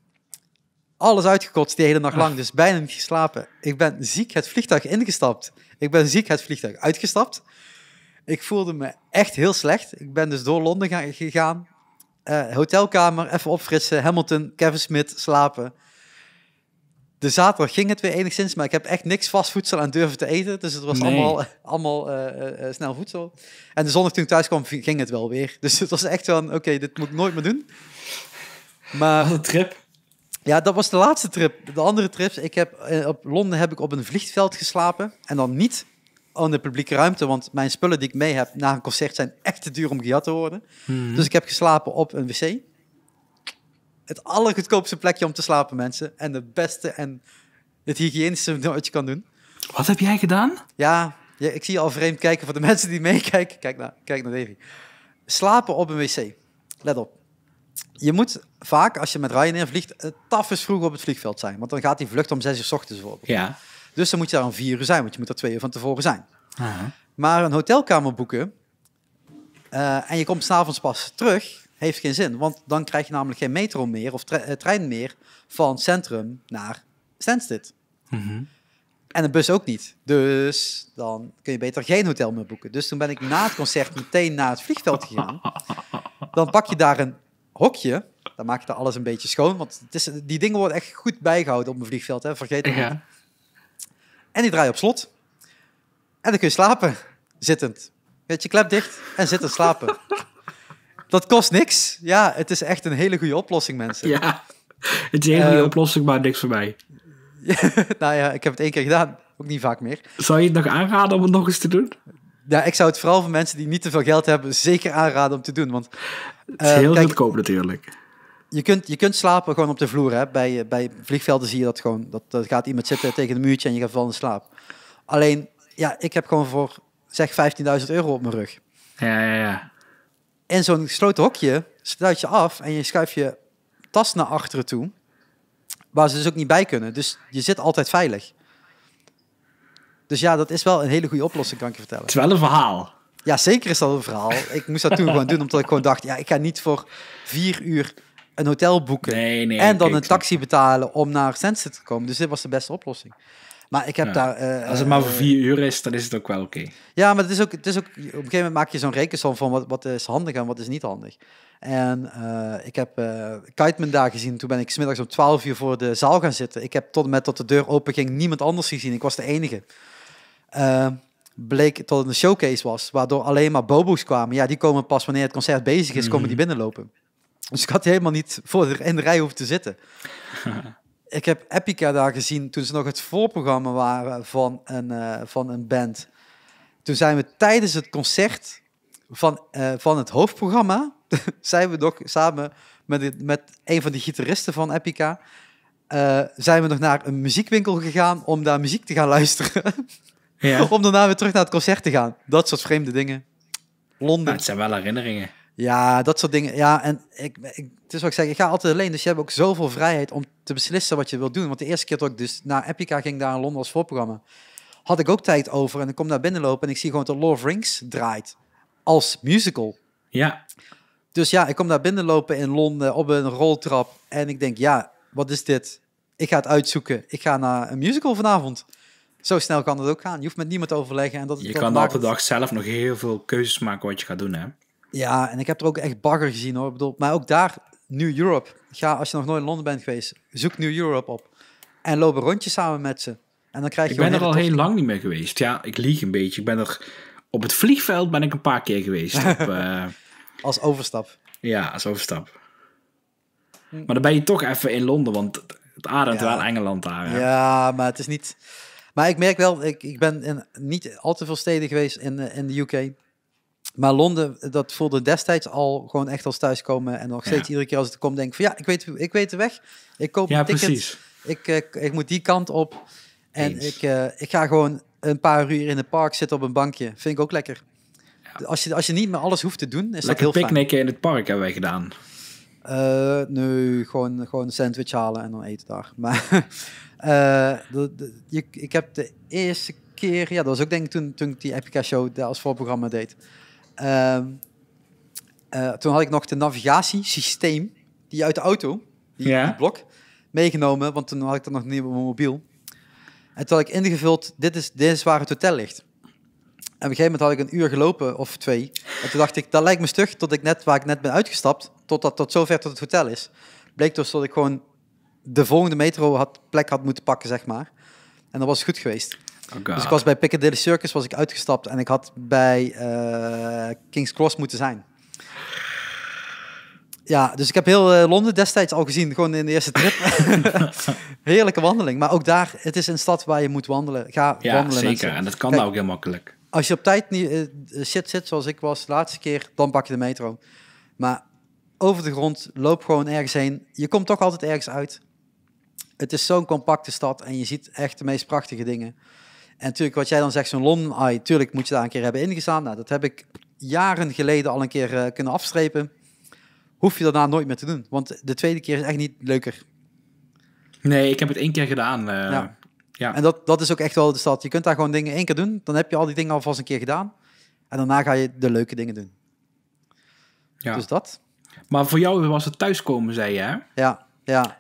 [SPEAKER 1] Alles uitgekotst de hele nacht lang, ah. dus bijna niet geslapen. Ik ben ziek het vliegtuig ingestapt. Ik ben ziek het vliegtuig uitgestapt. Ik voelde me echt heel slecht. Ik ben dus door Londen gegaan. Eh, hotelkamer, even opfrissen. Hamilton, Kevin Smith, slapen. De zaterdag ging het weer enigszins, maar ik heb echt niks vast voedsel aan durven te eten. Dus het was allemaal, allemaal eh, eh, snel voedsel. En de zondag toen ik thuis kwam, ging het wel weer. Dus het was echt van, oké, dit moet ik nooit meer doen. Maar, een trip. Ja, dat was de laatste trip. De andere trips, ik heb, op Londen heb ik op een vliegveld geslapen. En dan niet aan oh, de publieke ruimte, want mijn spullen die ik mee heb na een concert zijn echt te duur om gejat te worden. Mhm. Dus ik heb geslapen op een wc. Het allergoedkoopste plekje om te slapen, mensen. En het beste en het hygiënische wat je kan doen.
[SPEAKER 2] Wat heb jij gedaan?
[SPEAKER 1] Ja, ik zie al vreemd kijken voor de mensen die meekijken. Kijk naar, kijk naar Davy. Slapen op een wc. Let op. Je moet vaak, als je met Ryanair vliegt, eh, taf is vroeg op het vliegveld zijn. Want dan gaat die vlucht om 6 uur s ochtends bijvoorbeeld. Ja. Dus dan moet je daar een vier uur zijn, want je moet er twee uur van tevoren zijn. Maar een hotelkamer boeken eh, en je komt s'avonds pas terug, heeft geen zin. Want dan krijg je namelijk geen metro meer of eh, trein meer van centrum naar Stansted. Mhm. En een bus ook niet. Dus dan kun je beter geen hotel meer boeken. Dus toen ben ik na het concert meteen naar het vliegveld gegaan. Dan pak je daar een hokje. Dan maak je daar alles een beetje schoon. Want het is, die dingen worden echt goed bijgehouden op een vliegveld. Hè? Vergeet het niet. En die draai je op slot. En dan kun je slapen, zittend. Weet je, klep dicht en zitten slapen. Dat kost niks. Ja, het is echt een hele goede oplossing, mensen. Ja,
[SPEAKER 2] het is een hele goede ehm, oplossing, maar niks voor mij.
[SPEAKER 1] nou ja, ik heb het één keer gedaan. Ook niet vaak meer.
[SPEAKER 2] Zou je het nog aanraden
[SPEAKER 1] om het nog eens te doen? Ja, ik zou het vooral voor mensen die niet te veel geld hebben zeker aanraden om te doen. Want, het is heel eh,
[SPEAKER 2] goedkoop natuurlijk
[SPEAKER 1] je kunt, je kunt slapen gewoon op de vloer. Hè. Bij, eh, bij vliegvelden zie je dat gewoon. Dat, dat gaat iemand zitten tegen een muurtje en je gaat van in slaap. Alleen, ja, ik heb gewoon voor zeg 15.000 euro op mijn rug. Ja, ja, ja. In zo'n gesloten hokje sluit je af en je schuift je tas naar achteren toe. Waar ze dus ook niet bij kunnen. Dus je zit altijd veilig. Dus ja, dat is wel een hele goede oplossing, kan ik je vertellen. Het is wel een verhaal. Ja, zeker is dat een verhaal. Ik moest dat toen gewoon doen, omdat ik gewoon dacht... ja, ik ga niet voor vier uur een hotel boeken en dan een taxi betalen om naar Sensen te komen. Dus dit was de beste oplossing. Maar ik heb daar... Eh, Als het maar voor eh, vier
[SPEAKER 2] uur is, dan is het ook wel oké.
[SPEAKER 1] Ja, maar het is ook, het is ook, op een gegeven moment maak je zo'n rekensom van wat, wat is handig en wat is niet handig. En eh, ik heb uh, Kiteman daar gezien. Toen ben ik smiddags om 12 uur voor de zaal gaan zitten. Ik heb tot en met dat de deur open ging niemand anders gezien. Ik was de enige. bleek dat het een showcase was, waardoor alleen maar bobo's kwamen. Ja, die komen pas wanneer het concert bezig is, komen die mhm. binnenlopen. Dus ik had helemaal niet voor de, in de rij hoeven te zitten. ik heb Epica daar gezien toen ze nog het voorprogramma waren van een, eh, van een band. Toen zijn we tijdens het concert van, eh, van het hoofdprogramma, zijn we nog samen met, met een van de gitaristen van Epica, eh, zijn we nog naar een muziekwinkel gegaan om daar muziek te gaan luisteren. ja. Om daarna weer terug naar het concert te gaan. Dat soort vreemde
[SPEAKER 2] dingen. Londen. Nou, het zijn wel herinneringen.
[SPEAKER 1] Ja, dat soort dingen. Ja, en ik, ik, het is wat ik zeg, ik ga altijd alleen. Dus je hebt ook zoveel vrijheid om te beslissen wat je wilt doen. Want de eerste keer dat ik dus naar Epica ging, daar in Londen als voorprogramma, had ik ook tijd over. En ik kom naar binnen lopen en ik zie gewoon de Lord of Rings draait. Als musical. Ja. Dus ja, ik kom daar binnen lopen in Londen op een roltrap. En ik denk, ja, wat is dit? Ik ga het uitzoeken. Ik ga naar een musical vanavond. Zo snel kan het ook gaan. Je hoeft met niemand overleggen. En dat je kan de dag
[SPEAKER 2] zelf nog heel veel keuzes maken wat je gaat doen, hè?
[SPEAKER 1] Ja, en ik heb er ook echt bagger gezien hoor. Ik bedoel, maar ook daar, New Europe. Ga als je nog nooit in Londen bent geweest, zoek New Europe op. En loop een rondje samen met ze. En dan krijg je ik ben er al heel
[SPEAKER 2] lang niet meer geweest. Ja, ik lieg een beetje. Ik ben er op het vliegveld ben ik een paar keer geweest. Op, eh, als overstap. Ja, als overstap. Hm. Maar dan ben je toch even in Londen, want het ademt wel Engeland daar.
[SPEAKER 1] Ja, maar het is niet. Maar ik merk wel, ik, ik ben in niet al te veel steden geweest in, eh, in de UK maar Londen, dat voelde destijds al gewoon echt als thuiskomen. En nog steeds iedere keer als het komt, denk ik van ja, ik weet, ik weet de weg. Ik koop ja, een ticket. Precies. Ik, eh, ik, moet die kant op. En ik, eh, ik ga gewoon een paar uur in het park zitten op een bankje. Vind ik ook lekker. Als, je, als je niet meer alles hoeft te doen, is lekker dat heel picknicken
[SPEAKER 2] in het park hebben wij gedaan.
[SPEAKER 1] Uh, nee, gewoon, gewoon een sandwich halen en dan eten daar. Maar je, ik heb de eerste keer, ja, dat was ook denk ik toen, toen ik die Epica Show als voorprogramma deed. Ehm, eh, toen had ik nog de navigatiesysteem, die uit de auto, die, ja. blok, meegenomen, want toen had ik dat nog niet op mijn mobiel. En toen had ik ingevuld, dit is, dit is waar het hotel ligt. En op een gegeven moment had ik een uur gelopen of twee. En toen dacht ik, dat lijkt me stug tot ik net waar ik net ben uitgestapt, tot, dat, tot zover tot het hotel is. Bleek dus dat ik gewoon de volgende metro had, plek had moeten pakken, zeg maar. En dat was goed geweest. Oh dus ik was bij Piccadilly Circus was ik uitgestapt en ik had bij eh, King's Cross moeten zijn. Ja, dus ik heb heel eh, Londen destijds al gezien, gewoon in de eerste trip. Heerlijke wandeling. Maar ook daar, het is een stad waar je moet wandelen. Ga wandelen. zeker. En dat kan ook heel makkelijk. Als je op tijd niet uh, shit zit, zoals ik was de laatste keer, dan pak je de metro. Maar over de grond, loop gewoon ergens heen. Je komt toch altijd ergens uit. Het is zo'n compacte stad en je ziet echt de meest prachtige dingen. En natuurlijk, wat jij dan zegt, zo'n lon, eye, tuurlijk moet je daar een keer hebben ingestaan. Nou, dat heb ik jaren geleden al een keer eh, kunnen afstrepen. Hoef je daarna nooit meer te doen, want de tweede keer is echt niet leuker.
[SPEAKER 2] Nee, ik heb het één keer gedaan. Eh,
[SPEAKER 1] ja. En dat, dat is ook echt wel de stad. Je kunt daar gewoon dingen één keer doen, dan heb je al die dingen alvast een keer gedaan. En daarna ga je de leuke dingen doen.
[SPEAKER 2] Ja. Dus dat. Maar voor jou was het thuiskomen, zei je, hè? Ja, ja.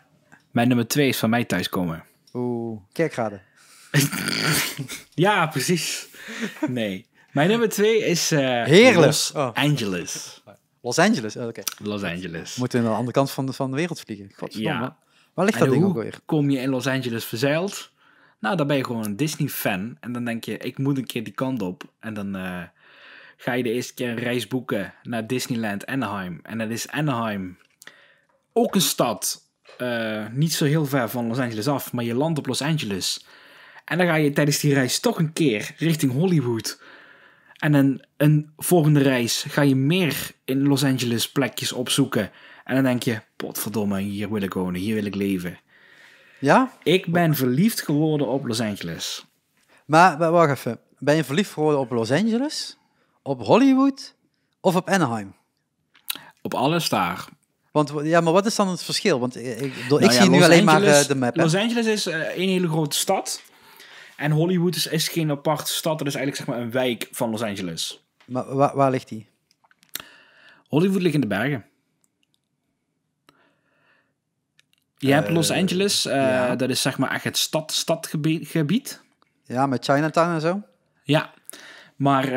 [SPEAKER 2] Mijn nummer twee is van mij thuiskomen. Oeh, kerkraden. ja, precies. Nee. Mijn nummer twee is eh, Los oh. Angeles. Los Angeles, oh, oké. Los Angeles. We aan naar de andere kant van de, van de wereld vliegen. Godverdomme. Waar ligt dat ding ook weer? kom je in Los Angeles verzeild? Nou, dan ben je gewoon een Disney-fan. En dan denk je, ik moet een keer die kant op. En dan eh, ga je de eerste keer een reis boeken naar Disneyland Anaheim. En dat is Anaheim ook een stad. Eh, niet zo heel ver van Los Angeles af, maar je landt op Los Angeles. En dan ga je tijdens die reis toch een keer richting Hollywood. En dan een volgende reis ga je meer in Los Angeles plekjes opzoeken. En dan denk je, potverdomme, hier wil ik wonen, hier wil ik leven. Ja? Ik ben verliefd geworden op Los Angeles. Maar, wacht even, ben je verliefd geworden op Los Angeles, op
[SPEAKER 1] Hollywood of op Anaheim? Op alles daar. Want ja, maar wat is dan
[SPEAKER 2] het verschil? Want eh,
[SPEAKER 1] ik, nou zie nu alleen maar eh, de map. Los
[SPEAKER 2] Angeles is uh, een hele grote stad. En Hollywood is, geen aparte stad. Dat is eigenlijk zeg maar een wijk van Los Angeles. Maar waar, waar ligt die? Hollywood ligt in de bergen. Je hebt Los eh, Angeles, eh, dat is zeg maar echt het stad, stadgebied. Ja, met Chinatown en zo. Ja, maar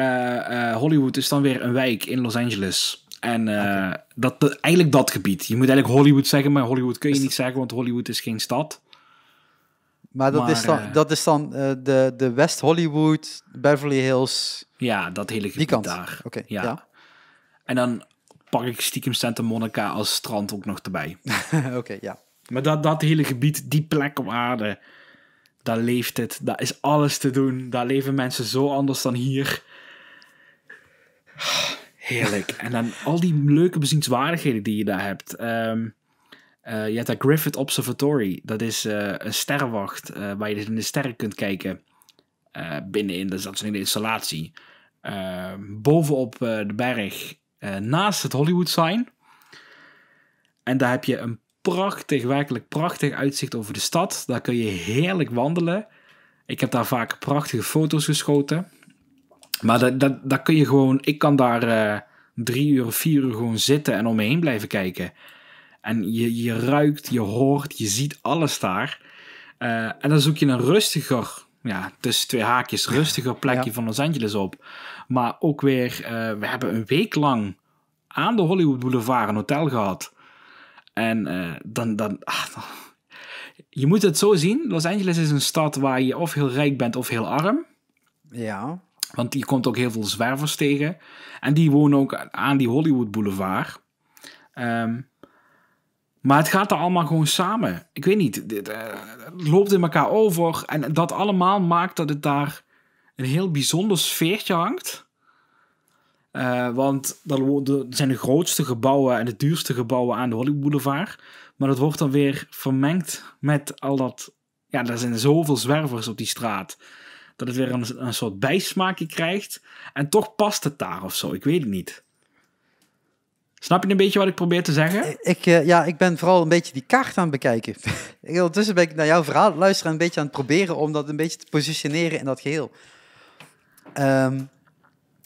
[SPEAKER 2] eh, Hollywood is dan weer een wijk in Los Angeles. En dat, eigenlijk dat gebied. Je moet eigenlijk Hollywood zeggen, maar Hollywood kun je niet zeggen, want Hollywood is geen stad. Maar dat is dan, eh,
[SPEAKER 1] dat is dan eh, de, de West Hollywood, Beverly Hills.
[SPEAKER 2] Ja, dat hele gebied daar. Oké. ja. En dan pak ik stiekem Santa Monica als strand ook nog erbij. Oké, ja. Maar dat, dat hele gebied, die plek op aarde, daar leeft het. Daar is alles te doen. Daar leven mensen zo anders dan hier. Ah, heerlijk. en dan al die leuke bezienswaardigheden die je daar hebt. Um, eh, je hebt daar Griffith Observatory. Dat is eh, een sterrenwacht eh, waar je dus in de sterren kunt kijken. binnenin, dus dat is een installatie. bovenop de berg, naast het Hollywood sign. En daar heb je een prachtig, werkelijk prachtig uitzicht over de stad. Daar kun je heerlijk wandelen. Ik heb daar vaak prachtige foto's geschoten. Maar dat, dat, kun je gewoon, ik kan daar drie uur, vier uur gewoon zitten en om me heen blijven kijken. En je, je ruikt, je hoort, je ziet alles daar. Eh, en dan zoek je een rustiger, ja, tussen twee haakjes, rustiger plekje van Los Angeles op. Maar ook weer, eh, we hebben een week lang aan de Hollywood Boulevard een hotel gehad. En eh, dan, dan, ach, je moet het zo zien. Los Angeles is een stad waar je of heel rijk bent of heel arm. Ja. Want je komt ook heel veel zwervers tegen. En die wonen ook aan die Hollywood Boulevard. Um, maar het gaat er allemaal gewoon samen. Ik weet niet, eh, het loopt in elkaar over. En dat allemaal maakt dat het daar een heel bijzonder sfeertje hangt. Eh, want dat zijn de grootste gebouwen en de duurste gebouwen aan de Hollywood Boulevard. Maar dat wordt dan weer vermengd met al dat... Ja, er zijn zoveel zwervers op die straat. Dat het weer een, een soort bijsmaakje krijgt. En toch past het daar of zo, ik weet het niet. Snap je een beetje wat ik probeer te zeggen? Eh,
[SPEAKER 1] ik, eh, ja, ik ben vooral een beetje die kaart aan het bekijken. Ondertussen ben ik naar jouw verhaal luisteren en een beetje aan het proberen om dat een beetje te positioneren in dat geheel. Ehm,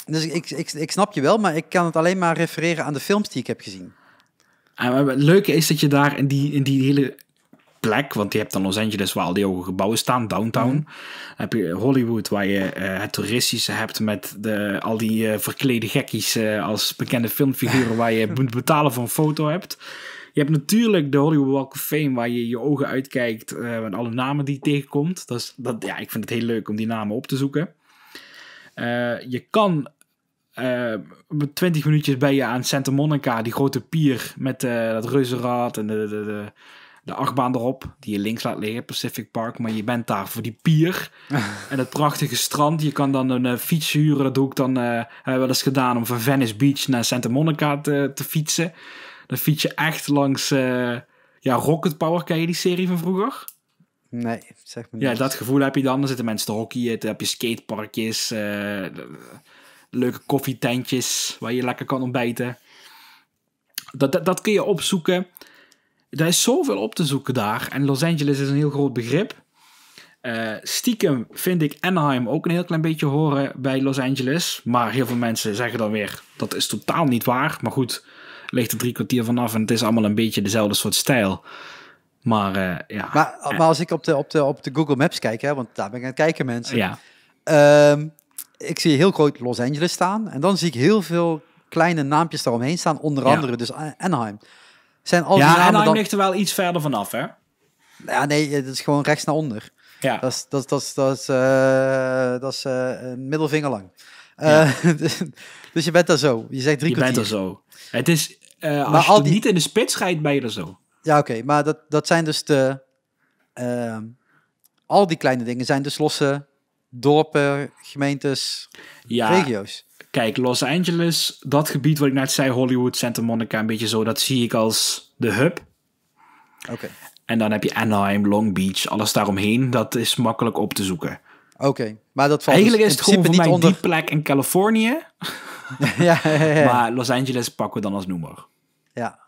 [SPEAKER 1] dus ik, ik,
[SPEAKER 2] ik, snap je wel, maar ik kan het alleen maar refereren aan de films die ik heb gezien. Ah, het leuke is dat je daar in die, in die hele plek, want je hebt dan Los Angeles waar al die hoge gebouwen staan, downtown. Mhm. Heb je Hollywood waar je eh, het toeristische hebt met de, al die uh, verklede gekkies eh, als bekende filmfiguren waar je moet betalen voor een foto hebt. Je hebt natuurlijk de Hollywood Walk of Fame waar je je ogen uitkijkt met alle namen die tegenkomt. Dat is, dat, ja, ik vind het heel leuk om die namen op te zoeken. je kan met 20 minuutjes bij je aan Santa Monica, die grote pier met uh, dat reuzenrad en de, de, de, de achtbaan erop, die je links laat liggen, Pacific Park. Maar je bent daar voor die pier en het prachtige strand. Je kan dan een eh, fiets huren, dat doe ik dan eh, wel eens gedaan om van Venice Beach naar Santa Monica te, te fietsen. Dan fiets je echt langs eh, ja, Rocket Power, ken je die serie van vroeger? Nee, zeg maar Ja, dat gevoel heb je dan. Dan zitten mensen te hockeyen, dan heb je skateparkjes, leuke koffietentjes waar je lekker kan ontbijten. dat, dat kun je opzoeken daar is zoveel op te zoeken daar. En Los Angeles is een heel groot begrip. Uh, stiekem vind ik Anaheim ook een heel klein beetje horen bij Los Angeles. Maar heel veel mensen zeggen dan weer dat is totaal niet waar. Maar goed, ligt er drie kwartier vanaf en het is allemaal een beetje dezelfde soort stijl. Maar eh, ja. Eh. Maar, als
[SPEAKER 1] ik op de, op de, op de Google Maps kijk, hè, want daar ben ik aan het kijken mensen. Ja. Ehm, ik zie heel groot Los Angeles staan en dan zie ik heel veel kleine naampjes daaromheen staan. Onder andere dus Anaheim zijn al ja, namen... dan... ligt
[SPEAKER 2] er wel iets verder vanaf, hè?
[SPEAKER 1] Ja, nee, het eh, is gewoon rechts naar onder. Ja. Dat is, dat, dat, dat is, dat is uh, een middelvinger lang. Dus, dus, je bent daar zo. Je zegt drie je kwartier. Je bent er zo. Het is, als je al niet in de spits rijdt, ben je er zo. Ja, oké. maar dat, dat zijn dus de... Ehm, al die kleine dingen zijn
[SPEAKER 2] dus losse dorpen, gemeentes, ja, regio's. Kijk, Los Angeles, dat gebied wat ik net zei, Hollywood, Santa Monica, een beetje zo, dat zie ik als de hub. Oké. En dan heb je Anaheim, Long Beach, alles daaromheen. Dat is makkelijk op te zoeken. Oké, maar dat valt dus Eigenlijk is het gewoon onder... die plek in Californië. ja, Maar Los Angeles pakken we dan als noemer.
[SPEAKER 1] Ja.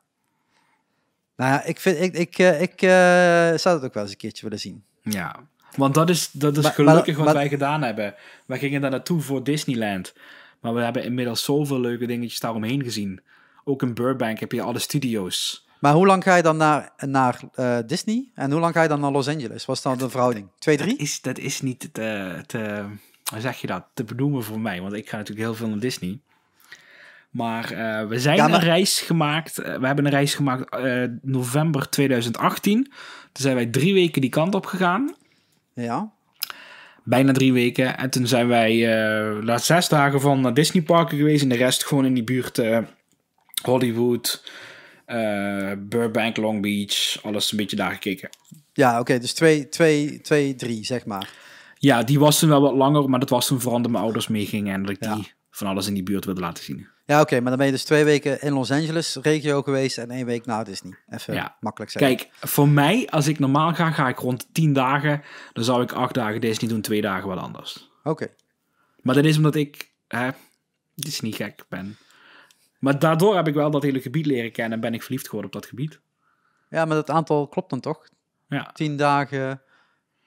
[SPEAKER 1] Nou ik, vind, ik, ik, eh, ik, eh, zou dat ook wel eens een keertje willen zien.
[SPEAKER 2] Ja, want dat is, dat is gelukkig wat wij gedaan hebben. Wij gingen daar naartoe voor Disneyland. Maar we hebben inmiddels zoveel leuke dingetjes daaromheen gezien. Ook in Burbank heb je alle studio's.
[SPEAKER 1] Maar hoe lang ga je dan naar, naar eh, Disney en hoe lang ga je dan naar Los Angeles? Wat dan de verhouding? 2-3? Dat is, dat is
[SPEAKER 2] niet te, te, zeg je dat, te benoemen voor mij, want ik ga natuurlijk heel veel naar Disney. Maar eh, we zijn een reis gemaakt. Eh, we hebben een reis gemaakt uh, november 2018. Toen zijn wij drie weken die kant op gegaan. Ja bijna drie weken. En toen zijn wij uh, eh, laat zes dagen van naar eh, Disney parken geweest. En de rest gewoon in die buurt eh, Hollywood, Burbank, Long Beach. Alles een beetje daar gekeken. Ja, oké. dus twee, twee, twee, drie, zeg maar. Ja, die was toen wel wat langer. Maar dat was toen vooral dat mijn ouders meegingen. En dat ik die van alles in die buurt wilde laten zien.
[SPEAKER 1] Ja, oké, maar dan ben je dus twee weken in Los Angeles regio geweest en één week na Disney. Even makkelijk zijn. Kijk,
[SPEAKER 2] voor mij, als ik normaal ga, ga ik rond tien dagen. Dan zou ik acht dagen Disney doen, twee dagen wat anders. Oké. Maar dat is omdat ik hè, Disney gek ben. Maar daardoor heb ik wel dat hele gebied leren kennen en ben ik verliefd geworden op dat gebied. Ja, maar dat aantal klopt dan toch? Ja. Tien dagen.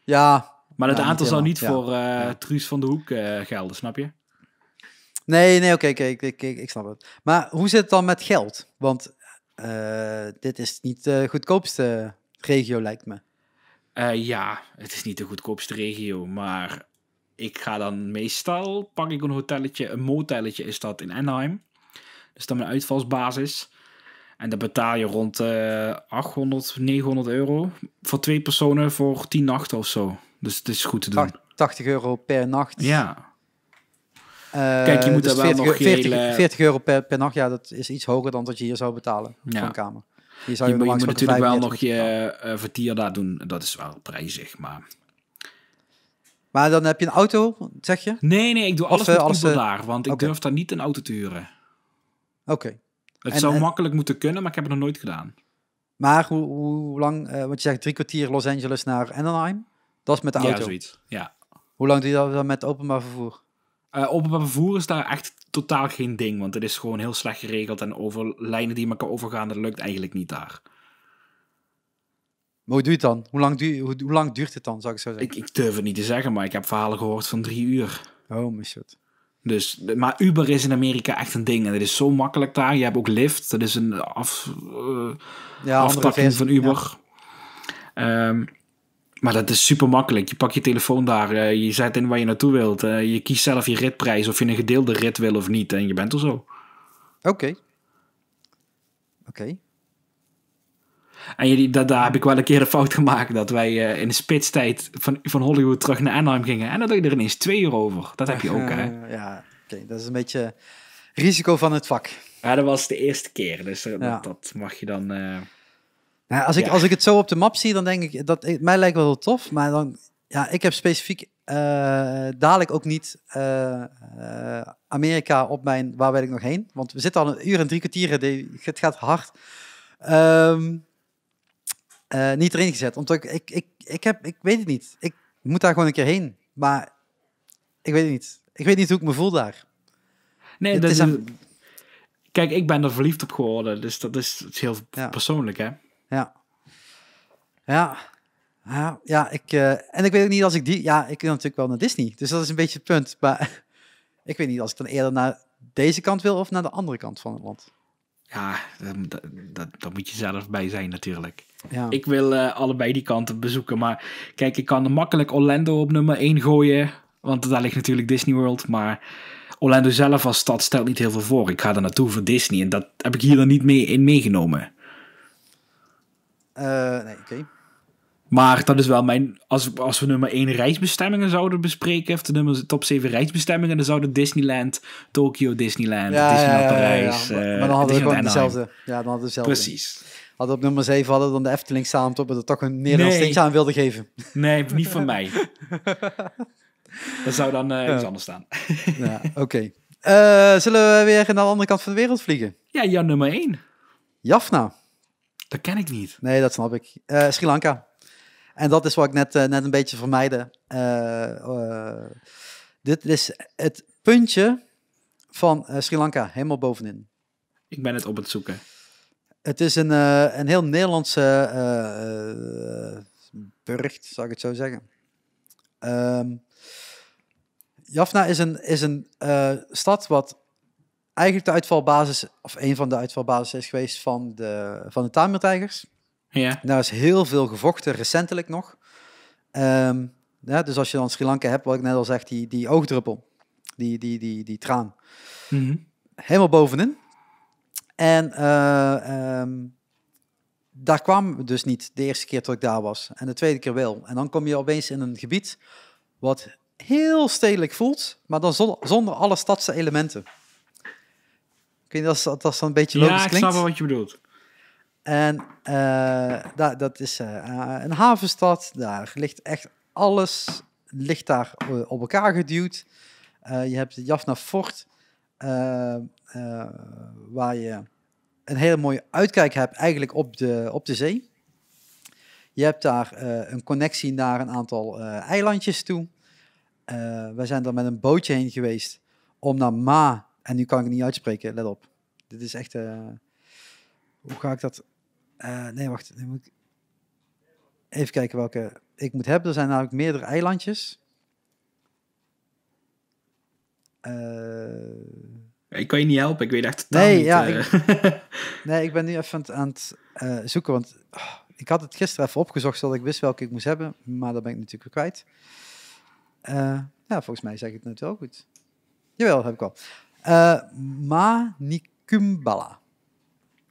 [SPEAKER 2] Ja. Maar het nou, aantal zou niet voor eh, Truus van de Hoek eh, gelden, snap je?
[SPEAKER 1] Nee, nee, oké, okay, ik, snap het. Maar hoe zit het dan met geld? Want eh, dit is niet de goedkoopste regio, lijkt me.
[SPEAKER 2] Eh, ja, het is niet de goedkoopste regio, maar ik ga dan meestal, pak ik een hotelletje, een motelletje is dat in Anaheim. Dus dan mijn uitvalsbasis. En dan betaal je rond 800, eh, 900 euro voor twee personen voor 10 nachten of zo. Dus het is goed te doen.
[SPEAKER 1] 80 euro per nacht.
[SPEAKER 2] Ja. Eh,
[SPEAKER 1] Kijk, je moet dus wel 40, nog 40, 40 euro per, per nacht, ja, dat is iets hoger dan dat je hier zou betalen ja. voor een kamer. Hier zou je, je, moet natuurlijk wel nog
[SPEAKER 2] je uh, vertier daar doen. Dat is wel prijzig, maar... Maar dan heb je een auto, zeg je? Nee, nee, ik doe alles eh, met daar, want ik durf daar niet een auto te huren. Oké. Het zou makkelijk moeten kunnen, maar ik heb het nog nooit gedaan. Maar
[SPEAKER 1] hoe, lang, want je zegt drie kwartier Los Angeles naar Anaheim. Dat is met de auto. Ja,
[SPEAKER 2] Ja. Hoe lang doe je dat dan met openbaar vervoer? Uh, eh, openbaar vervoer is daar echt totaal geen ding, want het is gewoon heel slecht geregeld en over lijnen die elkaar overgaan, dat lukt eigenlijk niet daar. Maar hoe doe je het dan? Hoe lang, duurt, het dan, zou ik zo zeggen? Ik, ik, durf het niet te zeggen, maar ik heb verhalen gehoord van drie uur. Oh, my shit. Dus, maar Uber is in Amerika echt een ding. En het is zo makkelijk daar. Je hebt ook Lyft. Dat is een af, eh,
[SPEAKER 1] ja, aftakking
[SPEAKER 2] van Uber. Ja. Ehm, maar dat is super makkelijk. Je pakt je telefoon daar, eh, je zet in waar je naartoe wilt. Eh, je kiest zelf je ritprijs, of je een gedeelde rit wil of niet. En je bent er zo. Oké. Oké. En jullie, dat, daar heb ik wel een keer de fout gemaakt. Dat wij eh, in de spitstijd van, van Hollywood terug naar Anaheim gingen. En dan doe je er ineens twee uur over. Dat heb je ook, hè?
[SPEAKER 1] Ja, oké. Dat is een beetje
[SPEAKER 2] risico van het vak. Ja, dat was de eerste keer. Dus dat, dat, mag je dan... Nou, als, ik, als ik
[SPEAKER 1] het zo op de map zie, dan denk ik dat eh, mij lijkt wel heel tof. Maar dan, ja, ik heb specifiek eh, dadelijk ook niet eh, Amerika op mijn waar wil ik nog heen. Want we zitten al een uur en drie kwartieren, het gaat hard. Ehm, niet erin gezet, omdat ik, ik, ik, ik, heb, ik weet het niet. Ik moet daar gewoon een keer heen.
[SPEAKER 2] Maar ik weet het niet. Ik weet niet hoe ik me voel daar. Nee, dat is. Een... Kijk, ik ben er verliefd op geworden, dus dat is, heel persoonlijk, hè?
[SPEAKER 1] Ja. Ja. Ja, ja ik, eh, en ik weet ook niet als ik die... Ja, ik wil natuurlijk wel naar Disney. Dus dat is een beetje het punt. Maar ik weet niet als ik dan eerder naar deze kant
[SPEAKER 2] wil of naar de andere kant van het land. Ja, dat, dat, dat moet je zelf bij zijn natuurlijk. Ja. Ik wil eh, allebei die kanten bezoeken. Maar kijk, ik kan makkelijk Orlando op nummer 1 gooien. Want daar ligt natuurlijk Disney World. Maar Orlando zelf als stad stelt niet heel veel voor. Ik ga er naartoe voor Disney. En dat heb ik hier dan niet mee in meegenomen.
[SPEAKER 1] Eh, nee, oké.
[SPEAKER 2] Maar dat is wel mijn. Als, als we nummer 1 reisbestemmingen zouden bespreken, of de nummer, top 7 reisbestemmingen, dan zouden Disneyland, Tokyo Disneyland, ja, Disneyland ja, ja, Parijs. Maar, maar, dan eh, hadden we gewoon dezelfde. Ja,
[SPEAKER 1] dan hadden we dezelfde.
[SPEAKER 2] Precies. Hadden we op nummer 7
[SPEAKER 1] hadden dan de Efteling samen, omdat we toch een Nederlands nee. aan wilden geven. Nee, niet van
[SPEAKER 2] mij. dat zou dan uh, iets anders staan. ja,
[SPEAKER 1] oké. zullen we weer naar de andere kant van de wereld vliegen? Ja, jouw nummer 1. Jafna. Dat ken ik niet. Nee, dat snap ik. Eh, Sri Lanka. En dat is wat ik net, eh, net een beetje vermijden. Eh, oh, dit is het puntje van Sri Lanka, helemaal bovenin. Ik ben
[SPEAKER 2] het op het zoeken.
[SPEAKER 1] Het is een, een heel Nederlandse bericht, zou ik het zo zeggen. Um, Jaffna is een, is een stad wat eigenlijk de uitvalbasis, of een van de uitvalbasis is geweest van de, van de Tamertijgers. Ja. Daar is heel veel gevochten, recentelijk nog. Ehm, ja, dus als je dan Sri Lanka hebt, wat ik net al zeg, die, die oogdruppel, die, die, die, die traan. Mhm. Helemaal bovenin. En uh, um, daar kwam dus niet de eerste keer dat ik daar was. En de tweede keer wel. En dan kom je opeens in een gebied wat heel stedelijk voelt, maar dan zonder, zonder alle stadse elementen. Ik dat dat dan een beetje logisch klinkt. Ja, ik snap wel wat je bedoelt. En uh, eh, dat, dat is eh, eh, een havenstad. Daar ligt echt alles ligt daar op elkaar geduwd. je hebt het Jaffna Fort, waar je een hele mooie uitkijk hebt eigenlijk op de, op de zee. Je hebt daar een connectie naar een aantal eilandjes toe. wij zijn er met een bootje heen geweest om naar Ma en nu kan ik het niet uitspreken, let op. Dit is echt. Eh, hoe ga ik dat. Eh, nee, wacht. moet even kijken welke ik moet hebben. Er zijn namelijk meerdere eilandjes.
[SPEAKER 2] Eh, ik kan je niet helpen, ik weet echt totaal nee, niet, Ja, ik,
[SPEAKER 1] nee, ik ben nu even aan het zoeken, want oh, ik had het gisteren even opgezocht zodat ik wist welke ik moest hebben, maar dat ben ik natuurlijk kwijt. ja, volgens mij zeg ik het natuurlijk wel goed. Jawel, heb ik al. Uh, eh, Ma Nikumbala.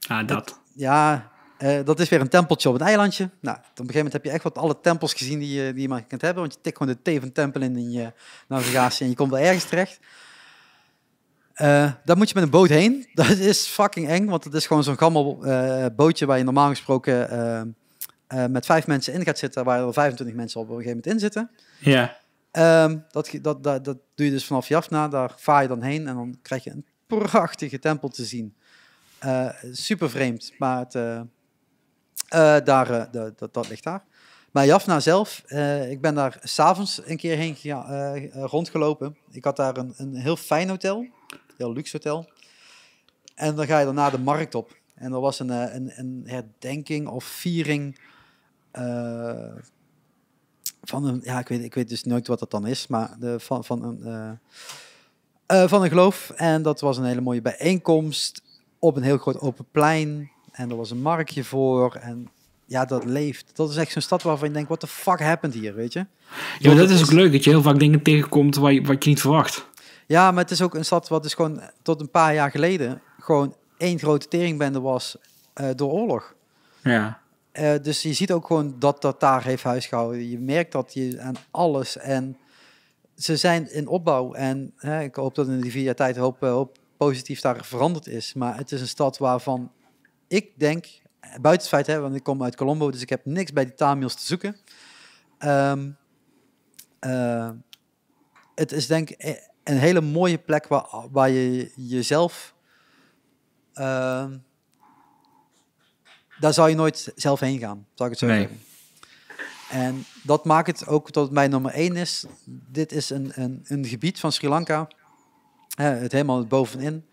[SPEAKER 1] Ah, dat. ja, eh, dat is weer een tempeltje op een eilandje. Nou, op een gegeven moment heb je echt wat alle tempels gezien die, je, die je maar kunt hebben. Want je tikt gewoon de teven tempel in, in je navigatie en je komt wel ergens terecht. Uh, daar moet je met een boot heen. Dat is fucking eng, want het is gewoon zo'n gammel bootje waar je normaal gesproken met vijf mensen in gaat zitten, waar er 25 mensen op een gegeven moment in zitten. Ja. Ehm, dat, dat, dat, dat, doe je dus vanaf Jafna, daar vaar je dan heen en dan krijg je een prachtige tempel te zien. Eh, super vreemd, maar het, eh, eh, daar, dat, dat ligt daar. Maar Jafna zelf, ik ben daar s'avonds een keer heen rondgelopen. Ik had daar een, een heel fijn hotel, een heel luxe hotel. En dan ga je daarna de markt op. En er was een, een, een herdenking of viering van een, ja, ik weet, ik weet dus nooit wat dat dan is, maar de, van, van, een, eh, eh, van een geloof. En dat was een hele mooie bijeenkomst op een heel groot open plein. En er was een marktje voor. En ja, dat leeft. Dat is echt zo'n stad waarvan je denkt, what the fuck happened hier, weet je?
[SPEAKER 2] Ja, dat is ook leuk, dat je heel vaak dingen tegenkomt waar je, wat je niet verwacht.
[SPEAKER 1] Ja, maar het is ook een stad wat is dus gewoon tot een paar jaar geleden gewoon één grote teringbende was eh, door oorlog. Ja. Eh, dus je ziet ook gewoon dat dat daar heeft huisgehouden. Je merkt dat je aan alles en ze zijn in opbouw. En ik hoop dat in die vier jaar tijd hoop, hoop positief daar veranderd is. Maar het is een stad waarvan ik denk, buiten het feit, hè, want ik kom uit Colombo, dus ik heb niks bij die Tamils te zoeken. Ehm, eh, het is denk ik een hele mooie plek waar, waar je jezelf. Ehm, daar zou je nooit zelf heen gaan, zou ik het zo zeggen. En dat maakt het ook tot mijn nummer één is. Dit is een, een, een gebied van Sri Lanka, het helemaal bovenin,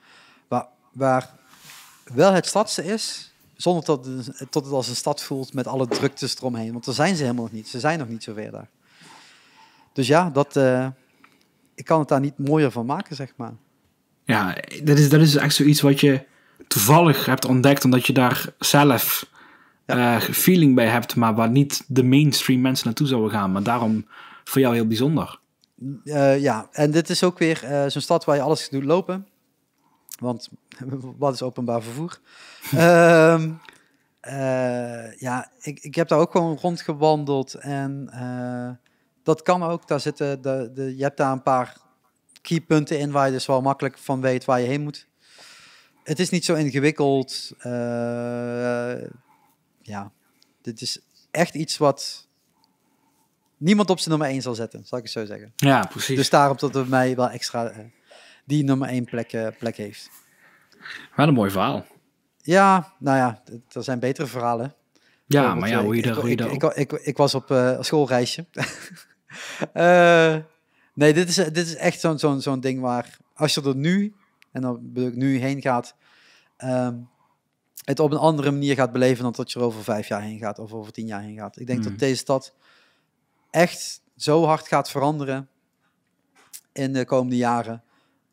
[SPEAKER 1] waar, waar wel het stadse is, zonder tot, tot het als een stad voelt met alle druktes eromheen. Want daar zijn ze helemaal nog niet. Ze zijn nog niet zo ver daar. Dus ja, dat, eh, ik kan het daar niet mooier van maken, zeg maar.
[SPEAKER 2] Ja, dat is, dat is echt zoiets wat je toevallig hebt ontdekt omdat je daar zelf eh, feeling bij hebt, maar waar niet de mainstream mensen naartoe zouden gaan. Maar daarom voor jou heel bijzonder.
[SPEAKER 1] Eh, ja, en dit is ook weer eh, zo'n stad waar je alles doet lopen. Want wat is openbaar vervoer? Ehm, ja, ik, ik heb daar ook gewoon rondgewandeld. En dat kan ook. Daar zitten de, de, je hebt daar een paar keypunten in waar je dus wel makkelijk van weet waar je heen moet het is niet zo ingewikkeld. Uh, ja, dit is echt iets wat niemand op zijn nummer 1 zal zetten, zal ik het zo zeggen. Ja, precies. Dus daarom dat het mij wel extra eh, die nummer 1 plek, eh, plek heeft.
[SPEAKER 2] Wel een mooi verhaal.
[SPEAKER 1] Ja, nou ja, er zijn betere verhalen.
[SPEAKER 2] Ja, maar ja, hoe je dat... Ik, ik,
[SPEAKER 1] ik, ik, was op schoolreisje. nee, dit is, dit is echt zo'n zo'n zo'n ding waar... Als je er nu en dan ik nu heen gaat, ehm, het op een andere manier gaat beleven dan dat je er over vijf jaar heen gaat of over tien jaar heen gaat. Ik denk dat hmm. deze stad echt zo hard gaat veranderen in de komende jaren.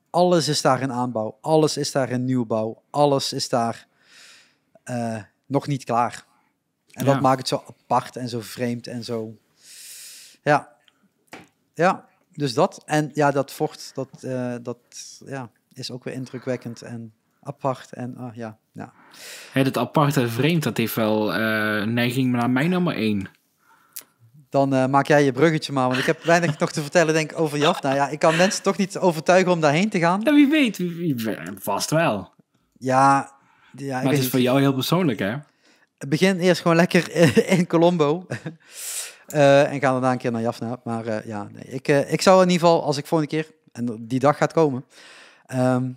[SPEAKER 1] Alles is daar in aanbouw, alles is daar in nieuwbouw, alles is daar eh, nog niet klaar. En dat maakt het zo apart en zo vreemd en zo. Ja, ja dus dat. En ja, dat vocht, dat, eh, dat ja is ook weer indrukwekkend en apart. En ah, ja,
[SPEAKER 2] ja. Het aparte vreemd, dat heeft wel uh, neiging naar mijn nummer 1.
[SPEAKER 1] Dan eh, maak jij je bruggetje maar, want ik heb weinig nog te vertellen denk ik, over Jafna. Nou ja, ik kan mensen toch niet overtuigen om daarheen te gaan. Ja, wie weet, eh, vast wel. Ja, ja ik maar het is voor
[SPEAKER 2] jou heel persoonlijk, hè?
[SPEAKER 1] Begin eerst gewoon lekker in Colombo. en ga daarna een keer naar Jafna. Nou, maar ja, nee, ik, ik zou in ieder geval, als ik volgende keer, en die dag gaat komen, Ehm,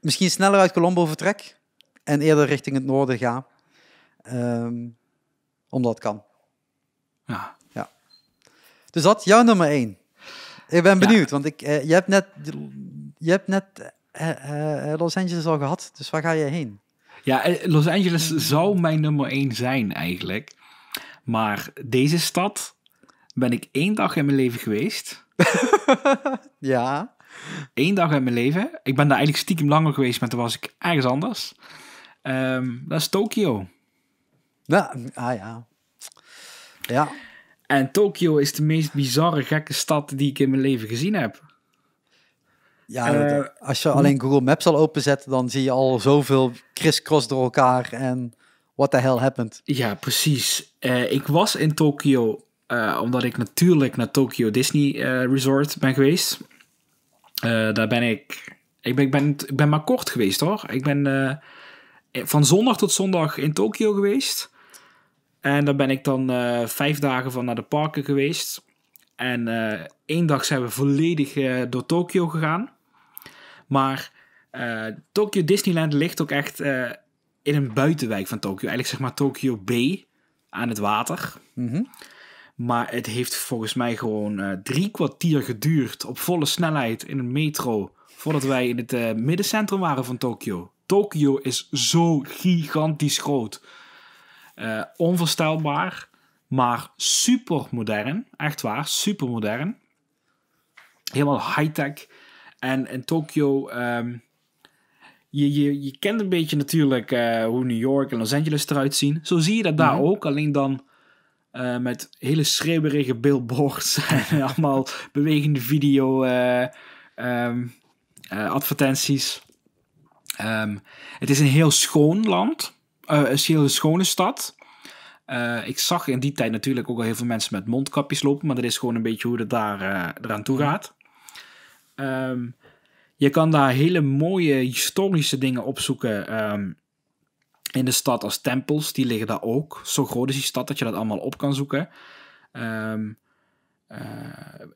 [SPEAKER 1] misschien sneller uit Colombo vertrek en eerder richting het noorden gaan, ehm, omdat het kan. Ja. ja. Dus dat, jouw nummer één. Ik ben benieuwd, want ik, eh, je hebt net, je hebt net eh, eh, Los Angeles al gehad, dus waar ga je heen?
[SPEAKER 2] Ja, Los Angeles zou mijn nummer één zijn eigenlijk. Maar deze stad ben ik één dag in mijn leven geweest. ja. Eén dag in mijn leven. Ik ben daar eigenlijk stiekem langer geweest, maar toen was ik ergens anders. Ehm, dat is Tokio. Ja, ah ja. Ja. En Tokio is de meest bizarre, gekke stad die ik in mijn leven gezien heb. Ja, eh, als je alleen Google
[SPEAKER 1] Maps al openzet, dan zie je al zoveel crisscross door elkaar en what the hell happened.
[SPEAKER 2] Ja, precies. Eh, ik was in Tokio eh, omdat ik natuurlijk naar Tokyo Disney Resort ben geweest. Eh, daar ben ik. Ik ben, ik, ben, ik ben maar kort geweest hoor. Ik ben eh, van zondag tot zondag in Tokio geweest. En daar ben ik dan eh, vijf dagen van naar de parken geweest. En één dag zijn we volledig door Tokio gegaan. Maar uh, Tokyo Disneyland ligt ook echt in een buitenwijk van Tokio. Eigenlijk zeg maar Tokyo B aan het water. Mm maar het heeft volgens mij gewoon eh, drie kwartier geduurd op volle snelheid in een metro. Voordat wij in het eh, middencentrum waren van Tokio. Tokio is zo gigantisch groot. Eh, onvoorstelbaar, maar super modern. Echt waar, super modern. Helemaal high-tech. En in Tokio. Ehm, je, je, je kent een beetje natuurlijk hoe New York en Los Angeles eruit zien. Zo zie je dat daar mhm. ook. Alleen dan eh, met hele schreeuwerige billboards en allemaal bewegende video eh, ehm, eh, advertenties. Ehm, het is een heel schoon land, een heel schone stad. ik zag in die tijd natuurlijk ook al heel veel mensen met mondkapjes lopen, maar dat is gewoon een beetje hoe het daar eraan toe gaat. Ehm, je kan daar hele mooie historische dingen opzoeken in de stad als tempels, die liggen daar ook. Zo groot is die stad dat je dat allemaal op kan zoeken. Ehm, eh,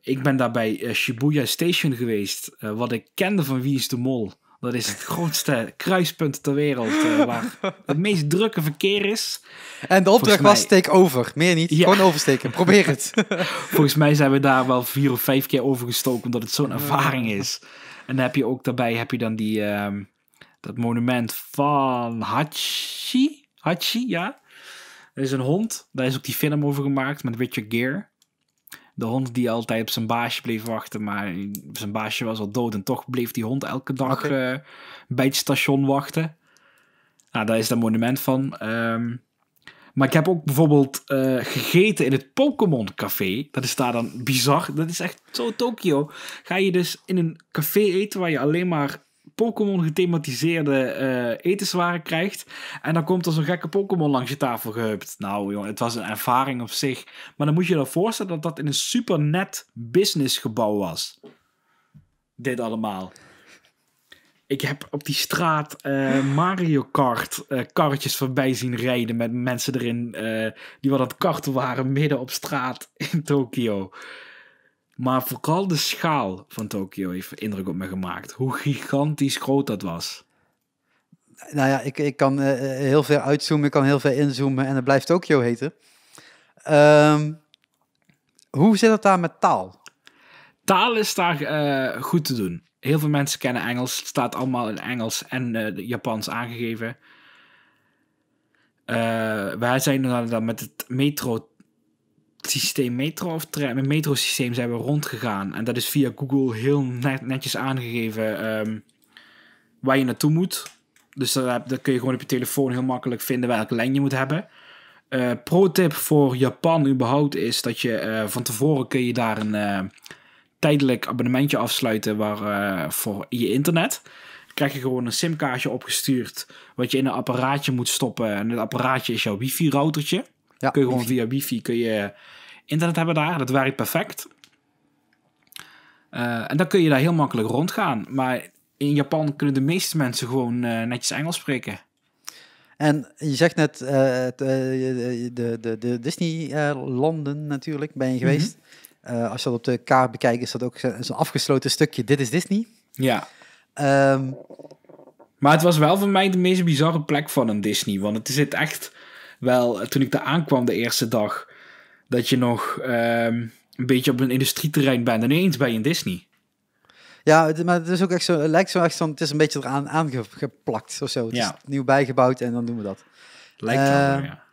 [SPEAKER 2] ik ben daar bij eh, Shibuya Station geweest, eh, wat ik kende van Wie is de Mol. Dat is het grootste kruispunt ter wereld, waar het meest drukke verkeer is.
[SPEAKER 1] En de opdracht was
[SPEAKER 2] take over, meer niet. Gewoon oversteken, probeer het. Volgens mij zijn we daar wel vier of vijf keer overgestoken, omdat het zo'n ervaring is. En dan heb je ook daarbij heb je dan die... Ehm, dat monument van Hachi. Hachi, ja. Er is een hond. Daar is ook die film over gemaakt met Richard Gere. De hond die altijd op zijn baasje bleef wachten. Maar zijn baasje was al dood. En toch bleef die hond elke dag eh, bij het station wachten. Nou, daar is dat monument van. Ehm, maar ik heb ook bijvoorbeeld eh, gegeten in het Pokémon Café. Dat is daar dan bizar. Dat is echt zo Tokio. Ga je dus in een café eten waar je alleen maar Pokémon gethematiseerde eh, etenswaren krijgt. En dan komt er zo'n gekke Pokémon langs je tafel gehupt. Nou jongen, het was een ervaring op zich. Maar dan moet je je nou voorstellen dat dat in een super net businessgebouw was. Dit allemaal. Ik heb op die straat eh, Mario Kart eh, karretjes voorbij zien rijden met mensen erin die wat aan het waren midden op straat in Tokio. Maar vooral de schaal van Tokio heeft indruk op me gemaakt. Hoe gigantisch groot dat was.
[SPEAKER 1] Nou ja, ik, ik kan eh, eh, heel veel uitzoomen, ik kan heel veel inzoomen en het
[SPEAKER 2] blijft Tokio heten. Ehm, hoe zit het daar met taal? Taal is daar eh, goed te doen. Heel veel mensen kennen Engels. Het staat allemaal in Engels en Japans aangegeven. wij zijn dan met het metro systeem metro of met metrosysteem zijn we rondgegaan. En dat is via Google heel netjes aangegeven ehm, waar je naartoe moet. Dus dat, kun je gewoon op je telefoon heel makkelijk vinden welke lijn je moet hebben. Eh, Pro-tip voor Japan überhaupt is dat je eh, van tevoren kun je daar een eh, tijdelijk abonnementje afsluiten waar, voor je internet. Dan krijg je gewoon een simkaartje opgestuurd wat je in een apparaatje moet stoppen. En het apparaatje is jouw wifi-routertje kun je gewoon via wifi kun je internet hebben daar. Dat werkt perfect. Eh, en dan kun je daar heel makkelijk rondgaan. Maar in Japan kunnen de meeste mensen gewoon eh, netjes Engels spreken.
[SPEAKER 1] En je zegt net, eh, de, de, de, disney natuurlijk ben je mhm. geweest. als je dat op de kaart bekijkt, is dat ook zo'n afgesloten stukje. Dit is Disney. Ja.
[SPEAKER 2] Ehm, maar het was wel voor mij de meest bizarre plek van een Disney. Want het zit echt wel toen ik daar aankwam de eerste dag, dat je nog ehm, een beetje op een industrieterrein bent en ineens bij je in Disney. Ja, maar het is ook echt zo, het lijkt zo echt zo, het is een beetje eraan
[SPEAKER 1] aangeplakt of zo. Het ja. is nieuw bijgebouwd en dan doen we dat. Lijkt wel, eh, ja.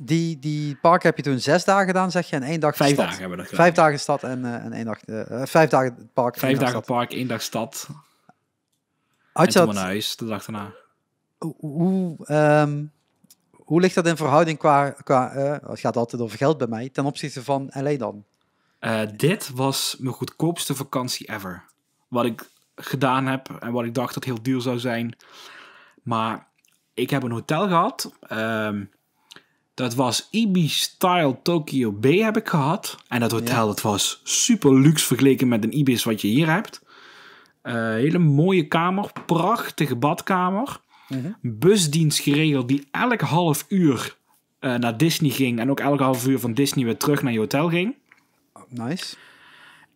[SPEAKER 1] Die, die park heb je toen zes dagen gedaan, zeg je, en één dag Vijf dagen hebben we dat gedaan. Vijf dagen stad en, eh, en één dag... Eh, vijf dagen park, Vijf dagen
[SPEAKER 2] park, één dag stad. Had je dat... huis de dag daarna.
[SPEAKER 1] Hoe... Ehm, hoe ligt dat in verhouding qua, qua eh, het gaat altijd over geld bij mij, ten opzichte van LA dan?
[SPEAKER 2] Eh, dit was mijn goedkoopste vakantie ever. Wat ik gedaan heb en wat ik dacht dat heel duur zou zijn. Maar ik heb een hotel gehad. Ehm, dat was Ibi Style Tokyo B heb ik gehad. En dat hotel dat was super luxe vergeleken met een Ibis wat je hier hebt. Eh, hele mooie kamer, prachtige badkamer. Mhm. busdienst geregeld die elk half uur eh, naar Disney ging. En ook elk half uur van Disney weer terug naar je hotel ging. Oh, nice.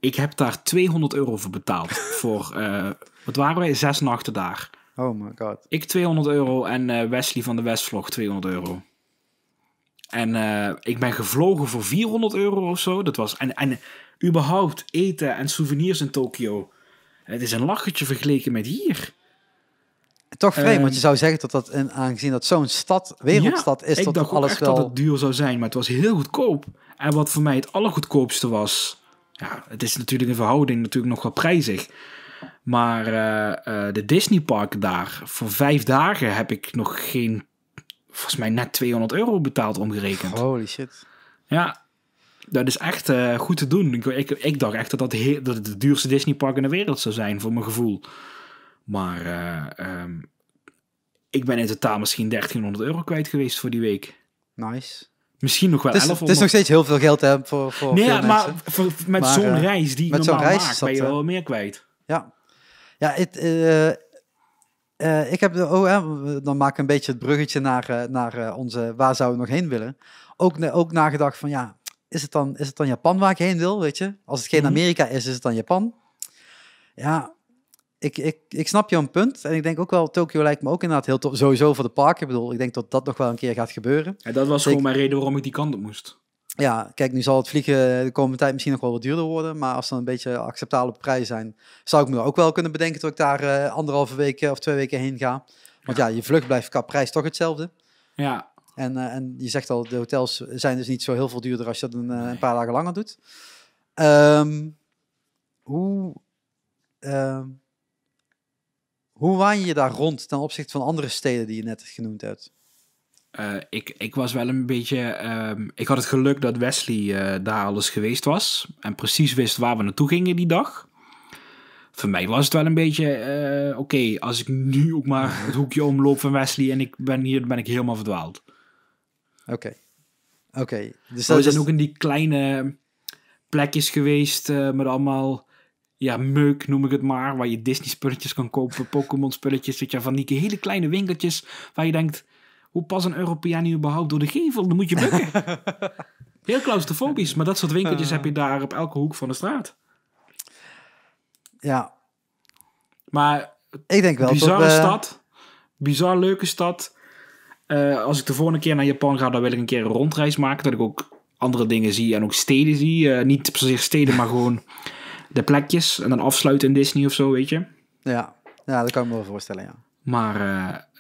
[SPEAKER 2] Ik heb daar 200 euro voor betaald. voor, eh, wat waren wij? Zes nachten daar. Oh my god. Ik 200 euro en eh, Wesley van de Westvlog 200 euro. En ik ben gevlogen voor 400 euro of zo. Dat was, en, en überhaupt eten en souvenirs in Tokio. Het is een lachertje vergeleken met hier toch vreemd, want je ehm, zou zeggen dat dat, in, aangezien dat zo'n stad, wereldstad is, dat dacht alles echt wel... dat het duur zou zijn, maar het was heel goedkoop. En wat voor mij het allergoedkoopste was, ja, het is natuurlijk een verhouding natuurlijk nog wel prijzig. Maar uh, uh, de Disneypark daar, voor vijf dagen heb ik nog geen, volgens mij net 200 euro betaald omgerekend. Holy shit. Ja, dat is echt eh, goed te doen. Ik, ik, ik, dacht echt dat, dat, heer, dat het de duurste Disneypark in de wereld zou zijn, voor mijn gevoel. Maar ehm, ik ben in totaal misschien 1300 euro kwijt geweest voor die week. Nice. Misschien nog wel het is, Het is nog steeds heel veel geld hè, voor, voor Nee, maar voor, met zo'n eh, reis die ik normaal reis ben je eh, wel meer kwijt.
[SPEAKER 1] Ja, ja het, eh, ik heb de oh, dan maak ik een beetje het bruggetje naar, naar onze waar zouden we nog heen willen. Ook, ook nagedacht van ja, is het, dan, is het dan Japan waar ik heen wil, weet je? Als het geen mhm. Amerika is, is het dan Japan? Ja, ik, ik, ik snap een punt. En ik denk ook wel, Tokio lijkt me ook inderdaad heel tof. Sowieso voor de parken. Ik bedoel, ik denk dat dat nog wel een keer gaat gebeuren.
[SPEAKER 2] Ja, dat was gewoon mijn reden waarom ik die kant op moest.
[SPEAKER 1] Ja, kijk, nu zal het vliegen de komende tijd misschien nog wel wat duurder worden. Maar als dan een beetje acceptabele prijzen zijn, zou ik me ook wel kunnen bedenken dat ik daar eh, anderhalve weken of twee weken heen ga. Want ja, je vlucht blijft qua prijs toch hetzelfde. Ja. En, eh, en je zegt al, de hotels zijn dus niet zo heel veel duurder als je dat een, eh, een paar dagen langer doet. Um, hoe... Ehm,
[SPEAKER 2] hoe waan je daar rond ten opzichte van andere steden die je net genoemd hebt? Eh, ik, ik was wel een beetje. Ehm, ik had het geluk dat Wesley eh, daar alles geweest was. En precies wist waar we naartoe gingen die dag. Voor mij was het wel een beetje. Eh, oké, als ik nu ook maar het hoekje omloop van Wesley en ik ben hier, dan ben ik helemaal verdwaald. Oké. Oké. Dus we zijn ook in die kleine plekjes geweest met allemaal ja, meuk noem ik het maar. Waar je Disney spulletjes kan kopen, Pokémon spulletjes. dat je, van die hele kleine winkeltjes waar je denkt... Hoe pas een Europeaan hier überhaupt door de gevel? Dan moet je bukken. Heel claustrofobisch. Maar dat soort winkeltjes eh. heb je daar op elke hoek van de straat. Ja. Maar... Ik denk wel Bizarre eh, stad. Bizar leuke stad. Eh, als ik de volgende keer naar Japan ga, dan wil ik een keer een rondreis maken. Dat ik ook andere dingen zie en ook steden zie. niet per se steden, maar gewoon de plekjes en dan afsluiten in Disney of zo, weet je. Ja, ja dat kan ik me wel voorstellen, ja. Maar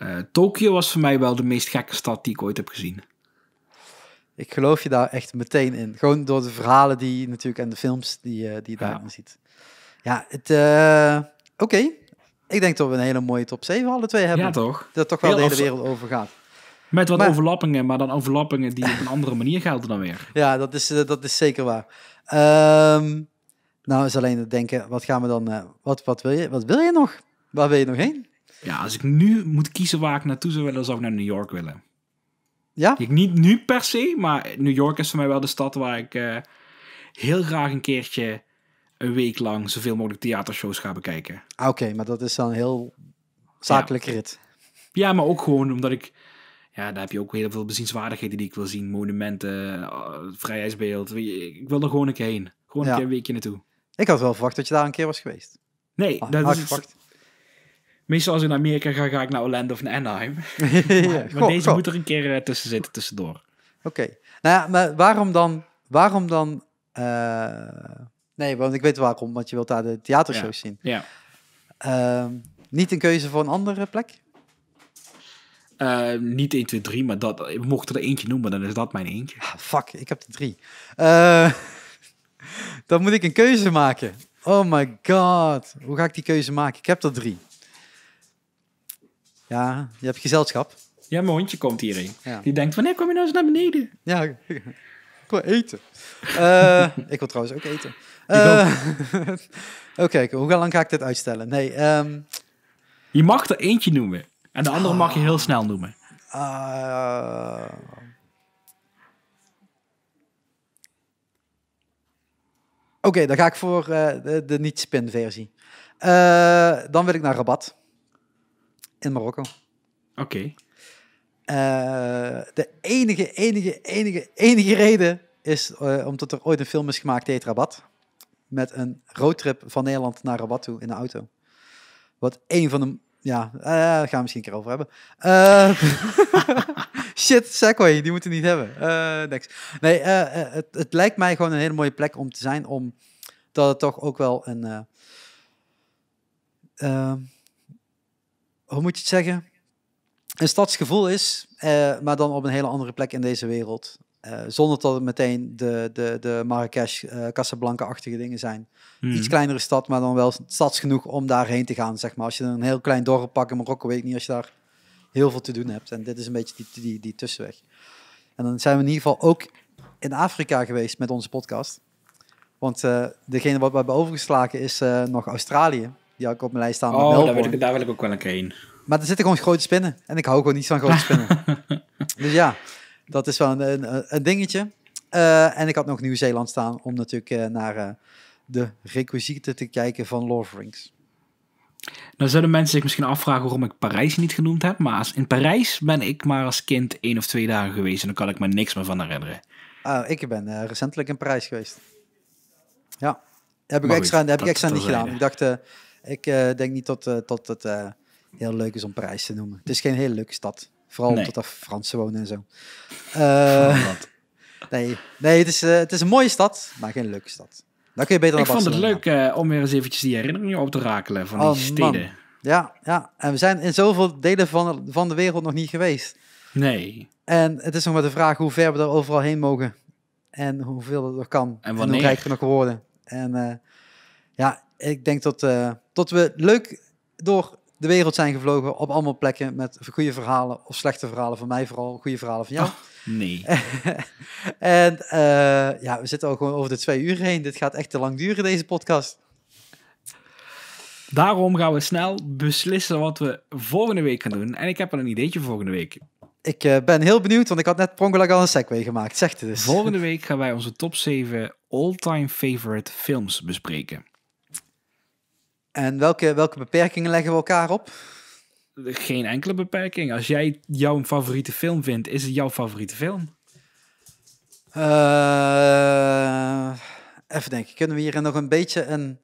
[SPEAKER 2] uh, Tokio was voor mij wel de meest gekke stad die ik ooit heb gezien.
[SPEAKER 1] Ik geloof je daar echt meteen in. Gewoon door de verhalen die natuurlijk en de films die, eh, die je ziet. Ja, het... Oké. Ik denk dat we een hele
[SPEAKER 2] mooie top 7 alle twee hebben. Ja, toch? Dat toch wel de hele wereld
[SPEAKER 1] over gaat. Met wat
[SPEAKER 2] overlappingen, maar dan overlappingen die op een andere manier gelden dan weer. Ja, dat is, dat is zeker waar.
[SPEAKER 1] Ehm, nou is alleen het denken, wat gaan we dan, uh, wat, wat, wil je, wat wil je nog?
[SPEAKER 2] Waar wil je nog heen? Ja, als ik nu moet kiezen waar ik naartoe zou willen, zou ik naar New York willen. Ja? Ik niet nu per se, maar New York is voor mij wel de stad waar ik eh, heel graag een keertje een week lang zoveel mogelijk theatershows ga bekijken.
[SPEAKER 1] Ah, oké, maar dat is dan heel
[SPEAKER 2] zakelijk rit. Ja, maar ook gewoon omdat ik... Ja, daar heb je ook heel veel bezienswaardigheden die ik wil zien. Monumenten, eh, vrijheidsbeeld. Ik wil er gewoon een keer heen. Gewoon een keer een weekje naartoe. Ik had wel verwacht dat je daar een keer was geweest. Nee, ah, dat had is verwacht. Meestal als ik naar Amerika ga, ga ik naar Orlando of naar Anaheim. maar, deze moet er een keer eh, tussen zitten, tussendoor. Oké. Nou ja, maar waarom dan... Waarom dan eh,
[SPEAKER 1] nee, want ik weet waarom, want je wilt daar de theatershows zien. Ja.
[SPEAKER 2] Ehm, niet een keuze voor een andere plek? Ehm, niet 1, 2, 3, maar dat, mocht er eentje noemen, dan is dat mijn eentje. Ah, fuck, ik heb de drie. Eh, Dan moet ik
[SPEAKER 1] een keuze maken. Oh my god. Hoe ga ik die keuze maken? Ik heb er drie. Ja, je hebt gezelschap. Ja, mijn hondje komt hierin. Die denkt, wanneer kom je nou
[SPEAKER 2] eens naar beneden?
[SPEAKER 1] Ja, ik wil eten. Eh, ik wil trouwens ook eten. Eh, oké, hoe lang ga ik dit uitstellen? Nee, ehm, Je
[SPEAKER 2] mag er eentje noemen. En de andere mag je heel snel noemen.
[SPEAKER 1] Ah, Oké, dan ga ik voor eh, de, de niet-spin versie. Eh, dan wil ik naar Rabat. In Marokko. Oké. Eh, de enige, enige, enige, enige reden is omdat er ooit een film is gemaakt die heet Rabat. Met een roadtrip van Nederland naar Rabat toe in de auto. Wat een van de ja, eh, daar gaan we misschien een keer over hebben. Eh, shit, Segway, die moeten we niet hebben. Eh, niks. Nee, het, het, lijkt mij gewoon een hele mooie plek om te zijn, omdat het toch ook wel een... Ehm, hoe moet je het zeggen? Een stadsgevoel is, maar dan op een hele andere plek in deze wereld. Eh, zonder dat het meteen de, de, de Marrakesh, uh, Casablanca-achtige dingen zijn. Hmm. Iets kleinere stad, maar dan wel stads genoeg om daarheen te gaan. Zeg maar. Als je een heel klein dorp pakt in Marokko, weet ik niet als je daar heel veel te doen hebt. En dit is een beetje die, die, die tussenweg. En dan zijn we in ieder geval ook in Afrika geweest met onze podcast. Want eh, degene wat we hebben overgeslagen is nog Australië. Die had op mijn lijst staan. Oh, daar wil, ik,
[SPEAKER 2] daar wil ik ook wel een keer heen.
[SPEAKER 1] Maar er zitten gewoon grote spinnen. En ik hou gewoon niet van grote spinnen. dus ja dat is wel een, een, een dingetje. Eh, en ik had nog Nieuw-Zeeland staan om natuurlijk eh, naar eh, de requisieten te kijken van Lord Rings.
[SPEAKER 2] Nou zullen mensen zich misschien afvragen waarom ik Parijs niet genoemd heb. Maar in Parijs ben ik maar als kind één of twee dagen geweest. En dan kan ik me niks meer van herinneren.
[SPEAKER 1] Ah, ik ben recentelijk in Parijs geweest. Ja, heb ik extra, heb ik extra niet gedaan. Ik dacht, ik denk niet dat, dat het heel leuk is om Parijs te noemen. Het is geen hele leuke stad. Vooral omdat er Fransen wonen en zo. Eh, nee, nee het, is, eh, het is een mooie stad, maar geen leuke stad.
[SPEAKER 2] Dan kun je beter Ik vond het leuk eh, om weer eens eventjes die herinneringen op te rakelen van die oh, steden.
[SPEAKER 1] Ja, ja, en we zijn in zoveel delen van, van de wereld nog niet geweest. Nee. En het is nog maar de vraag hoe ver we er overal heen mogen. En hoeveel dat nog kan. En, en hoe rijk we nog worden. En ja, ik denk dat, uh, dat we leuk door de wereld zijn gevlogen op allemaal plekken met goede verhalen of slechte verhalen van mij vooral, goede verhalen van jou. Oh, nee. en eh, ja, we zitten al gewoon over de twee uur heen. Dit gaat echt te lang
[SPEAKER 2] duren, deze podcast. Daarom gaan we snel beslissen wat we volgende week gaan doen. En ik heb al een ideetje voor volgende week. Ik eh, ben heel benieuwd, want ik had net pronkelijk al een segue gemaakt. Zegt het dus. Volgende week gaan wij onze top 7 all-time favorite films bespreken. En welke, welke beperkingen leggen we elkaar op? Geen enkele beperking. Als jij jouw favoriete film vindt, is het jouw favoriete film. Eh, even denken, kunnen we hier
[SPEAKER 1] nog een beetje een.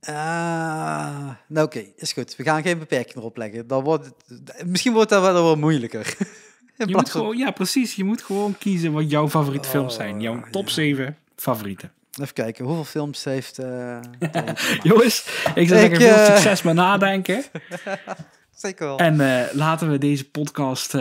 [SPEAKER 1] Eh, nou, oké, is goed. We gaan geen beperkingen erop leggen. Dan wordt het, misschien wordt dat wel, wel moeilijker.
[SPEAKER 2] je moet gewoon, ja, precies. Je moet gewoon kiezen wat jouw favoriete films oh, zijn. Jouw top ja. 7 favorieten. Even kijken, hoeveel films heeft... Uh,
[SPEAKER 1] Jongens, ik zou zeggen veel eh, succes met nadenken. Zeker wel. En eh,
[SPEAKER 2] laten we deze podcast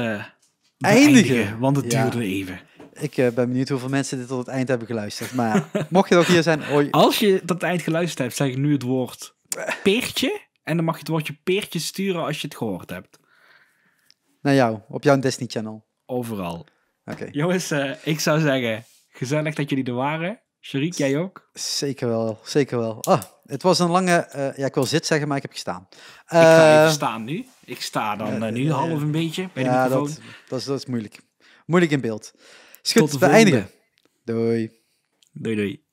[SPEAKER 2] eindigen, want het duurde even. Ik ben benieuwd hoeveel mensen dit tot het eind hebben geluisterd. Maar mocht je ook hier zijn... Hoi. Als je tot het eind geluisterd hebt, zeg ik nu het woord peertje. En dan mag je het woordje peertje sturen als je het gehoord hebt. Naar jou, op jouw Disney Channel. Overal. Oké. Okay. Jongens, ik zou zeggen, gezellig dat jullie er waren.
[SPEAKER 1] Sharik, jij ook? Zeker wel, zeker wel. Ah, het was een lange, eh, ja, ik wil zit zeggen, maar ik heb gestaan. ik ga even eh,
[SPEAKER 2] staan nu. Ik sta dan eh, nu half een beetje bij de microfoon. Dat, dat,
[SPEAKER 1] is, moeilijk. Moeilijk in beeld. Schut, de eindigen. Doei. Doei, doei.